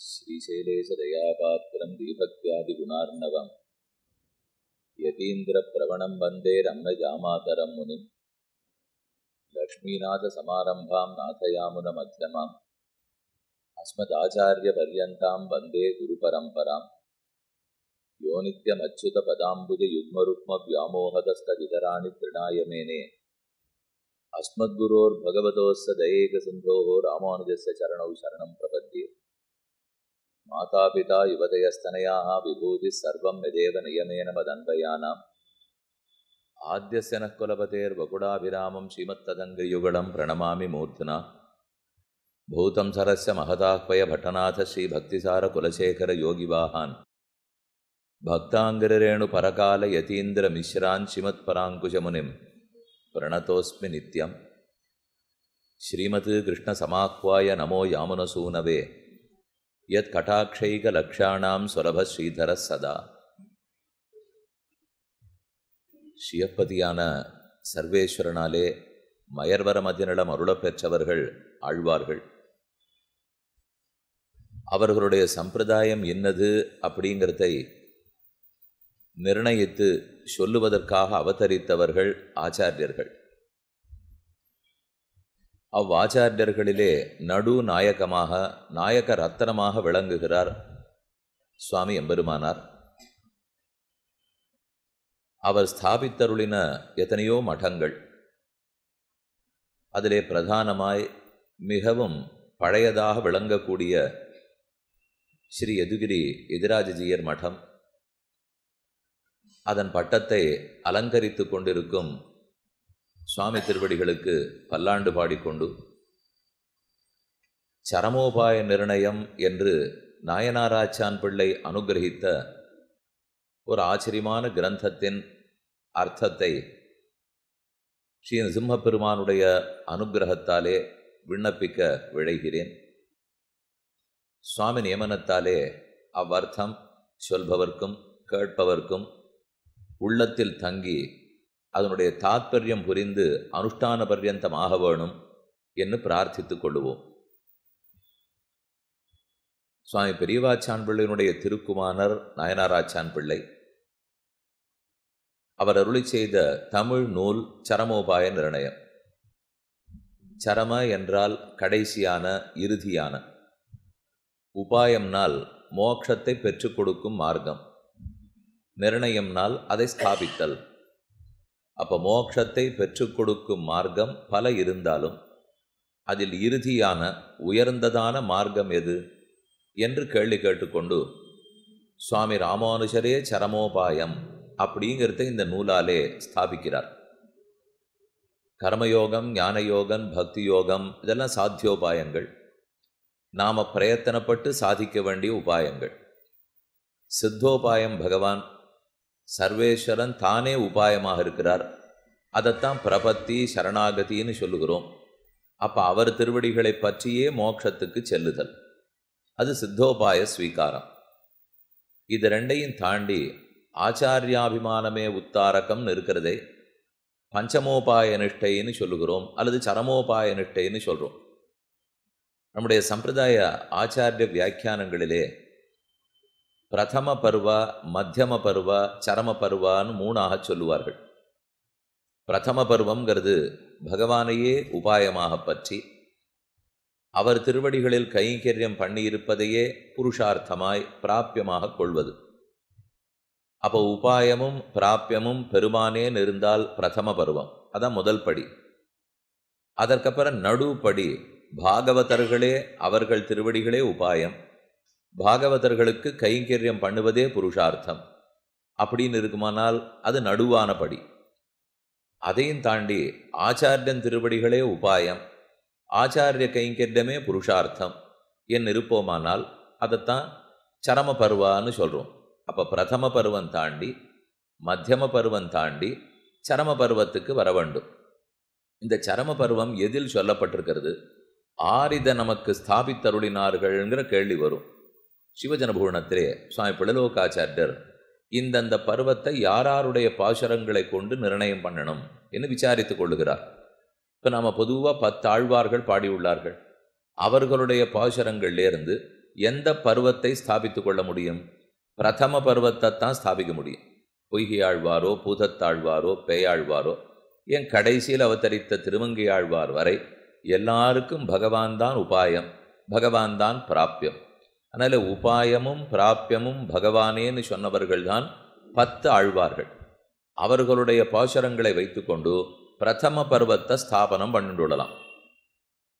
श्रीशैलेशदयापात्रं दीपत्यादिगुणार्णवम् यतीन्द्रप्रवणं वन्दे रम्णजामातरं मुनिम् लक्ष्मीनाथसमारम्भां नाथयामुनमध्यमाम् अस्मदाचार्यपर्यन्तां वन्दे गुरुपरम्पराम् यो नित्यमच्युतपदाम्बुजयुग्मरुक्मव्यामोहदस्तवितराणि तृणाय मेने अस्मद्गुरोर्भगवतोः स दयेकसिन्धोः रामानुजस्य चरणौ शरणं प्रपद्ये மாதாபிதா யுவதயஸ்தனையாக விபூதி சர்வம் எதேவ நியமேன ஆத்தியசன குலபதேர் வகுடாபிராமம் ஸ்ரீமத்ததங்கயுகலம் பிரணமாமி மூர்த்தனா பூதம் சரஸ்ய மகதாஹ்வய பட்டநாத ஸ்ரீ பக்திசார குலசேகர யோகிவாகான் பக்தாங்கிரேணு பரகால யதீந்திர மிஸ்ரான் ஸ்ரீமத் பராங்குஜமுனிம் பிரணதோஸ்மி நித்யம் ஸ்ரீமது கிருஷ்ண சமாஹ்வாய நமோ யாமுனசூனவே யத் கட்டாட்சைக லக்ஷாணாம் சுலப ஸ்ரீதர சதா சிவப்பதியான சர்வேஸ்வரனாலே மயர்வர மதினிடம் அருளப் பெற்றவர்கள் ஆழ்வார்கள் அவர்களுடைய சம்பிரதாயம் என்னது அப்படிங்கிறதை நிர்ணயித்து சொல்லுவதற்காக அவதரித்தவர்கள் ஆச்சாரியர்கள் அவ்வாச்சாரியர்களிலே நடு நாயகமாக நாயக ரத்தனமாக விளங்குகிறார் சுவாமி எம்பெருமானார் அவர் ஸ்தாபித்தருளின எத்தனையோ மடங்கள் அதிலே பிரதானமாய் மிகவும் பழையதாக விளங்கக்கூடிய ஸ்ரீ எதுகிரி எதிராஜஜியர் மடம் அதன் பட்டத்தை அலங்கரித்து கொண்டிருக்கும் சுவாமி திருவடிகளுக்கு பல்லாண்டு பாடிக்கொண்டு சரமோபாய நிர்ணயம் என்று நாயனாராச்சான் பிள்ளை அனுகிரகித்த ஒரு ஆச்சரியமான கிரந்தத்தின் அர்த்தத்தை ஸ்ரீ சிம்மபெருமானுடைய அனுகிரகத்தாலே விண்ணப்பிக்க விழைகிறேன் சுவாமி நியமனத்தாலே அவ்வர்த்தம் சொல்பவர்க்கும் கேட்பவர்க்கும் உள்ளத்தில் தங்கி அதனுடைய தாத்பரியம் புரிந்து அனுஷ்டான பர்யந்தமாக வேணும் என்று பிரார்த்தித்துக் கொள்வோம் சுவாமி பெரியவாச்சான் பிள்ளையினுடைய திருக்குமாரர் நயனாராச்சான் பிள்ளை அவர் அருளி செய்த தமிழ் நூல் சரமோபாய நிர்ணயம் சரம என்றால் கடைசியான இறுதியான உபாயம்னால் மோட்சத்தை பெற்றுக் கொடுக்கும் மார்க்கம் நிர்ணயம்னால் அதை ஸ்தாபித்தல் அப்போ மோட்சத்தை பெற்றுக் கொடுக்கும் மார்க்கம் பல இருந்தாலும் அதில் இறுதியான உயர்ந்ததான மார்க்கம் எது என்று கேள்வி கேட்டுக்கொண்டு சுவாமி ராமானுஜரே சரமோபாயம் அப்படிங்கிறத இந்த நூலாலே ஸ்தாபிக்கிறார் கர்மயோகம் ஞானயோகம் பக்தி யோகம் இதெல்லாம் சாத்தியோபாயங்கள் நாம் பிரயத்தனப்பட்டு சாதிக்க வேண்டிய உபாயங்கள் சித்தோபாயம் பகவான் சர்வேஸ்வரன் தானே உபாயமாக இருக்கிறார் அதைத்தான் பிரபத்தி சரணாகதின்னு சொல்லுகிறோம் அப்போ அவர் திருவடிகளை பற்றியே மோட்சத்துக்கு செல்லுதல் அது சித்தோபாய ஸ்வீகாரம் இது ரெண்டையும் தாண்டி ஆச்சாரியாபிமானமே உத்தாரகம்னு இருக்கிறதே பஞ்சமோபாய நிஷ்டைன்னு சொல்லுகிறோம் அல்லது சரமோபாய நிஷ்டைன்னு சொல்கிறோம் நம்முடைய சம்பிரதாய ஆச்சாரிய வியாக்கியானங்களிலே பிரதம பருவ மத்தியம பருவ சரம பருவான்னு மூணாக சொல்லுவார்கள் பிரதம பருவங்கிறது பகவானையே உபாயமாக பற்றி அவர் திருவடிகளில் கைங்கரியம் பண்ணியிருப்பதையே புருஷார்த்தமாய் பிராபியமாக கொள்வது அப்போ உபாயமும் பிராபியமும் பெருமானேன் இருந்தால் பிரதம பருவம் அதான் முதல் படி அதற்கப்புறம் நடுப்படி பாகவதர்களே அவர்கள் திருவடிகளே உபாயம் பாகவதர்களுக்கு கைங்கரியம் பண்ணுவதே புருஷார்த்தம் அப்படின்னு இருக்குமானால் அது நடுவான படி அதையும் தாண்டி ஆச்சாரியன் திருவடிகளே உபாயம் ஆச்சாரிய கைங்கரியமே புருஷார்த்தம் என் இருப்போமானால் அதைத்தான் சரம பருவான்னு சொல்கிறோம் அப்போ பிரதம பருவம் தாண்டி மத்தியம பருவம் தாண்டி சரம பருவத்துக்கு வர வேண்டும் இந்த சரம பருவம் எதில் சொல்லப்பட்டிருக்கிறது ஆரித நமக்கு ஸ்தாபித்தருளினார்கள்ங்கிற கேள்வி வரும் சிவஜனபூரணத்திலே சுவாமி பிழலோகாச்சாரியர் இந்தந்த பருவத்தை யாராருடைய பாசுரங்களை கொண்டு நிர்ணயம் பண்ணணும் என்று விசாரித்து கொள்ளுகிறார் இப்போ நாம் பொதுவாக பத்து ஆழ்வார்கள் பாடியுள்ளார்கள் அவர்களுடைய பாசுரங்கள்லேருந்து எந்த பருவத்தை ஸ்தாபித்து கொள்ள முடியும் பிரதம பருவத்தை தான் ஸ்தாபிக்க முடியும் பொய்கை ஆழ்வாரோ பூதத்தாழ்வாரோ பேயாழ்வாரோ என் கடைசியில் அவதரித்த திருமங்கை ஆழ்வார் வரை எல்லாருக்கும் பகவான் தான் உபாயம் பகவான் தான் பிராப்பியம் அதனால் உபாயமும் பிராபியமும் பகவானேன்னு சொன்னவர்கள்தான் பத்து ஆழ்வார்கள் அவர்களுடைய பாசுரங்களை வைத்துக்கொண்டு பிரதம பருவத்தை ஸ்தாபனம் விடலாம்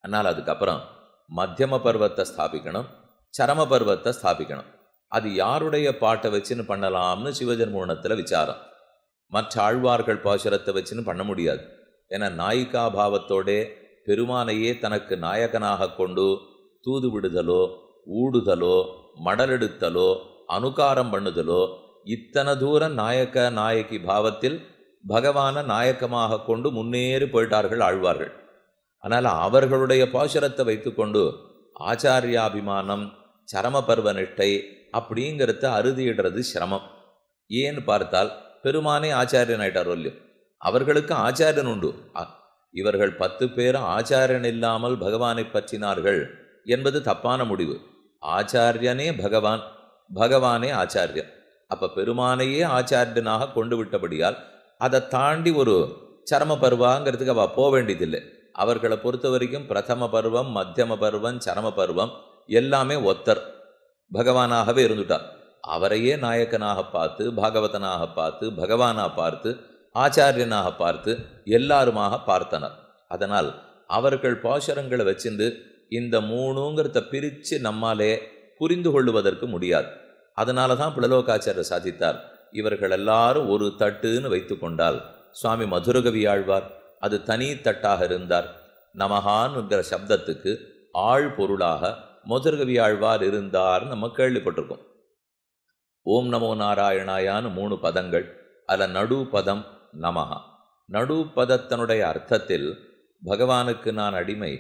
ஆனால் அதுக்கப்புறம் மத்தியம பருவத்தை ஸ்தாபிக்கணும் சரம பருவத்தை ஸ்தாபிக்கணும் அது யாருடைய பாட்டை வச்சுன்னு பண்ணலாம்னு சிவஜன்மூனத்தில் விசாரம் மற்ற ஆழ்வார்கள் பாசுரத்தை வச்சுன்னு பண்ண முடியாது ஏன்னா நாயிகா பாவத்தோடே பெருமானையே தனக்கு நாயகனாக கொண்டு தூது விடுதலோ ஊடுதலோ மடலெடுத்தலோ அனுகாரம் பண்ணுதலோ இத்தனை தூரம் நாயக்க நாயகி பாவத்தில் பகவானை நாயக்கமாக கொண்டு முன்னேறி போயிட்டார்கள் ஆழ்வார்கள் ஆனால் அவர்களுடைய பாசுரத்தை வைத்துக்கொண்டு ஆச்சாரியாபிமானம் சரம பர்வனிஷ்டை அப்படிங்கிறத அறுதியிடுறது சிரமம் ஏன்னு பார்த்தால் பெருமானே ஆச்சாரியன் ஆயிட்டார் இல்லையோ அவர்களுக்கு ஆச்சாரியன் உண்டு இவர்கள் பத்து பேரும் ஆச்சாரியன் இல்லாமல் பகவானை பற்றினார்கள் என்பது தப்பான முடிவு ஆச்சாரியனே பகவான் பகவானே ஆச்சாரியன் அப்போ பெருமானையே ஆச்சாரியனாக கொண்டு விட்டபடியால் அதை தாண்டி ஒரு சரம பருவாங்கிறதுக்கு அவள் போக வேண்டியதில்லை அவர்களை பொறுத்த வரைக்கும் பிரதம பருவம் மத்தியம பருவம் சரம பருவம் எல்லாமே ஒத்தர் பகவானாகவே இருந்துட்டார் அவரையே நாயக்கனாக பார்த்து பாகவதனாக பார்த்து பகவானாக பார்த்து ஆச்சாரியனாக பார்த்து எல்லாருமாக பார்த்தனர் அதனால் அவர்கள் பாசுரங்களை வச்சிருந்து இந்த மூணுங்கிறத பிரித்து நம்மாலே புரிந்து கொள்ளுவதற்கு முடியாது அதனால தான் பிளலோகாச்சாரர் சாதித்தார் இவர்கள் எல்லாரும் ஒரு தட்டுன்னு வைத்து கொண்டால் சுவாமி மதுரகவி ஆழ்வார் அது தனி தட்டாக இருந்தார் நமகான்ங்கிற சப்தத்துக்கு ஆள் பொருளாக மதுரகவி ஆழ்வார் இருந்தார் நம்ம கேள்விப்பட்டிருக்கோம் ஓம் நமோ நாராயணாயான்னு மூணு பதங்கள் அதில் நடு பதம் நமகா நடு பதத்தனுடைய அர்த்தத்தில் பகவானுக்கு நான் அடிமை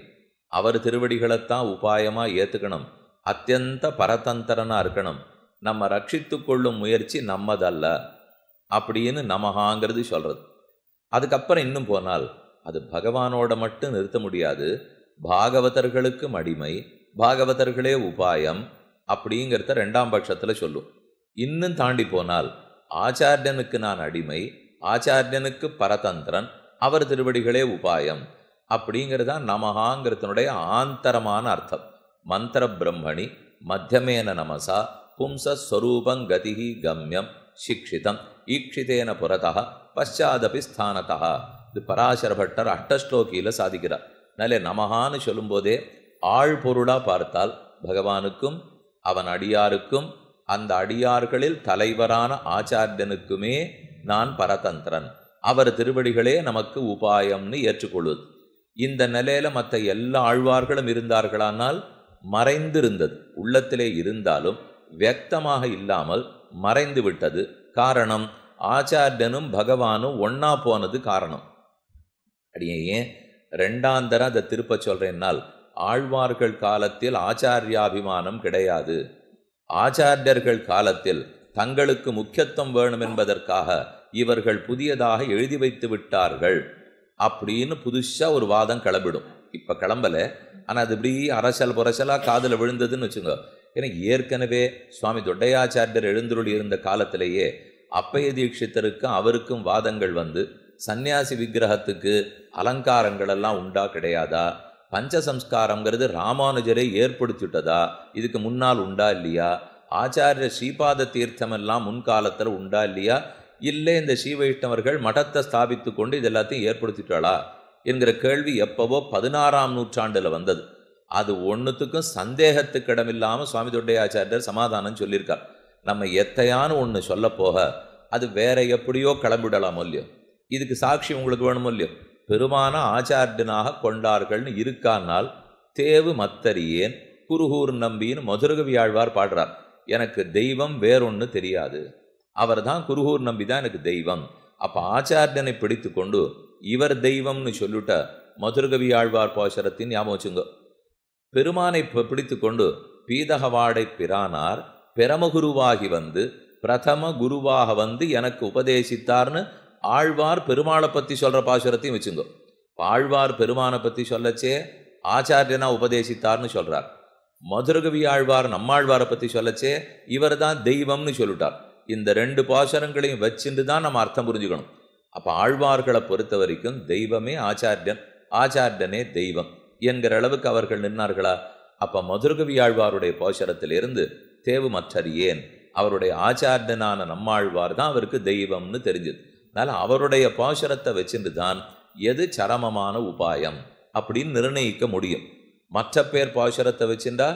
அவர் திருவடிகளைத்தான் உபாயமாக ஏற்றுக்கணும் அத்தியந்த பரதந்திரனாக இருக்கணும் நம்ம ரட்சித்து கொள்ளும் முயற்சி நம்மதல்ல அப்படின்னு நமகாங்கிறது சொல்கிறது அதுக்கப்புறம் இன்னும் போனால் அது பகவானோட மட்டும் நிறுத்த முடியாது பாகவதர்களுக்கும் அடிமை பாகவதர்களே உபாயம் அப்படிங்கிறத ரெண்டாம் பட்சத்தில் சொல்லும் இன்னும் தாண்டி போனால் ஆச்சாரியனுக்கு நான் அடிமை ஆச்சாரியனுக்கு பரதந்திரன் அவர் திருவடிகளே உபாயம் அப்படிங்கிறது தான் நமகாங்கிறதுனுடைய ஆந்தரமான அர்த்தம் மந்திர பிரம்மணி மத்தியமேன நமசா பும்சஸ்வரூபங்கதிகி கம்யம் சிக்ஷிதம் ஈக்ஷிதேன புறதா பஷாதபி ஸ்தானதா இது பராசர பட்டர் அஷ்டஸ்லோகியில் சாதிக்கிறார் அதனாலே நமகான்னு சொல்லும்போதே ஆள் பொருளாக பார்த்தால் பகவானுக்கும் அவன் அடியாருக்கும் அந்த அடியார்களில் தலைவரான ஆச்சாரியனுக்குமே நான் பரதந்திரன் அவர் திருவடிகளே நமக்கு உபாயம்னு ஏற்றுக்கொள்வது இந்த நிலையில மற்ற எல்லா ஆழ்வார்களும் இருந்தார்களானால் மறைந்திருந்தது உள்ளத்திலே இருந்தாலும் வியக்தமாக இல்லாமல் மறைந்து விட்டது காரணம் ஆச்சாரியனும் பகவானும் ஒன்னா போனது காரணம் அடியே ஏன் ரெண்டாந்தர அதை திருப்ப சொல்றேன்னால் ஆழ்வார்கள் காலத்தில் ஆச்சாரியாபிமானம் கிடையாது ஆச்சாரியர்கள் காலத்தில் தங்களுக்கு முக்கியத்துவம் வேணும் என்பதற்காக இவர்கள் புதியதாக எழுதி வைத்து விட்டார்கள் அப்படின்னு புதுசாக ஒரு வாதம் கிளம்பிடும் இப்போ கிளம்பலை ஆனால் அது இப்படி அரசல் புரசலாக காதில் விழுந்ததுன்னு வச்சுங்க ஏன்னா ஏற்கனவே சுவாமி தொட்டையாச்சாரியர் எழுந்துருள் இருந்த காலத்திலேயே அப்பய தீட்சித்தருக்கும் அவருக்கும் வாதங்கள் வந்து சந்நியாசி விக்கிரகத்துக்கு அலங்காரங்கள் எல்லாம் உண்டா கிடையாதா பஞ்சசம்ஸ்காரங்கிறது ராமானுஜரை ஏற்படுத்திவிட்டதா இதுக்கு முன்னால் உண்டா இல்லையா ஆச்சாரிய ஸ்ரீபாத தீர்த்தமெல்லாம் முன்காலத்தில் உண்டா இல்லையா இல்லை இந்த ஸ்ரீவைஷ்ணவர்கள் மடத்தை ஸ்தாபித்து கொண்டு இது எல்லாத்தையும் ஏற்படுத்திட்டாளா என்கிற கேள்வி எப்பவோ பதினாறாம் நூற்றாண்டில் வந்தது அது ஒன்றுத்துக்கும் சந்தேகத்துக்கிடமில்லாமல் சுவாமி தொண்டையாச்சாரியர் சமாதானம் சொல்லியிருக்கார் நம்ம எத்தையானு ஒன்று சொல்லப்போக போக அது வேற எப்படியோ கிளம்பிடலாம் இல்லையோ இதுக்கு சாட்சி உங்களுக்கு வேணும் இல்லையோ பெருமான ஆச்சாரியனாக கொண்டார்கள்னு இருக்கானால் தேவு மத்தறியேன் குருகூர் நம்பின்னு மதுரகவியாழ்வார் பாடுறார் எனக்கு தெய்வம் வேறொன்று தெரியாது அவர் தான் குருகூர் நம்பி தான் எனக்கு தெய்வம் அப்போ ஆச்சாரியனை பிடித்து கொண்டு இவர் தெய்வம்னு சொல்லிட்ட மதுரகவி ஆழ்வார் பாசுரத்தின் ஞாபகம் வச்சுங்க பெருமானை பிடித்து கொண்டு பீதகவாடை பிரானார் பெரமகுருவாகி வந்து பிரதம குருவாக வந்து எனக்கு உபதேசித்தார்னு ஆழ்வார் பெருமாளை பற்றி சொல்கிற பாசுரத்தையும் வச்சுங்கோ ஆழ்வார் பெருமானை பற்றி சொல்லச்சே ஆச்சாரியனாக உபதேசித்தார்னு சொல்கிறார் மதுரகவி ஆழ்வார் நம்மாழ்வாரை பற்றி சொல்லச்சே இவர் தான் தெய்வம்னு சொல்லிட்டார் இந்த ரெண்டு பாசனங்களையும் வச்சுட்டு தான் நம்ம அர்த்தம் புரிஞ்சுக்கணும் அப்போ ஆழ்வார்களை பொறுத்த வரைக்கும் தெய்வமே ஆச்சாரியன் ஆச்சாரியனே தெய்வம் என்கிற அளவுக்கு அவர்கள் நின்னார்களா அப்போ மதுரகவி ஆழ்வாருடைய போஷரத்திலிருந்து தேவு மற்றறியேன் அவருடைய ஆச்சாரியனான நம்மாழ்வார் தான் அவருக்கு தெய்வம்னு தெரிஞ்சுது அதனால் அவருடைய போஷரத்தை வச்சுட்டு தான் எது சரமமான உபாயம் அப்படின்னு நிர்ணயிக்க முடியும் மற்ற பேர் போஷரத்தை வச்சுட்டா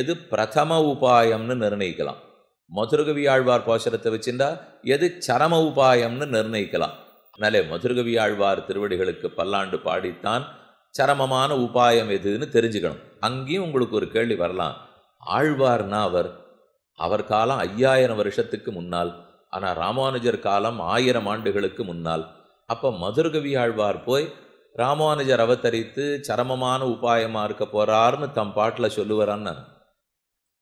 எது பிரதம உபாயம்னு நிர்ணயிக்கலாம் மதுரகவி ஆழ்வார் పోషరత వచ్చిందా எது சரம உபாயம்னு நிர்ணயிக்கலாம் அதனாலே மதுரகவி ஆழ்வார் திருவடிகளுக்கு பல்லாண்டு பாடித்தான் சரமமான உபாயம் எதுன்னு தெரிஞ்சுக்கணும் அங்கேயும் உங்களுக்கு ஒரு கேள்வி வரலாம் ஆழ்வார்னா அவர் அவர் காலம் ஐயாயிரம் வருஷத்துக்கு முன்னால் ஆனால் ராமானுஜர் காலம் ஆயிரம் ஆண்டுகளுக்கு முன்னால் அப்போ மதுரகவி ஆழ்வார் போய் ராமானுஜர் அவதரித்து சரமமான உபாயமாக இருக்க போகிறார்னு தம் பாட்டில் சொல்லுவார்னு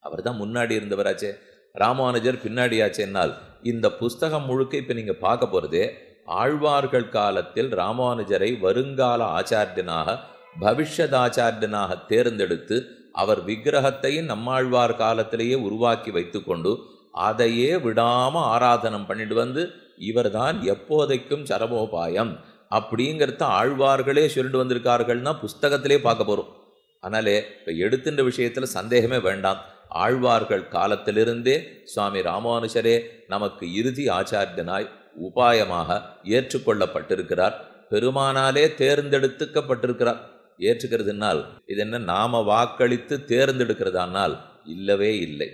அவர் தான் முன்னாடி இருந்தவராச்சே ராமானுஜர் பின்னாடியாச்சு என்னால் இந்த புஸ்தகம் முழுக்க இப்போ நீங்கள் பார்க்க போகிறது ஆழ்வார்கள் காலத்தில் ராமானுஜரை வருங்கால ஆச்சாரியனாக ஆச்சாரியனாக தேர்ந்தெடுத்து அவர் விக்கிரகத்தையும் நம்மாழ்வார் காலத்திலேயே உருவாக்கி வைத்துக்கொண்டு அதையே விடாமல் ஆராதனம் பண்ணிட்டு வந்து இவர்தான் எப்போதைக்கும் சரமோபாயம் அப்படிங்கிறத ஆழ்வார்களே சொல்லிட்டு வந்திருக்கார்கள்னா புஸ்தகத்திலே பார்க்க போகிறோம் அதனாலே இப்போ எடுத்துன்ற விஷயத்தில் சந்தேகமே வேண்டாம் ஆழ்வார்கள் காலத்திலிருந்தே சுவாமி ராமானுஜரே நமக்கு இறுதி ஆச்சாரியனாய் உபாயமாக ஏற்றுக்கொள்ளப்பட்டிருக்கிறார் பெருமானாலே தேர்ந்தெடுத்துக்கப்பட்டிருக்கிறார் ஏற்றுக்கிறதுனால் இது என்ன நாம வாக்களித்து தேர்ந்தெடுக்கிறதானால் இல்லவே இல்லை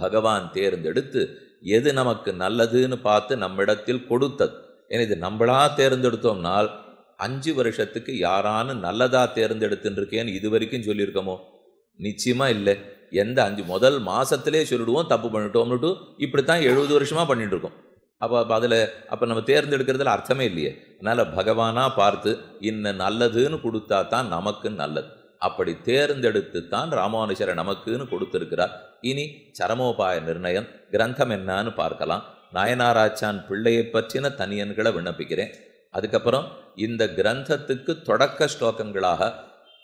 பகவான் தேர்ந்தெடுத்து எது நமக்கு நல்லதுன்னு பார்த்து நம்மிடத்தில் கொடுத்தது என இது நம்மளா தேர்ந்தெடுத்தோம்னால் அஞ்சு வருஷத்துக்கு யாரானு நல்லதாக தேர்ந்தெடுத்துருக்கேன்னு இது வரைக்கும் சொல்லியிருக்கோமோ நிச்சயமாக இல்லை எந்த அஞ்சு முதல் மாதத்திலே சொல்லிடுவோம் தப்பு பண்ணிட்டோம்னு இப்படி தான் எழுபது வருஷமாக பண்ணிட்டுருக்கோம் அப்போ அப்போ அதில் அப்போ நம்ம தேர்ந்தெடுக்கிறதுல அர்த்தமே இல்லையே அதனால் பகவானாக பார்த்து இன்ன நல்லதுன்னு கொடுத்தா தான் நமக்கு நல்லது அப்படி தேர்ந்தெடுத்து தான் ராமானுஜரை நமக்குன்னு கொடுத்துருக்கிறார் இனி சரமோபாய நிர்ணயம் கிரந்தம் என்னான்னு பார்க்கலாம் நாயனாராச்சான் பிள்ளையை பற்றின தனியன்களை விண்ணப்பிக்கிறேன் அதுக்கப்புறம் இந்த கிரந்தத்துக்கு தொடக்க ஸ்லோகங்களாக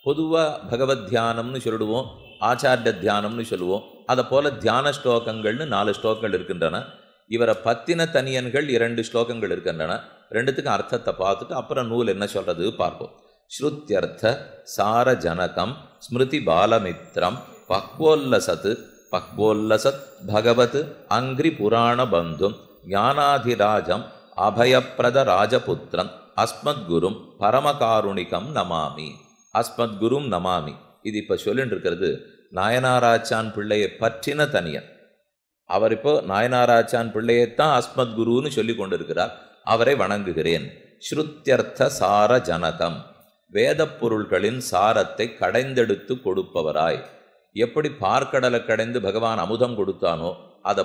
பொதுவாக பகவத் தியானம்னு சொல்லிடுவோம் ஆச்சாரிய தியானம்னு சொல்லுவோம் அதை போல் தியான ஸ்லோகங்கள்னு நாலு ஸ்லோகங்கள் இருக்கின்றன இவரை பத்தின தனியன்கள் இரண்டு ஸ்லோகங்கள் இருக்கின்றன ரெண்டுத்துக்கும் அர்த்தத்தை பார்த்துட்டு அப்புறம் நூல் என்ன சொல்கிறது பார்ப்போம் ஸ்ருத்தியர்த்த சாரஜனகம் ஸ்மிருதி பாலமித்ரம் பக்வோல்லசத்து பக்வோல்லசத் பகவத் அங்கிரி புராண பந்தும் ஞானாதிராஜம் அபயப்பிரத ராஜபுத்திரம் அஸ்மத்குரும் பரமகாருணிகம் நமாமி அஸ்மத்குரும் நமாமி இது இப்போ சொல்லிட்டு இருக்கிறது நாயனாராச்சான் பிள்ளையை பற்றின தனியன் அவர் இப்போ நாயனாராச்சான் பிள்ளையைத்தான் அஸ்மத் குருன்னு சொல்லி கொண்டிருக்கிறார் அவரை வணங்குகிறேன் ஸ்ருத்தியர்த்த சார ஜனகம் வேத பொருள்களின் சாரத்தை கடைந்தெடுத்து கொடுப்பவராய் எப்படி பார்க்கடலை கடைந்து பகவான் அமுதம் கொடுத்தானோ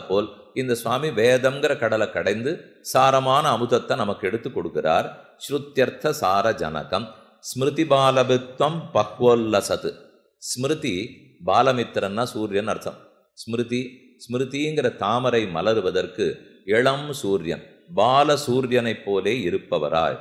போல் இந்த சுவாமி வேதங்கிற கடலை கடைந்து சாரமான அமுதத்தை நமக்கு எடுத்து கொடுக்கிறார் ஸ்ருத்தியர்த்த சார ஜனகம் ஸ்மிருதி பாலபித்வம் பக்வோல்லசது ஸ்மிருதி பாலமித்திரன்னா சூரியன் அர்த்தம் ஸ்மிருதி ஸ்மிருதிங்கிற தாமரை மலருவதற்கு இளம் சூரியன் பால சூரியனைப் போலே இருப்பவராய்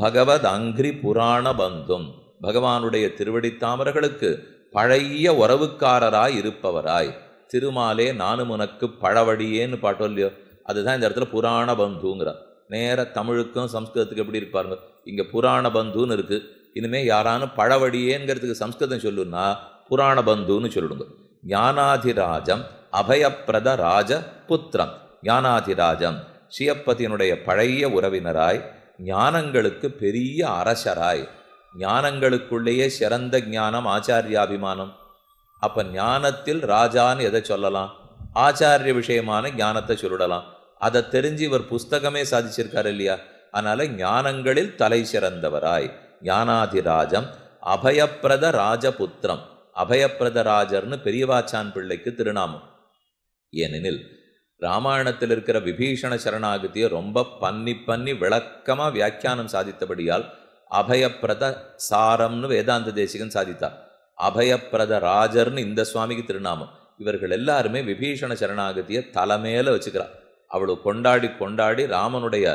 பகவத் அங்கிரி புராண பந்தும் பகவானுடைய திருவடி தாமரர்களுக்கு பழைய உறவுக்காரராய் இருப்பவராய் திருமாலே நானும் உனக்கு பழவடியேன்னு பாட்டோம் இல்லையோ அதுதான் இந்த இடத்துல புராண பந்துங்கிறார் நேர தமிழுக்கும் சம்ஸ்கிருதத்துக்கு எப்படி இருப்பாருங்க இங்கே புராண பந்துன்னு இருக்குது இனிமேல் யாரானும் பழவடியேங்கிறதுக்கு சம்ஸ்கிருதம் சொல்லுன்னா புராண பந்துன்னு சொல்லிடுங்க ஞானாதிராஜம் அபயப்பிரத ராஜ புத்திரம் ஞானாதிராஜம் சியப்பதியனுடைய பழைய உறவினராய் ஞானங்களுக்கு பெரிய அரசராய் ஞானங்களுக்குள்ளேயே சிறந்த ஞானம் ஆச்சாரியாபிமானம் அப்போ ஞானத்தில் ராஜான்னு எதை சொல்லலாம் ஆச்சாரிய விஷயமான ஞானத்தை சொல்லிடலாம் அதை தெரிஞ்சு இவர் புஸ்தகமே சாதிச்சிருக்காரு இல்லையா அதனால் ஞானங்களில் தலை சிறந்தவராய் ஞானாதிராஜம் அபயப்பிரத ராஜபுத்திரம் அபயப்பிரத ராஜர்னு பெரியவாச்சான் பிள்ளைக்கு திருநாமம் ஏனெனில் ராமாயணத்தில் இருக்கிற விபீஷண சரணாகதியை ரொம்ப பண்ணி பண்ணி விளக்கமாக வியாக்கியானம் சாதித்தபடியால் அபயப்பிரத சாரம்னு வேதாந்த தேசிகன் சாதித்தார் அபயப்பிரத ராஜர்னு இந்த சுவாமிக்கு திருநாமம் இவர்கள் எல்லாருமே விபீஷண சரணாகதியை தலைமையில வச்சுக்கிறார் அவளை கொண்டாடி கொண்டாடி ராமனுடைய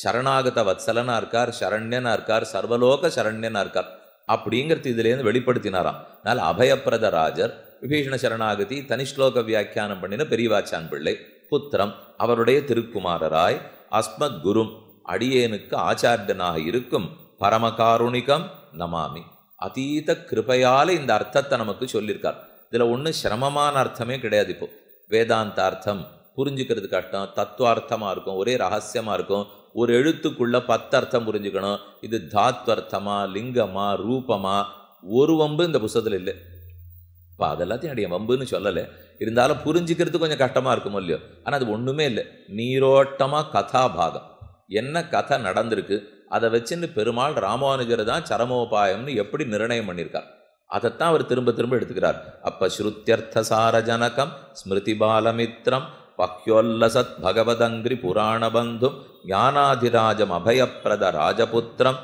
சரணாகத வத்சலனாக இருக்கார் சரண்யனாக இருக்கார் சர்வலோக சரண்யனாக இருக்கார் அப்படிங்கிறது இதுலேருந்து வெளிப்படுத்தினாராம் அதனால் அபயப்பிரத ராஜர் விபீஷண சரணாகதி தனிஷ்லோக வியாக்கியானம் பண்ணின பெரியவாச்சான் பிள்ளை புத்திரம் அவருடைய திருக்குமாரராய் அஸ்மத் குரும் அடியேனுக்கு ஆச்சாரியனாக இருக்கும் பரமகாருணிகம் நமாமி அதீத கிருபையால் இந்த அர்த்தத்தை நமக்கு சொல்லியிருக்கார் இதில் ஒன்றும் சிரமமான அர்த்தமே கிடையாது இப்போ வேதாந்த அர்த்தம் புரிஞ்சுக்கிறது கஷ்டம் தத்துவார்த்தமாக இருக்கும் ஒரே ரகசியமாக இருக்கும் ஒரு எழுத்துக்குள்ள பத்து அர்த்தம் புரிஞ்சுக்கணும் இது தாத்வர்த்தமா லிங்கமா ரூபமா ஒரு வம்பு இந்த புத்தகத்தில் இல்லை இப்போ அதெல்லாத்தையும் என்னுடைய வம்புன்னு சொல்லலை இருந்தாலும் புரிஞ்சுக்கிறது கொஞ்சம் கஷ்டமாக இருக்கும் இல்லையோ ஆனால் அது ஒன்றுமே இல்லை நீரோட்டமாக கதாபாகம் என்ன கதை நடந்திருக்கு அதை வச்சுன்னு பெருமாள் ராமானுஜர் தான் சரமோபாயம்னு எப்படி நிர்ணயம் பண்ணியிருக்கார் அதைத்தான் அவர் திரும்ப திரும்ப எடுத்துக்கிறார் அப்போ சார ஜனகம் ஸ்மிருதி பாலமித்ரம் பக்யோல்லசத் பகவதங்கிரி புராணபந்தும் ஞானாதிராஜம் அபயப்பிரத ராஜபுத்திரம்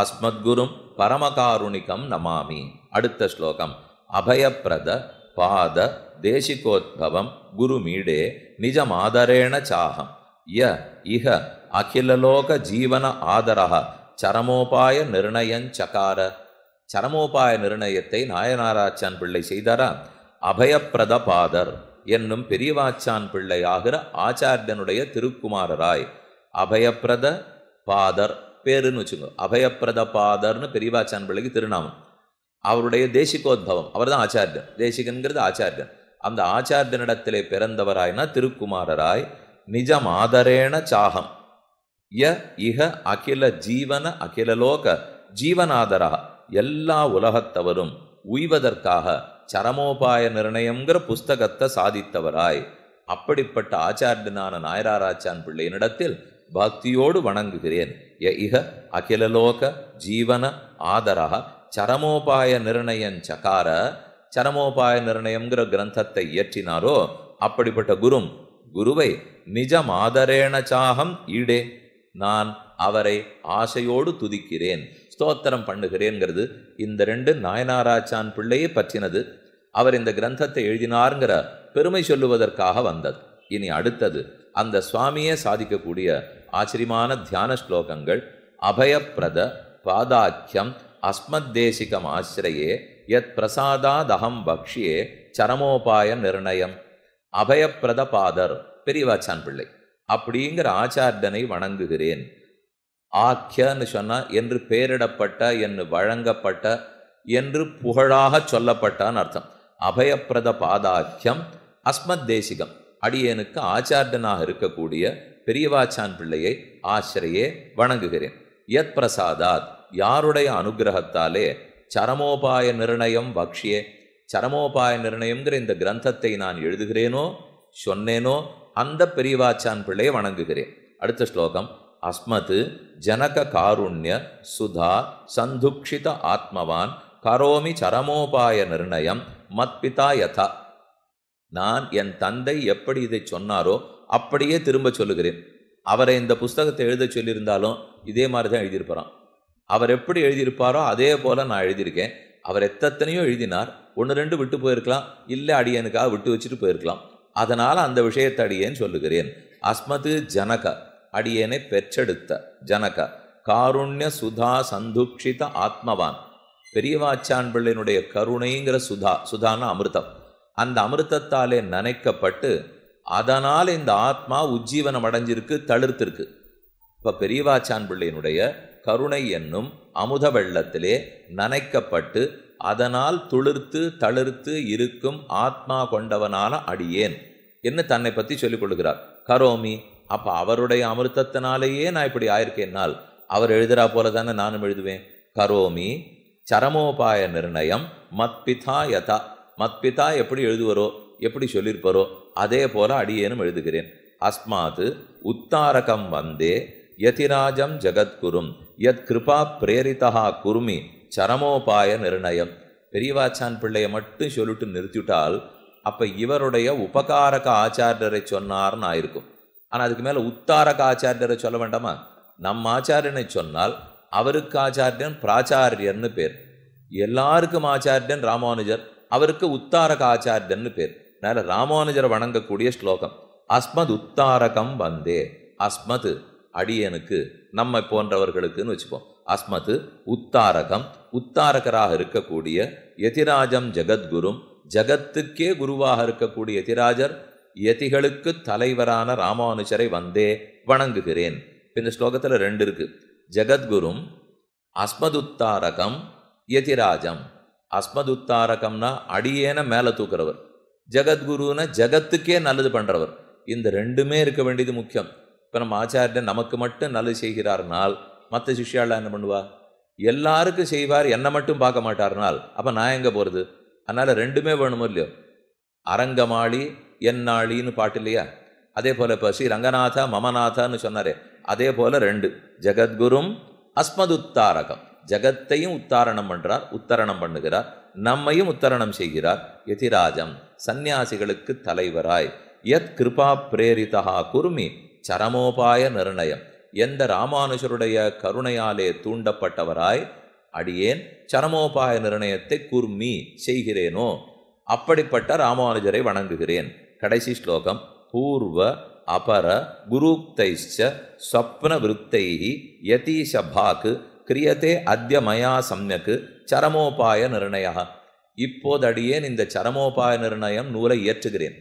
அஸ்மத்குரும் பரமகாருணிகம் நமாமி அடுத்த ஸ்லோகம் அபயப்பிரத பாத தேசிகோத்பவம் குருமீடே நிஜமாதரேண சாகம் ய இஹ அகிலலோக ஜீவன ஆதரக சரமோபாய நிர்ணயஞ்சகார சரமோபாய நிர்ணயத்தை நாயனாராச்சான் பிள்ளை செய்தாரா அபயப்பிரத பாதர் என்னும் பெரியவாச்சான் பிள்ளையாகிற ஆச்சாரியனுடைய திருக்குமாரராய் அபயப்பிரத பாதர் பேருன்னு வச்சுங்க அபயப்பிரத பாதர்னு பெரியவாச்சான் பிள்ளைக்கு திருநாமம் அவருடைய தேசிகோத்பவம் அவர் தான் ஆச்சாரியன் தேசிகன்கிறது ஆச்சாரியன் அந்த ஆச்சாரியனிடத்திலே பிறந்தவராய்னா திருக்குமாரராய் நிஜ ஆதரேண சாகம் ய இக அகில ஜீவன அகிலலோக ஜீவனாதரா எல்லா உலகத்தவரும் உய்வதற்காக சரமோபாய நிர்ணயங்கிற புஸ்தகத்தை சாதித்தவராய் அப்படிப்பட்ட ஆச்சாரியனான நாயராராச்சான் பிள்ளையினிடத்தில் பக்தியோடு வணங்குகிறேன் ய இக அகிலலோக ஜீவன ஆதரக சரமோபாய நிர்ணயம் சகார சரமோபாய நிர்ணயம்ங்கிற கிரந்தத்தை இயற்றினாரோ அப்படிப்பட்ட குரும் குருவை நிஜ சாகம் ஈடே நான் அவரை ஆசையோடு துதிக்கிறேன் ஸ்தோத்திரம் பண்ணுகிறேன்கிறது இந்த ரெண்டு நாயனாராச்சான் பிள்ளையை பற்றினது அவர் இந்த கிரந்தத்தை எழுதினாருங்கிற பெருமை சொல்லுவதற்காக வந்தது இனி அடுத்தது அந்த சுவாமியே சாதிக்கக்கூடிய ஆச்சரியமான தியான ஸ்லோகங்கள் அபயப்பிரத பாதாக்கியம் அஸ்மத்தேசிகம் ஆசிரியே யத் பிரசாதாதகம் பக்ஷியே சரமோபாய நிர்ணயம் அபயப்பிரத பாதர் பெரியவாச்சான் பிள்ளை அப்படிங்கிற ஆச்சார்டனை வணங்குகிறேன் ஆக்கியன்னு சொன்னால் என்று பெயரிடப்பட்ட என்று வழங்கப்பட்ட என்று புகழாக சொல்லப்பட்டான்னு அர்த்தம் அபயப்பிரத பாதாக்கியம் அஸ்மத் தேசிகம் அடியனுக்கு ஆச்சார்டனாக இருக்கக்கூடிய பெரியவாச்சான் பிள்ளையை ஆசிரியே வணங்குகிறேன் யத் பிரசாதாத் யாருடைய அனுகிரகத்தாலே சரமோபாய நிர்ணயம் பக்ஷியே சரமோபாய நிர்ணயம்ங்கிற இந்த கிரந்தத்தை நான் எழுதுகிறேனோ சொன்னேனோ அந்த பெரியவாச்சான் பிள்ளையை வணங்குகிறேன் அடுத்த ஸ்லோகம் அஸ்மத் ஜனக காருண்ய சுதா சந்துக்ஷித ஆத்மவான் கரோமி சரமோபாய நிர்ணயம் மத்பிதா யதா நான் என் தந்தை எப்படி இதை சொன்னாரோ அப்படியே திரும்ப சொல்லுகிறேன் அவரை இந்த புஸ்தகத்தை எழுத சொல்லியிருந்தாலும் இதே மாதிரி தான் எழுதியிருப்பாராம் அவர் எப்படி எழுதியிருப்பாரோ அதே போல் நான் எழுதியிருக்கேன் அவர் எத்தனையோ எழுதினார் ஒன்று ரெண்டு விட்டு போயிருக்கலாம் இல்லை அடியனுக்காக விட்டு வச்சுட்டு போயிருக்கலாம் அதனால் அந்த விஷயத்தை அடியேன் சொல்லுகிறேன் அஸ்மது ஜனக அடியேனை பெற்றெடுத்த ஜனக காருண்ய சுதா சந்துக்ஷித ஆத்மவான் பெரியவாச்சான் பிள்ளையினுடைய கருணைங்கிற சுதா சுதான அமிர்தம் அந்த அமிர்தத்தாலே நனைக்கப்பட்டு அதனால் இந்த ஆத்மா உஜ்ஜீவனம் அடைஞ்சிருக்கு தளிர்த்திருக்கு இப்போ பெரியவாச்சான் பிள்ளையினுடைய கருணை என்னும் அமுத வெள்ளத்திலே நனைக்கப்பட்டு அதனால் துளிர்த்து தளிர்த்து இருக்கும் ஆத்மா கொண்டவனான அடியேன் என்று தன்னை பற்றி சொல்லிக் கொள்கிறார் கரோமி அப்போ அவருடைய அமிர்தத்தினாலேயே நான் இப்படி ஆயிருக்கேன்னால் அவர் எழுதுறா போல தானே நானும் எழுதுவேன் கரோமி சரமோபாய நிர்ணயம் மத்பிதா யதா மத்பிதா எப்படி எழுதுவரோ எப்படி சொல்லியிருப்பாரோ அதே போல அடியேனும் எழுதுகிறேன் அஸ்மாது உத்தாரகம் வந்தே யதிராஜம் ஜெகத்குரும் யத் கிருபா பிரேரிதா குருமி சரமோபாய நிர்ணயம் பெரியவாச்சான் பிள்ளையை மட்டும் சொல்லிட்டு நிறுத்திவிட்டால் அப்போ இவருடைய உபகாரக ஆச்சாரியரை சொன்னார்னு ஆயிருக்கும் ஆனால் அதுக்கு மேலே உத்தாரக ஆச்சாரியரை சொல்ல வேண்டாமா நம் ஆச்சாரியனை சொன்னால் அவருக்கு ஆச்சாரியன் பிராச்சாரியன்னு பேர் எல்லாருக்கும் ஆச்சாரியன் ராமானுஜர் அவருக்கு உத்தாரக ஆச்சாரியன்னு பேர் அதனால் ராமானுஜர் வணங்கக்கூடிய ஸ்லோகம் அஸ்மத் உத்தாரகம் வந்தே அஸ்மத் அடியனுக்கு நம்மை போன்றவர்களுக்குன்னு வச்சுப்போம் அஸ்மத் உத்தாரகம் உத்தாரகராக இருக்கக்கூடிய யதிராஜம் ஜெகத்குரும் ஜகத்துக்கே குருவாக இருக்கக்கூடிய யதிராஜர் யதிகளுக்கு தலைவரான ராமானுஜரை வந்தே வணங்குகிறேன் இந்த ஸ்லோகத்தில் ரெண்டு இருக்கு ஜெகத்குரும் அஸ்மதுத்தாரகம் யதிராஜம் அஸ்மதுத்தாரகம்னா அடியேன மேலே தூக்குறவர் ஜெகத்குருன்னா ஜெகத்துக்கே நல்லது பண்ணுறவர் இந்த ரெண்டுமே இருக்க வேண்டியது முக்கியம் இப்போ நம்ம ஆச்சாரியன் நமக்கு மட்டும் நல்லது செய்கிறார்னால் மற்ற சிஷியாலாம் என்ன பண்ணுவா எல்லாருக்கும் செய்வார் என்னை மட்டும் பார்க்க மாட்டார்னால் அப்போ நான் எங்கே போகிறது அதனால் ரெண்டுமே வேணுமோ இல்லையோ அரங்கமாளி என்னாளின்னு பாட்டு இல்லையா அதே போல் இப்போ ஸ்ரீ ரங்கநாதா மமநாதான்னு சொன்னாரே அதே போல் ரெண்டு ஜெகத்குரும் அஸ்மதுத்தாரகம் ஜெகத்தையும் உத்தாரணம் பண்ணுறார் உத்தரணம் பண்ணுகிறார் நம்மையும் உத்தரணம் செய்கிறார் யதிராஜம் சந்நியாசிகளுக்கு தலைவராய் யத் கிருபா பிரேரிதா குருமி சரமோபாய நிர்ணயம் எந்த ராமானுஜருடைய கருணையாலே தூண்டப்பட்டவராய் அடியேன் சரமோபாய நிர்ணயத்தை குர்மி செய்கிறேனோ அப்படிப்பட்ட ராமானுஜரை வணங்குகிறேன் கடைசி ஸ்லோகம் பூர்வ அபர குருக்தைச்ச சப்ன விருத்தைகி யதீஷபாக்கு கிரியத்தே அத்திய மயா சம்யக்கு சரமோபாய நிர்ணயா இப்போது இந்த சரமோபாய நிர்ணயம் நூலை இயற்றுகிறேன்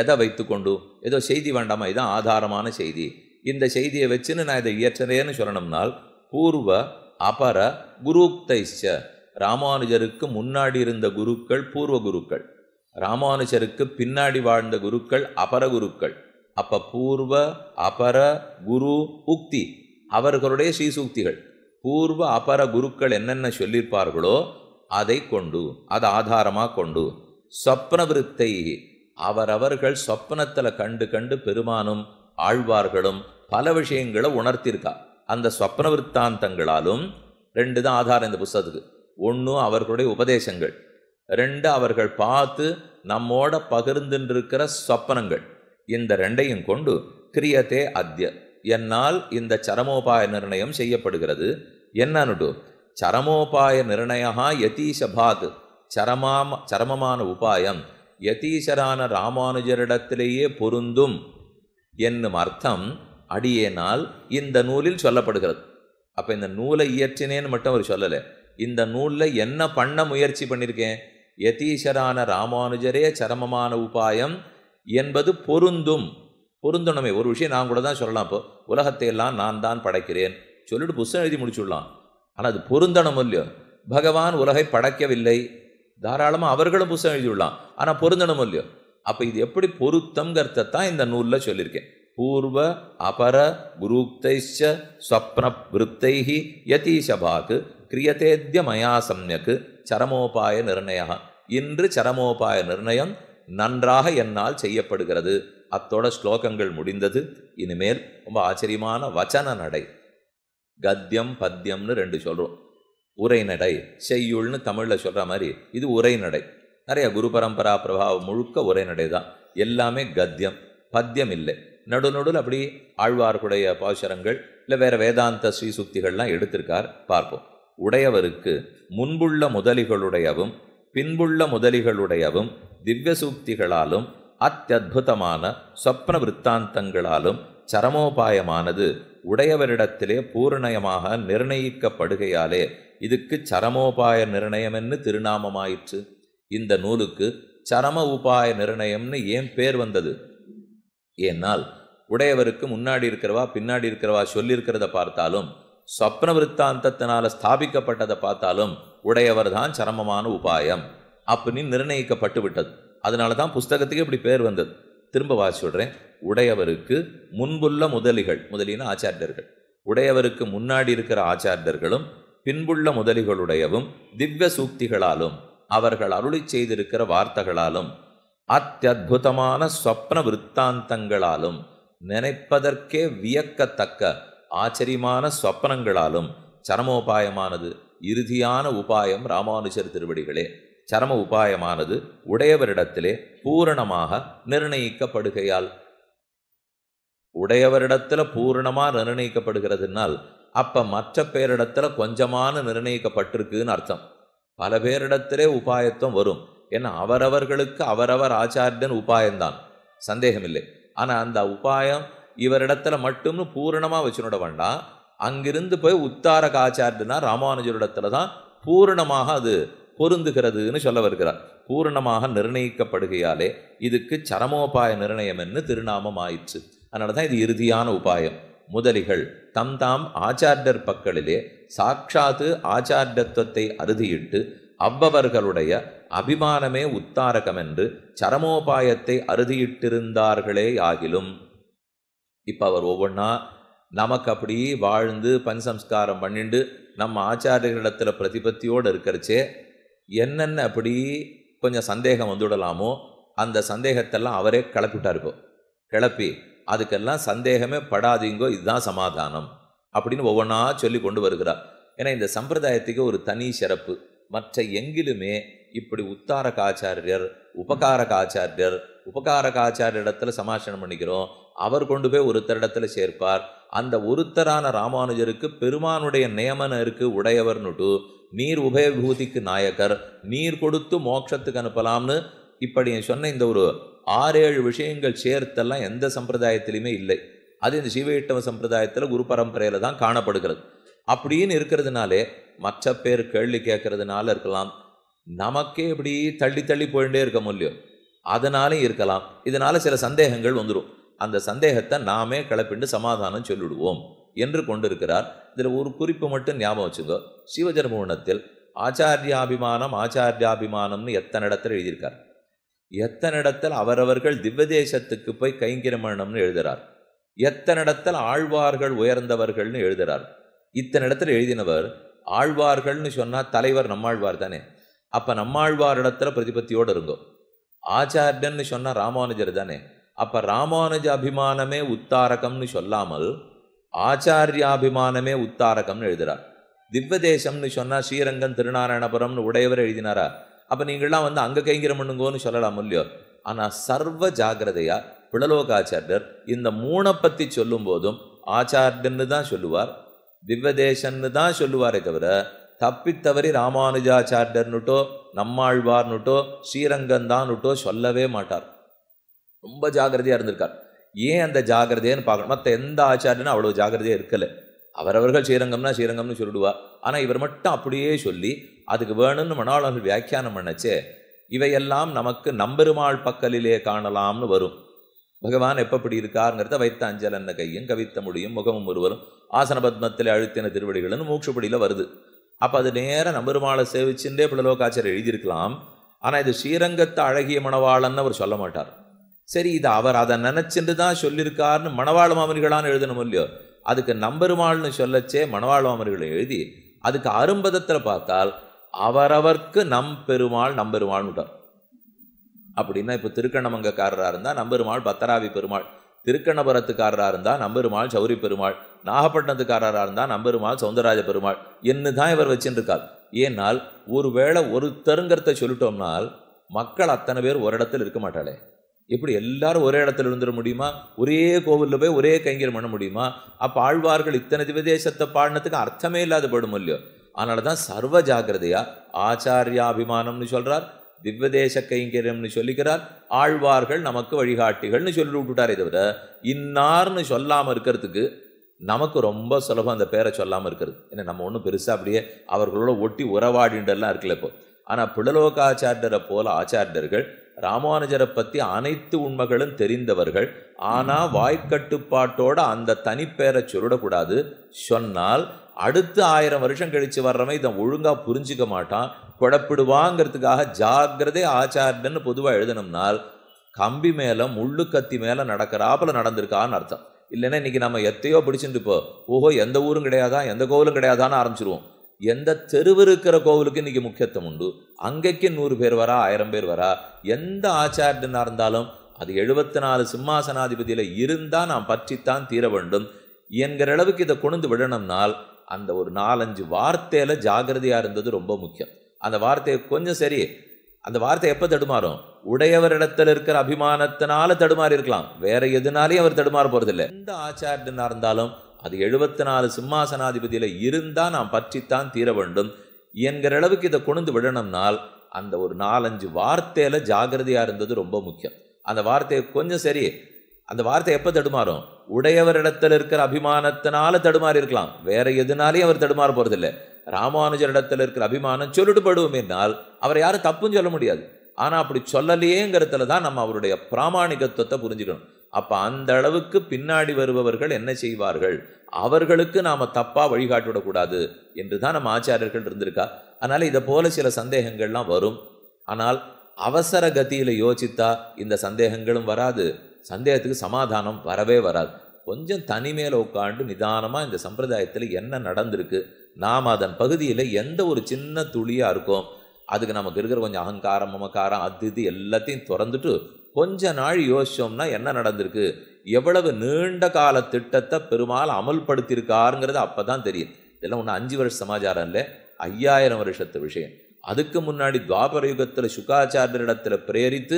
எதை வைத்துக்கொண்டு ஏதோ செய்தி வேண்டாமா இதுதான் ஆதாரமான செய்தி இந்த செய்தியை வச்சுன்னு நான் இதை இயற்றுறேன்னு சொல்லணும்னால் பூர்வ அபர குருக்தைச்ச ராமானுஜருக்கு முன்னாடி இருந்த குருக்கள் பூர்வ குருக்கள் ராமானுஜருக்கு பின்னாடி வாழ்ந்த குருக்கள் அபர குருக்கள் அப்போ பூர்வ அபர குரு உக்தி அவர்களுடைய ஸ்ரீசூக்திகள் பூர்வ அபர குருக்கள் என்னென்ன சொல்லியிருப்பார்களோ அதை கொண்டு அதை ஆதாரமாக கொண்டு சொப்னவிருத்தை அவரவர்கள் சொப்னத்தில் கண்டு கண்டு பெருமானும் ஆழ்வார்களும் பல விஷயங்களை உணர்த்தியிருக்கா அந்த சொப்ன விற்த்தாந்தங்களாலும் ரெண்டு தான் ஆதாரம் இந்த புஸ்தகத்துக்கு ஒன்று அவர்களுடைய உபதேசங்கள் ரெண்டு அவர்கள் பார்த்து நம்மோட பகிர்ந்துருக்கிற சொப்பனங்கள் இந்த ரெண்டையும் கொண்டு கிரியத்தே அத்திய என்னால் இந்த சரமோபாய நிர்ணயம் செய்யப்படுகிறது என்னன்னு சரமோபாய நிர்ணயா யதீசபாத் சரமாம் சரமமான உபாயம் யதீசரான ராமானுஜரிடத்திலேயே பொருந்தும் என்னும் அர்த்தம் அடியேனால் இந்த நூலில் சொல்லப்படுகிறது அப்போ இந்த நூலை இயற்றினேன்னு மட்டும் அவர் சொல்லலை இந்த நூலில் என்ன பண்ண முயற்சி பண்ணியிருக்கேன் யதீஷரான ராமானுஜரே சரமமான உபாயம் என்பது பொருந்தும் பொருந்தணுமே ஒரு விஷயம் நான் கூட தான் சொல்லலாம் இப்போ உலகத்தை எல்லாம் நான் தான் படைக்கிறேன் சொல்லிட்டு புஸ்தம் எழுதி முடிச்சுடலாம் ஆனால் அது பொருந்தணும் இல்லையோ பகவான் உலகை படைக்கவில்லை தாராளமாக அவர்களும் எழுதி எழுதிவிடலாம் ஆனால் பொருந்தணும் இல்லையோ அப்போ இது எப்படி பொருத்தங்கிறத தான் இந்த நூலில் சொல்லியிருக்கேன் பூர்வ அபர குரூக்தைச்ச ஸ்வப்ன விருத்தைஹி யதீஷபாக்கு கிரியத்தேத்ய மயா சம்யக்கு சரமோபாய நிர்ணயம் இன்று சரமோபாய நிர்ணயம் நன்றாக என்னால் செய்யப்படுகிறது அத்தோட ஸ்லோகங்கள் முடிந்தது இனிமேல் ரொம்ப ஆச்சரியமான வச்சன நடை கத்தியம் பத்தியம்னு ரெண்டு சொல்கிறோம் உரைநடை செய்யுள்னு தமிழில் சொல்கிற மாதிரி இது உரைநடை நிறைய குரு பரம்பரா பிரபாவம் முழுக்க உரைநடை தான் எல்லாமே கத்தியம் பத்தியம் இல்லை நடுநடுல் அப்படி ஆழ்வார்குடைய பாசரங்கள் இல்லை வேறு வேதாந்த ஸ்ரீசுக்திகள்லாம் எடுத்திருக்கார் பார்ப்போம் உடையவருக்கு முன்புள்ள முதலிகளுடையவும் பின்புள்ள முதலிகளுடையவும் திவ்ய சூக்திகளாலும் அத்தியுதமான சொப்ன விற்த்தாந்தங்களாலும் சரமோபாயமானது உடையவரிடத்திலே பூர்ணயமாக நிர்ணயிக்கப்படுகையாலே இதுக்கு சரமோபாய நிர்ணயமென்னு திருநாமமாயிற்று இந்த நூலுக்கு சரம உபாய நிர்ணயம்னு ஏன் பேர் வந்தது ஏனால் உடையவருக்கு முன்னாடி இருக்கிறவா பின்னாடி இருக்கிறவா சொல்லியிருக்கிறத பார்த்தாலும் சொப்ன விற்த்தாந்தத்தினால் ஸ்தாபிக்கப்பட்டதை பார்த்தாலும் உடையவர் தான் சரமமான உபாயம் அப்படின்னு நிர்ணயிக்கப்பட்டு விட்டது அதனால தான் புஸ்தகத்துக்கு இப்படி பேர் வந்தது திரும்ப வாசி சொல்கிறேன் உடையவருக்கு முன்புள்ள முதலிகள் முதலின ஆச்சாரியர்கள் உடையவருக்கு முன்னாடி இருக்கிற ஆச்சாரியர்களும் பின்புள்ள முதலிகளுடையவும் திவ்ய சூக்திகளாலும் அவர்கள் அருளி செய்திருக்கிற வார்த்தைகளாலும் அத்தியுதமான சொப்ன விற்த்தாந்தங்களாலும் நினைப்பதற்கே வியக்கத்தக்க ஆச்சரியமான சொப்னங்களாலும் சரமோபாயமானது இறுதியான உபாயம் ராமானுஜர் திருவடிகளே சரம உபாயமானது உடையவரிடத்திலே பூரணமாக நிர்ணயிக்கப்படுகையால் உடையவரிடத்துல பூரணமாக நிர்ணயிக்கப்படுகிறதுனால் அப்போ மற்ற பேரிடத்துல கொஞ்சமான நிர்ணயிக்கப்பட்டிருக்குன்னு அர்த்தம் பல பேரிடத்திலே உபாயத்துவம் வரும் ஏன்னா அவரவர்களுக்கு அவரவர் ஆச்சாரியன் உபாயம்தான் சந்தேகமில்லை ஆனால் அந்த உபாயம் இவரிடத்துல மட்டும்னு பூரணமாக வச்சுனோட வேண்டாம் அங்கிருந்து போய் உத்தாரக ஆச்சாரியனா ராமானுஜரிடத்துல தான் பூரணமாக அது பொருந்துகிறதுன்னு சொல்ல வருகிறார் பூரணமாக நிர்ணயிக்கப்படுகையாலே இதுக்கு சரமோபாய நிர்ணயம் என்று திருநாமம் ஆயிற்று அதனால தான் இது இறுதியான உபாயம் முதலிகள் தம் தாம் ஆச்சாரியர் பக்களிலே சாட்சாத்து ஆச்சார்டத்துவத்தை அறுதியிட்டு அவ்வவர்களுடைய அபிமானமே உத்தாரகம் என்று சரமோபாயத்தை அறுதியிட்டிருந்தார்களே ஆகிலும் இப்போ அவர் ஒவ்வொன்றா நமக்கு அப்படி வாழ்ந்து பஞ்சம்ஸ்காரம் பண்ணிண்டு நம்ம ஆச்சாரியர்களிடத்தில் பிரதிபத்தியோடு இருக்கிறச்சே என்னென்ன அப்படி கொஞ்சம் சந்தேகம் வந்துவிடலாமோ அந்த சந்தேகத்தெல்லாம் அவரே கிளப்பிட்டார் கிளப்பி அதுக்கெல்லாம் சந்தேகமே படாதீங்கோ இதுதான் சமாதானம் அப்படின்னு ஒவ்வொன்றா சொல்லி கொண்டு வருகிறார் ஏன்னா இந்த சம்பிரதாயத்துக்கு ஒரு தனி சிறப்பு மற்ற எங்கிலுமே இப்படி உத்தாரக உபகாரகாச்சாரியர் உபகாரக இடத்துல சமாஷனம் பண்ணிக்கிறோம் அவர் கொண்டு போய் ஒருத்தர் இடத்துல சேர்ப்பார் அந்த ஒருத்தரான ராமானுஜருக்கு பெருமானுடைய நியமனருக்கு உடையவர்னுட்டு நீர் உபயபூதிக்கு நாயக்கர் நீர் கொடுத்து மோட்சத்துக்கு அனுப்பலாம்னு இப்படி சொன்ன இந்த ஒரு ஆறேழு விஷயங்கள் சேர்த்தெல்லாம் எந்த சம்பிரதாயத்திலையுமே இல்லை அது இந்த சீவையிட்டவ சம்பிரதாயத்தில் குரு பரம்பரையில் தான் காணப்படுகிறது அப்படின்னு இருக்கிறதுனாலே மற்ற பேர் கேள்வி கேட்கறதுனால இருக்கலாம் நமக்கே இப்படி தள்ளி தள்ளி போயிட்டே இருக்க முடியும் அதனாலும் இருக்கலாம் இதனால் சில சந்தேகங்கள் வந்துடும் அந்த சந்தேகத்தை நாமே கிளப்பிண்டு சமாதானம் சொல்லிடுவோம் என்று கொண்டிருக்கிறார் இதில் ஒரு குறிப்பு மட்டும் ஞாபகம் சிவ சிவஜன்மபுவனத்தில் ஆச்சாரியாபிமானம் ஆச்சாரியாபிமானம்னு எத்தனை இடத்துல எழுதியிருக்கார் எத்தனை இடத்தில் அவரவர்கள் தேசத்துக்கு போய் கைங்கிரமணம்னு எழுதுகிறார் எத்தனை இடத்தில் ஆழ்வார்கள் உயர்ந்தவர்கள்னு எழுதுகிறார் இத்தனை இடத்துல எழுதினவர் ஆழ்வார்கள்னு சொன்னால் தலைவர் நம்மாழ்வார் தானே அப்போ நம்மாழ்வார் இடத்துல பிரதிபத்தியோடு இருங்கோ ஆச்சாரியன்னு சொன்னால் ராமானுஜர் தானே அப்போ ராமானுஜ அபிமானமே உத்தாரகம்னு சொல்லாமல் ஆச்சாரியாபிமானமே உத்தாரகம்னு எழுதுறார் திவ்வதேசம்னு சொன்னால் ஸ்ரீரங்கம் திருநாராயணபுரம்னு உடையவர் எழுதினாரா அப்போ நீங்கள்லாம் வந்து அங்கே கைங்கிற பண்ணுங்கோன்னு சொல்லலாம் இல்லையோ ஆனால் சர்வ ஜாகிரதையா பிளலோகாச்சாரியர் இந்த மூணை பற்றி சொல்லும் போதும் ஆச்சாரியன்னு தான் சொல்லுவார் திவ்வதேசன்னு தான் சொல்லுவாரே தவிர தப்பித்தவரி ராமானுஜாச்சாரியர்னுட்டோ நம்மாழ்வார்னுட்டோ ஸ்ரீரங்கம் தான்னுட்டோ சொல்லவே மாட்டார் ரொம்ப ஜாகிரதையாக இருந்திருக்கார் ஏன் அந்த ஜாகிரதையன்னு பார்க்கணும் மற்ற எந்த ஆச்சாரியனும் அவ்வளோ ஜாகிரதையாக இருக்கலை அவரவர்கள் ஸ்ரீரங்கம்னா ஸ்ரீரங்கம்னு சொல்லிடுவா ஆனால் இவர் மட்டும் அப்படியே சொல்லி அதுக்கு வேணும்னு மனோளர்கள் வியாக்கியானம் பண்ணச்சே இவையெல்லாம் நமக்கு நம்பெருமாள் பக்கலிலே காணலாம்னு வரும் பகவான் எப்பப்படி இருக்காருங்கிறத வைத்த அஞ்சல் அன்ன கையும் கவித்த முடியும் முகமும் ஒருவரும் ஆசன பத்மத்தில் அழுத்தின திருவடிகள்னு மூக்ஷப்படியில் வருது அப்போ அது நேராக நம்பெருமாளை சேவிச்சுட்டே பிள்ளலோகாச்சர் எழுதியிருக்கலாம் ஆனால் இது ஸ்ரீரங்கத்தை அழகிய மணவாளன்னு அவர் சொல்ல மாட்டார் சரி இது அவர் அதை நினச்சிட்டு தான் சொல்லியிருக்காருன்னு மணவாழ் மாமர்களான்னு எழுதணும் இல்லையோ அதுக்கு நம்பெருமாள்னு சொல்லச்சே மணவாழ் மாமர்களை எழுதி அதுக்கு அரும்பதத்தில் பார்த்தால் அவரவர்க்கு நம் பெருமாள் நம்பெருமாள் விட்டார் அப்படின்னா இப்போ திருக்கண்ணமங்கக்காரராக இருந்தால் நம்பெருமாள் பத்தராவி பெருமாள் திருக்கண்ணபுரத்துக்காரராக இருந்தால் நம்பெருமாள் சௌரி பெருமாள் நாகப்பட்டினத்துக்காரராக இருந்தால் நம்பெருமாள் சவுந்தரராஜ பெருமாள் என்று தான் இவர் வச்சுருக்கார் ஏன்னால் ஒருவேளை தருங்கரத்தை சொல்லிட்டோம்னால் மக்கள் அத்தனை பேர் ஒரு இடத்துல இருக்க மாட்டாளே எப்படி எல்லாரும் ஒரே இடத்துல இருந்துட முடியுமா ஒரே கோவிலில் போய் ஒரே கைங்கரம் பண்ண முடியுமா அப்போ ஆழ்வார்கள் இத்தனை திவதேசத்தை பாடினத்துக்கு அர்த்தமே இல்லாத படும் இல்லையோ அதனால தான் சர்வ ஜாகிரதையாக ஆச்சாரியாபிமானம்னு சொல்கிறார் திவ்வதேச கைங்கரியம்னு சொல்லிக்கிறார் ஆழ்வார்கள் நமக்கு வழிகாட்டிகள்னு சொல்லி விட்டுட்டாரே தவிர இன்னார்னு சொல்லாமல் இருக்கிறதுக்கு நமக்கு ரொம்ப சுலபம் அந்த பேரை சொல்லாமல் இருக்கிறது ஏன்னா நம்ம ஒன்றும் பெருசாக அப்படியே அவர்களோட ஒட்டி உறவாடின்றெல்லாம் இருக்கல இப்போ ஆனால் பிளலோகாச்சாரியரை போல ஆச்சாரியர்கள் ராமானுஜரை பற்றி அனைத்து உண்மைகளும் தெரிந்தவர்கள் ஆனால் வாய்க்கட்டுப்பாட்டோட அந்த தனிப்பேரை சொல்லிடக்கூடாது சொன்னால் அடுத்து ஆயிரம் வருஷம் கழித்து வர்றவன் இதை ஒழுங்காக புரிஞ்சிக்க மாட்டான் குழப்பிடுவாங்கிறதுக்காக ஜாகிரதை ஆச்சாரியன்னு பொதுவாக எழுதணும்னால் கம்பி மேலே முள்ளு கத்தி மேலே நடக்கிறாப்பில் நடந்திருக்கான்னு அர்த்தம் இல்லைன்னா இன்றைக்கி நம்ம எத்தையோ பிடிச்சிட்டு இப்போ ஓஹோ எந்த ஊரும் கிடையாதா எந்த கோவிலும் கிடையாதான்னு ஆரம்பிச்சிருவோம் எந்த தெருவு இருக்கிற கோவிலுக்கு இன்றைக்கி முக்கியத்துவம் உண்டு அங்கேக்கு நூறு பேர் வரா ஆயிரம் பேர் வரா எந்த ஆச்சாரியனாக இருந்தாலும் அது எழுபத்தி நாலு சிம்மாசனாதிபதியில் இருந்தால் நாம் பற்றித்தான் தீர வேண்டும் என்கிற அளவுக்கு இதை கொண்டு விடணும்னால் அந்த ஒரு நாலஞ்சு வார்த்தையில் ஜாகிரதையாக இருந்தது ரொம்ப முக்கியம் அந்த வார்த்தையை கொஞ்சம் சரி அந்த வார்த்தை எப்போ தடுமாறும் உடையவரிடத்தில் இருக்கிற அபிமானத்தினால தடுமாறி இருக்கலாம் வேற எதுனாலையும் அவர் தடுமாற போகிறதில்ல எந்த ஆச்சாரியனாக இருந்தாலும் அது எழுபத்தி நாலு சிம்மாசனாதிபதியில் இருந்தால் நாம் பற்றித்தான் தீர வேண்டும் என்கிற அளவுக்கு இதை கொண்டு விடணும்னால் அந்த ஒரு நாலஞ்சு வார்த்தையில் ஜாகிரதையாக இருந்தது ரொம்ப முக்கியம் அந்த வார்த்தையை கொஞ்சம் சரி அந்த வார்த்தை எப்போ தடுமாறும் உடையவரிடத்தில் இருக்கிற அபிமானத்தினால தடுமாறி இருக்கலாம் வேற எதுனாலையும் அவர் தடுமாற போகிறதில்ல ராமானுஜர் இருக்கிற அபிமானம் சொல்லிடுபடுவோம் என்றால் அவர் யாரும் தப்புன்னு சொல்ல முடியாது ஆனால் அப்படி சொல்லலையேங்கிறதுல தான் நம்ம அவருடைய பிராமாணிகத்துவத்தை புரிஞ்சுக்கணும் அப்போ அந்த அளவுக்கு பின்னாடி வருபவர்கள் என்ன செய்வார்கள் அவர்களுக்கு நாம் தப்பாக வழிகாட்டிவிடக்கூடாது என்று தான் நம்ம ஆச்சாரியர்கள் இருந்திருக்கா அதனால் இதை போல சில சந்தேகங்கள்லாம் வரும் ஆனால் அவசர கதியில் யோசித்தா இந்த சந்தேகங்களும் வராது சந்தேகத்துக்கு சமாதானம் வரவே வராது கொஞ்சம் தனிமேல உட்காண்டு நிதானமாக இந்த சம்பிரதாயத்தில் என்ன நடந்திருக்கு நாம் அதன் பகுதியில் எந்த ஒரு சின்ன துளியாக இருக்கோம் அதுக்கு நமக்கு இருக்கிற கொஞ்சம் அகங்காரம் மமக்காரம் அது இது எல்லாத்தையும் திறந்துட்டு கொஞ்ச நாள் யோசிச்சோம்னா என்ன நடந்திருக்கு எவ்வளவு நீண்ட கால திட்டத்தை பெருமாள் அமல்படுத்தியிருக்காருங்கிறது அப்போ தான் தெரியும் இதெல்லாம் ஒன்று அஞ்சு வருஷ சமாச்சாரம் இல்லை ஐயாயிரம் வருஷத்து விஷயம் அதுக்கு முன்னாடி துவாபர யுகத்தில் சுக்காச்சாரியரிடத்தில் பிரேரித்து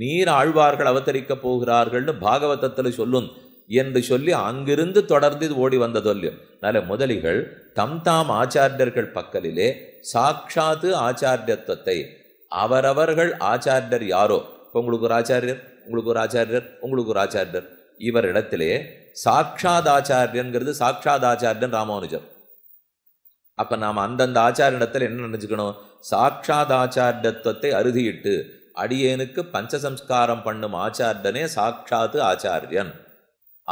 நீர் ஆழ்வார்கள் அவதரிக்கப் போகிறார்கள்னு பாகவதத்தில் சொல்லும் என்று சொல்லி அங்கிருந்து தொடர்ந்து இது ஓடி வந்ததொல்லு அதனால் முதலிகள் தம் தாம் ஆச்சாரியர்கள் பக்கலிலே சாட்சாத்து ஆச்சாரியத்துவத்தை அவரவர்கள் ஆச்சாரியர் யாரோ உங்களுக்கு ஒரு ஆச்சாரியர் உங்களுக்கு ஒரு ஆச்சாரியர் உங்களுக்கு ஒரு ஆச்சாரியர் இடத்திலே சாட்சாத் ஆச்சாரியன்கிறது சாட்சாத் ஆச்சாரியன் ராமானுஜர் அப்போ நாம் அந்தந்த ஆச்சாரியிடத்தில் என்ன நினச்சிக்கணும் சாட்சாத் ஆச்சாரியத்துவத்தை அறுதியிட்டு அடியேனுக்கு பஞ்சசம்ஸ்காரம் பண்ணும் ஆச்சாரியனே சாட்சாத்து ஆச்சாரியன்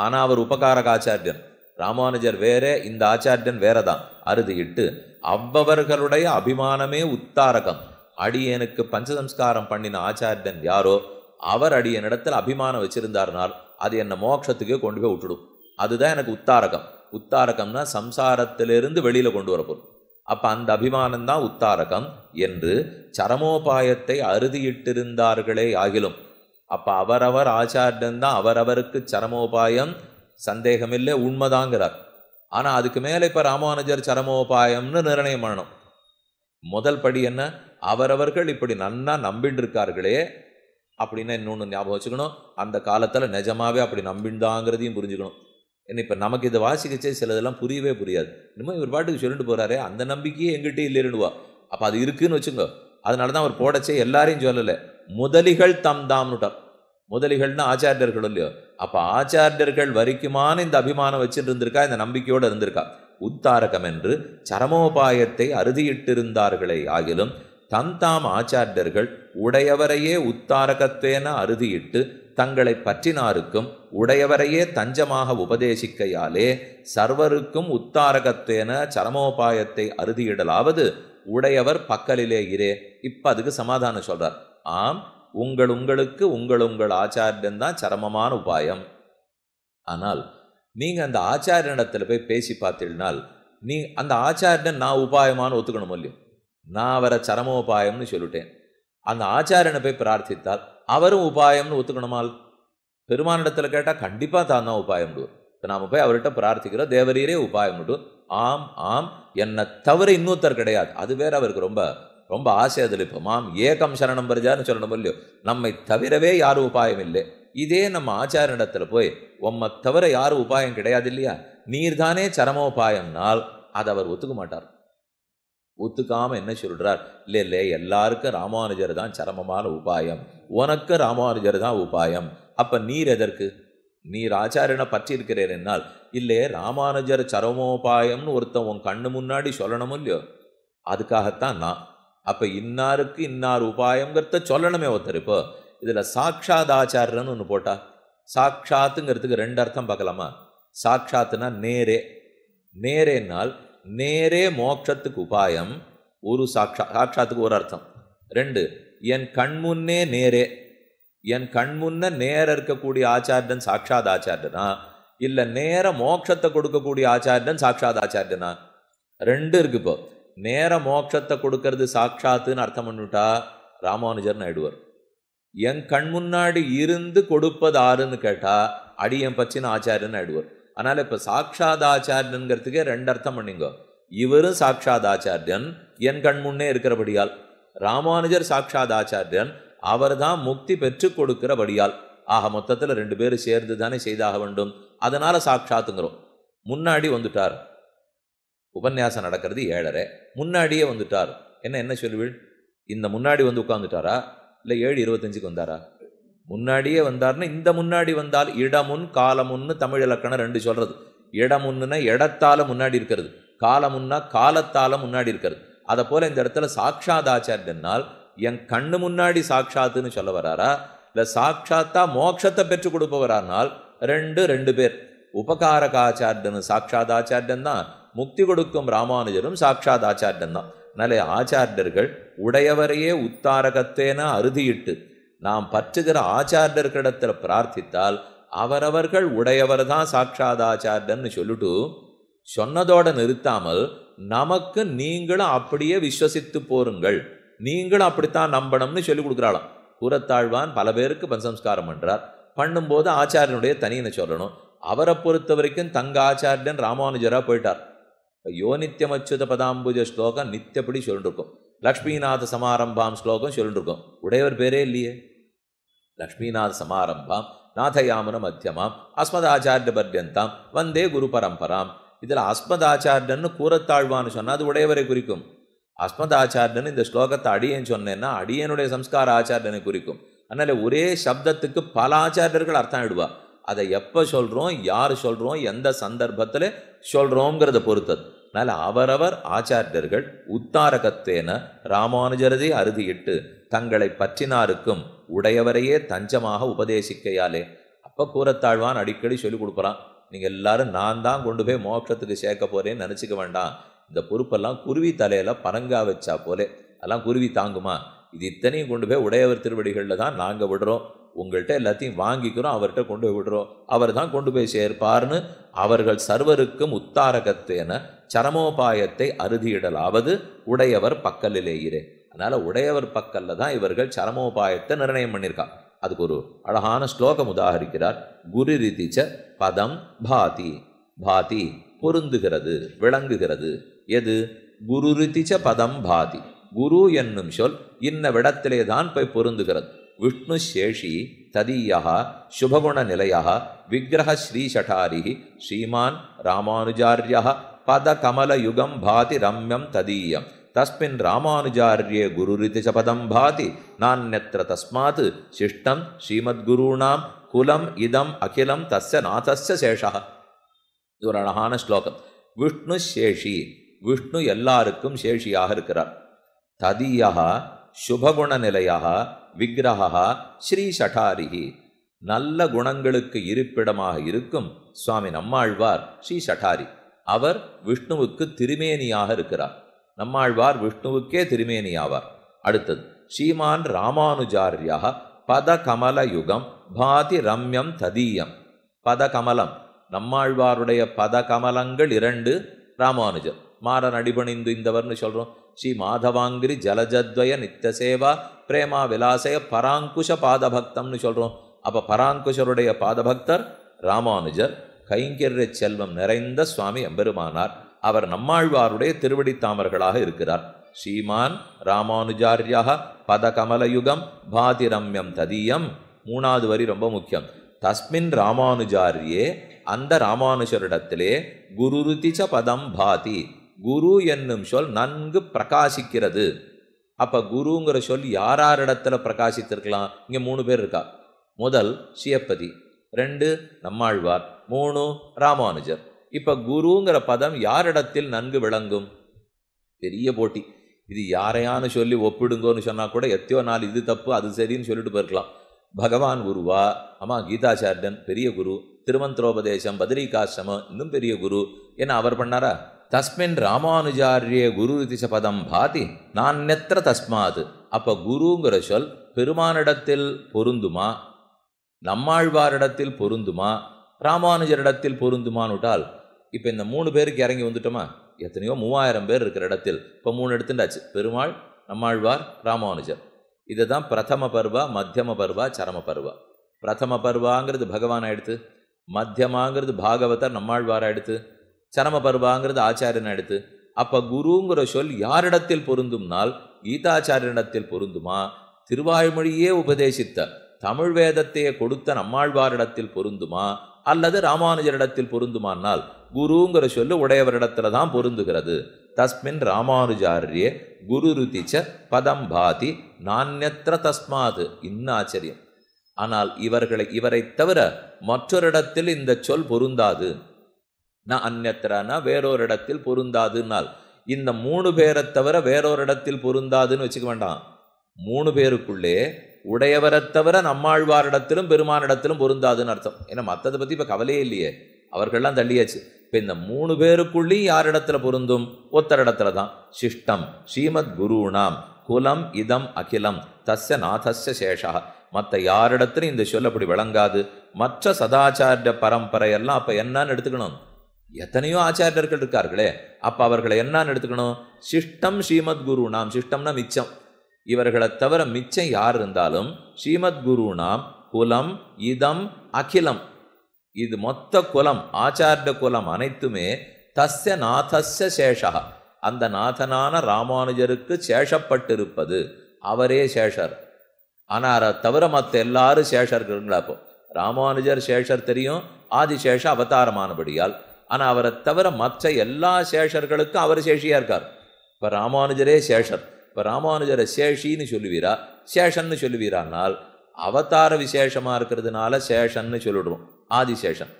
ஆனால் அவர் உபகாரக ஆச்சாரியன் ராமானுஜர் வேறே இந்த ஆச்சாரியன் வேறதான் தான் அறுதியிட்டு அவ்வவர்களுடைய அபிமானமே உத்தாரகம் அடியனுக்கு பஞ்சசம்ஸ்காரம் பண்ணின ஆச்சாரியன் யாரோ அவர் அடியனிடத்தில் அபிமானம் வச்சிருந்தார்னால் அது என்னை மோட்சத்துக்கே கொண்டு போய் விட்டுடும் அதுதான் எனக்கு உத்தாரகம் உத்தாரகம்னா சம்சாரத்திலிருந்து வெளியில் கொண்டு வரப்போம் அப்போ அந்த தான் உத்தாரகம் என்று சரமோபாயத்தை அறுதியிட்டிருந்தார்களே ஆகிலும் அப்போ அவரவர் ஆச்சாரியன் தான் அவரவருக்கு சரமோபாயம் சந்தேகமில்லை உண்மைதாங்கிறார் ஆனால் அதுக்கு மேலே இப்போ ராமானுஜர் சரமோபாயம்னு நிர்ணயம் பண்ணணும் முதல் படி என்ன அவரவர்கள் இப்படி நன்னா நம்பின்னு இருக்கார்களே அப்படின்னா இன்னொன்று ஞாபகம் வச்சுக்கணும் அந்த காலத்தில் நிஜமாகவே அப்படி நம்பிண்டாங்கிறதையும் புரிஞ்சுக்கணும் இப்போ நமக்கு இதை வாசிக்கச்சே சிலதெல்லாம் புரியவே புரியாது இன்னமும் இவர் பாட்டுக்கு சொல்லிட்டு போகிறாரு அந்த நம்பிக்கையே எங்கிட்டே இல்லைன்னுவா அப்போ அது இருக்குன்னு வச்சுக்கோங்க அதனால தான் அவர் போடச்சே எல்லாரையும் சொல்லலை முதலிகள் தம் தாம்னுட்டார் முதலிகள்னு ஆச்சாரியர்கள் இல்லையோ அப்போ ஆச்சாரியர்கள் வரைக்குமான இந்த அபிமானம் வச்சுட்டு இருந்திருக்கா இந்த நம்பிக்கையோடு இருந்திருக்கா உத்தாரகம் என்று சரமோபாயத்தை அறுதியிட்டிருந்தார்களே ஆகிலும் தந்தாம் ஆச்சாரியர்கள் உடையவரையே உத்தாரகத்தேன அறுதியிட்டு தங்களை பற்றினாருக்கும் உடையவரையே தஞ்சமாக உபதேசிக்கையாலே சர்வருக்கும் உத்தாரகத்தேன சரமோபாயத்தை அறுதியிடலாவது உடையவர் பக்கலிலே இரே இப்போ அதுக்கு சமாதானம் சொல்கிறார் ஆம் உங்கள் உங்களுக்கு உங்கள் உங்கள் ஆச்சாரியன் தான் சரமமான உபாயம் ஆனால் நீங்கள் அந்த ஆச்சாரியனிடத்தில் போய் பேசி பார்த்தீங்கன்னா நீ அந்த ஆச்சாரியன் நான் உபாயமானு ஒத்துக்கணும் இல்லையோ நான் அவரை சரமோபாயம்னு சொல்லிட்டேன் அந்த ஆச்சாரியனை போய் பிரார்த்தித்தால் அவரும் உபாயம்னு ஒத்துக்கணுமால் பெருமானிடத்தில் கேட்டால் கண்டிப்பாக தான் தான் உபாயம் இப்போ நாம் போய் அவர்கிட்ட பிரார்த்திக்கிறோம் தேவரீரே உபாயம் விடுவோம் ஆம் ஆம் என்னை தவிர இன்னொருத்தர் கிடையாது அது வேற அவருக்கு ரொம்ப ரொம்ப ஆசை அதில் இப்போ மாம் ஏகம் சரணம் பரிஜான்னு சொல்லணும் இல்லையோ நம்மை தவிரவே யாரும் உபாயம் இல்லை இதே நம்ம ஆச்சாரனிடத்தில் போய் உம்மை தவிர யாரும் உபாயம் கிடையாது இல்லையா நீர்தானே சரமோபாயம்னால் அதை அவர் ஒத்துக்க மாட்டார் ஒத்துக்காமல் என்ன சொல்கிறார் இல்லை இல்லை எல்லாருக்கும் ராமானுஜர் தான் சிரமமான உபாயம் உனக்கு ராமானுஜர் தான் உபாயம் அப்போ நீர் எதற்கு நீர் ஆச்சாரியனை பற்றி என்னால் இல்லை ராமானுஜர் சரமோபாயம்னு ஒருத்தன் உன் கண்ணு முன்னாடி சொல்லணும் இல்லையோ அதுக்காகத்தான் நான் அப்போ இன்னாருக்கு இன்னார் உபாயங்கிறத சொல்லணுமே ஒருத்தர் இப்போ இதில் சாக்ஷாத் ஆச்சாரியன்னு ஒன்று போட்டா சாக்ஷாத்துங்கிறதுக்கு ரெண்டு அர்த்தம் பார்க்கலாமா சாட்சாத்துனா நேரே நேரேன்னால் நேரே மோட்சத்துக்கு உபாயம் ஒரு சாட்சா சாட்சாத்துக்கு ஒரு அர்த்தம் ரெண்டு என் கண்முன்னே நேரே என் கண்முன்ன நேர இருக்கக்கூடிய ஆச்சாரியன் சாட்சாத் ஆச்சாரியனா இல்லை நேர மோட்சத்தை கொடுக்கக்கூடிய ஆச்சாரியன் சாட்சாத் ஆச்சாரியனா ரெண்டு இருக்கு இப்போ நேர மோட்சத்தை கொடுக்கறது சாட்சாத்துன்னு அர்த்தம் பண்ணிவிட்டா ராமானுஜர்னு ஆயிடுவார் என் கண் முன்னாடி இருந்து கொடுப்பது ஆறுன்னு கேட்டால் அடியன் பச்சின்னு ஆச்சாரியன்னு ஆயிடுவார் அதனால் இப்போ ஆச்சாரியனுங்கிறதுக்கே ரெண்டு அர்த்தம் பண்ணிங்கோ இவரும் ஆச்சாரியன் என் கண் முன்னே இருக்கிறபடியால் ராமானுஜர் ஆச்சாரியன் அவர் தான் முக்தி பெற்று கொடுக்கிறபடியால் ஆக மொத்தத்தில் ரெண்டு பேரும் சேர்ந்து தானே செய்தாக வேண்டும் அதனால் சாட்சாத்துங்கிறோம் முன்னாடி வந்துட்டார் உபன்யாசம் நடக்கிறது ஏழரை முன்னாடியே வந்துட்டார் என்ன என்ன சொல்லுவீள் இந்த முன்னாடி வந்து உட்காந்துட்டாரா இல்லை ஏழு இருபத்தஞ்சுக்கு வந்தாரா முன்னாடியே வந்தார்னா இந்த முன்னாடி வந்தால் இடமுன் காலமுன்னு தமிழ் இலக்கணம் ரெண்டு சொல்கிறது இடமுன்னுனா இடத்தால் முன்னாடி இருக்கிறது காலமுன்னா காலத்தால் முன்னாடி இருக்கிறது அதை போல் இந்த இடத்துல சாட்சாத் ஆச்சாரியன்னால் என் கண்ணு முன்னாடி சாட்சாத்துன்னு சொல்ல வராரா இல்லை சாட்சாத்தா மோட்சத்தை பெற்றுக் கொடுப்பவரானால் ரெண்டு ரெண்டு பேர் உபகாரகாச்சாரியன் சாட்சாத் ஆச்சாரியன் தான் முக்தி கொடுக்கும் ராமானுஜரும் சாட்சாத் ஆச்சாரியன் தான் நல்ல ஆச்சாரியர்கள் உடையவரையே உத்தாரகத்தேன அறுதியிட்டு நாம் பற்றுகிற ஆச்சாரியர்களிடத்தில் பிரார்த்தித்தால் அவரவர்கள் உடையவர் தான் சாட்சாத் ஆச்சாரியன்னு சொல்லிட்டு சொன்னதோடு நிறுத்தாமல் நமக்கு நீங்களும் அப்படியே விஸ்வசித்து போருங்கள் நீங்களும் அப்படித்தான் நம்பணும்னு சொல்லி கொடுக்குறாளாம் கூறத்தாழ்வான் பல பேருக்கு பன்சம்ஸ்காரம் பண்ணுறார் பண்ணும்போது ஆச்சாரியனுடைய தனியினை சொல்லணும் அவரை பொறுத்த வரைக்கும் தங்க ஆச்சாரியன் ராமானுஜராக போயிட்டார் யோனித்யம் அச்சுத பதாம்புஜ ஸ்லோகம் நித்தியப்படி சொல்லிருக்கும் லக்ஷ்மிநாத சமாரம்பாம் ஸ்லோகம் சொல்லிட்டுருக்கோம் உடையவர் பேரே இல்லையே லக்ஷ்மீநாத சமாரம்பாம் நாதயாமன மத்தியமாம் அஸ்மதாச்சாரிய பர்யந்தாம் வந்தே குரு பரம்பராம் இதில் அஸ்மதாச்சாரியன்னு கூறத்தாழ்வான்னு சொன்னால் அது உடையவரை குறிக்கும் அஸ்மதாச்சாரியன் இந்த ஸ்லோகத்தை அடியேன்னு சொன்னேன்னா அடியனுடைய சம்ஸ்கார ஆச்சாரியனை குறிக்கும் அதனால் ஒரே சப்தத்துக்கு பல ஆச்சாரியர்கள் அர்த்தம் ஆயிடுவா அதை எப்போ சொல்கிறோம் யார் சொல்கிறோம் எந்த சந்தர்ப்பத்தில் சொல்கிறோங்கிறத பொறுத்தது அதனால் அவரவர் ஆச்சாரியர்கள் உத்தாரகத்தேன அறுதி இட்டு தங்களை பற்றினாருக்கும் உடையவரையே தஞ்சமாக உபதேசிக்கையாலே அப்போ கூறத்தாழ்வான் அடிக்கடி சொல்லிக் கொடுக்குறான் நீங்கள் எல்லாரும் நான் தான் கொண்டு போய் மோட்சத்துக்கு சேர்க்க போகிறேன்னு நினச்சிக்க வேண்டாம் இந்த பொறுப்பெல்லாம் குருவி தலையில் பரங்கா வச்சா போலே அதெல்லாம் குருவி தாங்குமா இது இத்தனையும் கொண்டு போய் உடையவர் திருவடிகளில் தான் நாங்கள் விடுறோம் உங்கள்கிட்ட எல்லாத்தையும் வாங்கிக்கிறோம் அவர்கிட்ட கொண்டு போய் விடுறோம் அவர் தான் கொண்டு போய் சேர்ப்பார்னு அவர்கள் சர்வருக்கும் உத்தாரகத்தேன சரமோபாயத்தை அறுதியிடலாவது உடையவர் பக்கலிலேயிறே அதனால் உடையவர் பக்கல்ல தான் இவர்கள் சரமோபாயத்தை நிர்ணயம் பண்ணியிருக்காங்க அதுக்கு ஒரு அழகான ஸ்லோகம் உதாகரிக்கிறார் குரு ரிதிச்ச பதம் பாதி பாதி பொருந்துகிறது விளங்குகிறது எது குரு ரிதிச்ச பதம் பாதி குரு என்னும் சொல் இன்ன விடத்திலே தான் போய் பொருந்துகிறது விஷ்ணு சேஷி ததீயா சுபகுண நிலையாக விக்கிரக ஸ்ரீஷடாரி ஸ்ரீமான் ராமானுஜாரியா யுகம் பாதி ரம்யம் ததீயம் தஸ்மின் ராமானுஜாரிய குருரிதி சபதம் பாதி நானியத்திர தஸ்மாத் சிஷ்டம் ஸ்ரீமத்குருணாம் குலம் இதம் அகிலம் தஸ்ய நாதஸ்ய சேஷா இது ஒரு அழகான ஸ்லோகம் விஷ்ணு சேஷி விஷ்ணு எல்லாருக்கும் சேஷியாக இருக்கிறார் ததியா சுபகுணநிலையா விக்கிரகா ஸ்ரீ சட்டாரிகி நல்ல குணங்களுக்கு இருப்பிடமாக இருக்கும் சுவாமி நம்மாழ்வார் ஸ்ரீ சட்டாரி அவர் விஷ்ணுவுக்கு திருமேனியாக இருக்கிறார் நம்மாழ்வார் விஷ்ணுவுக்கே திருமேனியாவார் அடுத்தது ஸ்ரீமான் பத கமல யுகம் பாதி ரம்யம் ததீயம் பதகமலம் நம்மாழ்வாருடைய பதகமலங்கள் இரண்டு ராமானுஜர் மாற நடிபணிந்து இந்தவர்னு சொல்கிறோம் ஸ்ரீ மாதவாங்கிரி ஜலஜத்வய நித்தசேவா பிரேமா விலாசய பராங்குஷ பாதபக்தம்னு சொல்கிறோம் அப்போ பராங்குஷருடைய பாதபக்தர் ராமானுஜர் கைங்கரிய செல்வம் நிறைந்த சுவாமி எம்பெருமானார் அவர் நம்மாழ்வாருடைய திருவடி தாமர்களாக இருக்கிறார் ஸ்ரீமான் ராமானுஜாரியாக பதகமலயுகம் பாதிரம்யம் ததியம் மூணாவது வரி ரொம்ப முக்கியம் தஸ்மின் ராமானுஜாரியே அந்த ராமானுஜரிடத்திலே குருருதிச்ச பதம் பாதி குரு என்னும் சொல் நன்கு பிரகாசிக்கிறது அப்போ குருங்கிற சொல் யார் யார் இடத்துல பிரகாசித்திருக்கலாம் இங்கே மூணு பேர் இருக்கா முதல் சியப்பதி ரெண்டு நம்மாழ்வார் மூணு ராமானுஜர் இப்போ குருங்கிற பதம் யாரிடத்தில் நன்கு விளங்கும் பெரிய போட்டி இது யாரையானு சொல்லி ஒப்பிடுங்கோன்னு சொன்னால் கூட எத்தையோ நாள் இது தப்பு அது சரின்னு சொல்லிட்டு போயிருக்கலாம் பகவான் குருவா அம்மா கீதாச்சாரியன் பெரிய குரு திருமந்திரோபதேசம் பத்ரிகாசிரமம் இன்னும் பெரிய குரு என்ன அவர் பண்ணாரா தஸ்மின் ராமானுஜாரிய குரு திச பதம் பாதி நான் நெத்திர தஸ்மாது அப்போ குருங்கிற சொல் பெருமானிடத்தில் பொருந்துமா நம்மாழ்வாரிடத்தில் பொருந்துமா ராமானுஜரிடத்தில் பொருந்துமானுட்டால் இப்போ இந்த மூணு பேருக்கு இறங்கி வந்துட்டோமா எத்தனையோ மூவாயிரம் பேர் இருக்கிற இடத்தில் இப்போ மூணு எடுத்துட்டாச்சு பெருமாள் நம்மாழ்வார் ராமானுஜர் இதை தான் பிரதம பருவா மத்தியம பருவா சரம பருவா பிரதம பருவாங்கிறது பகவான் ஆயிடுத்து மத்தியமாங்கிறது பாகவதர் நம்மாழ்வாராக எடுத்து சரம பருவாங்கிறது ஆச்சாரியன் ஆயிடுத்து அப்போ குருங்கிற சொல் யாரிடத்தில் பொருந்தும்னால் கீதாச்சாரியனிடத்தில் பொருந்துமா திருவாய்மொழியே உபதேசித்த தமிழ் வேதத்தையே கொடுத்த நம்மாழ்வாரிடத்தில் பொருந்துமா அல்லது ராமானுஜரிடத்தில் பொருந்துமானால் குருங்கிற சொல்லு உடையவரிடத்துல தான் பொருந்துகிறது தஸ்மின் ராமானுஜாரிய குரு ருதிச்ச பதம் பாதி நான்யத்திர தஸ்மாது இன்னும் ஆச்சரியம் ஆனால் இவர்களை இவரை தவிர மற்றொரிடத்தில் இந்த சொல் பொருந்தாது நான் அந்நத்திரனா வேறொரு இடத்தில் பொருந்தாதுன்னால் இந்த மூணு பேரை தவிர வேறொரு இடத்தில் பொருந்தாதுன்னு வச்சுக்க வேண்டாம் மூணு பேருக்குள்ளே உடையவரை தவிர நம்மாழ்வாரிடத்திலும் பெருமானிடத்திலும் பொருந்தாதுன்னு அர்த்தம் ஏன்னா மற்றதை பற்றி இப்போ கவலையே இல்லையே அவர்கள்லாம் தள்ளியாச்சு இப்போ இந்த மூணு பேருக்குள்ளேயும் யார் இடத்துல பொருந்தும் ஒத்தர் இடத்துல தான் சிஷ்டம் ஸ்ரீமத் குருணாம் குலம் இதம் அகிலம் தஸ்ய நாதஸ்ய சேஷாக மற்ற யாரிடத்துலையும் இந்த சொல் அப்படி விளங்காது மற்ற சதாச்சாரிய பரம்பரையெல்லாம் அப்போ என்னான்னு எடுத்துக்கணும் எத்தனையோ ஆச்சாரியர்கள் இருக்கார்களே அப்போ அவர்களை என்னன்னு எடுத்துக்கணும் சிஷ்டம் ஸ்ரீமத் குரு நாம் சிஷ்டம்னா மிச்சம் இவர்களை தவிர மிச்சம் யார் இருந்தாலும் ஸ்ரீமத் குருனாம் குலம் இதம் அகிலம் இது மொத்த குலம் ஆச்சார்ட குலம் அனைத்துமே தஸ்ய நாதஸ்ய சேஷா அந்த நாதனான ராமானுஜருக்கு சேஷப்பட்டிருப்பது அவரே சேஷர் ஆனால் அதை தவிர மற்ற எல்லாரும் சேஷர்கள்ங்களா அப்போ ராமானுஜர் சேஷர் தெரியும் ஆதிசேஷ அவதாரமானபடியால் ஆனால் அவரை தவிர மற்ற எல்லா சேஷர்களுக்கும் அவர் சேஷியாக இருக்கார் இப்போ ராமானுஜரே சேஷர் இப்போ ராமானுஜரை சேஷின்னு சொல்லுவீரா சேஷன்னு சொல்லுவீரானால் அவதார விசேஷமாக இருக்கிறதுனால சேஷன்னு சொல்லிடுவோம் ஆதிசேஷன்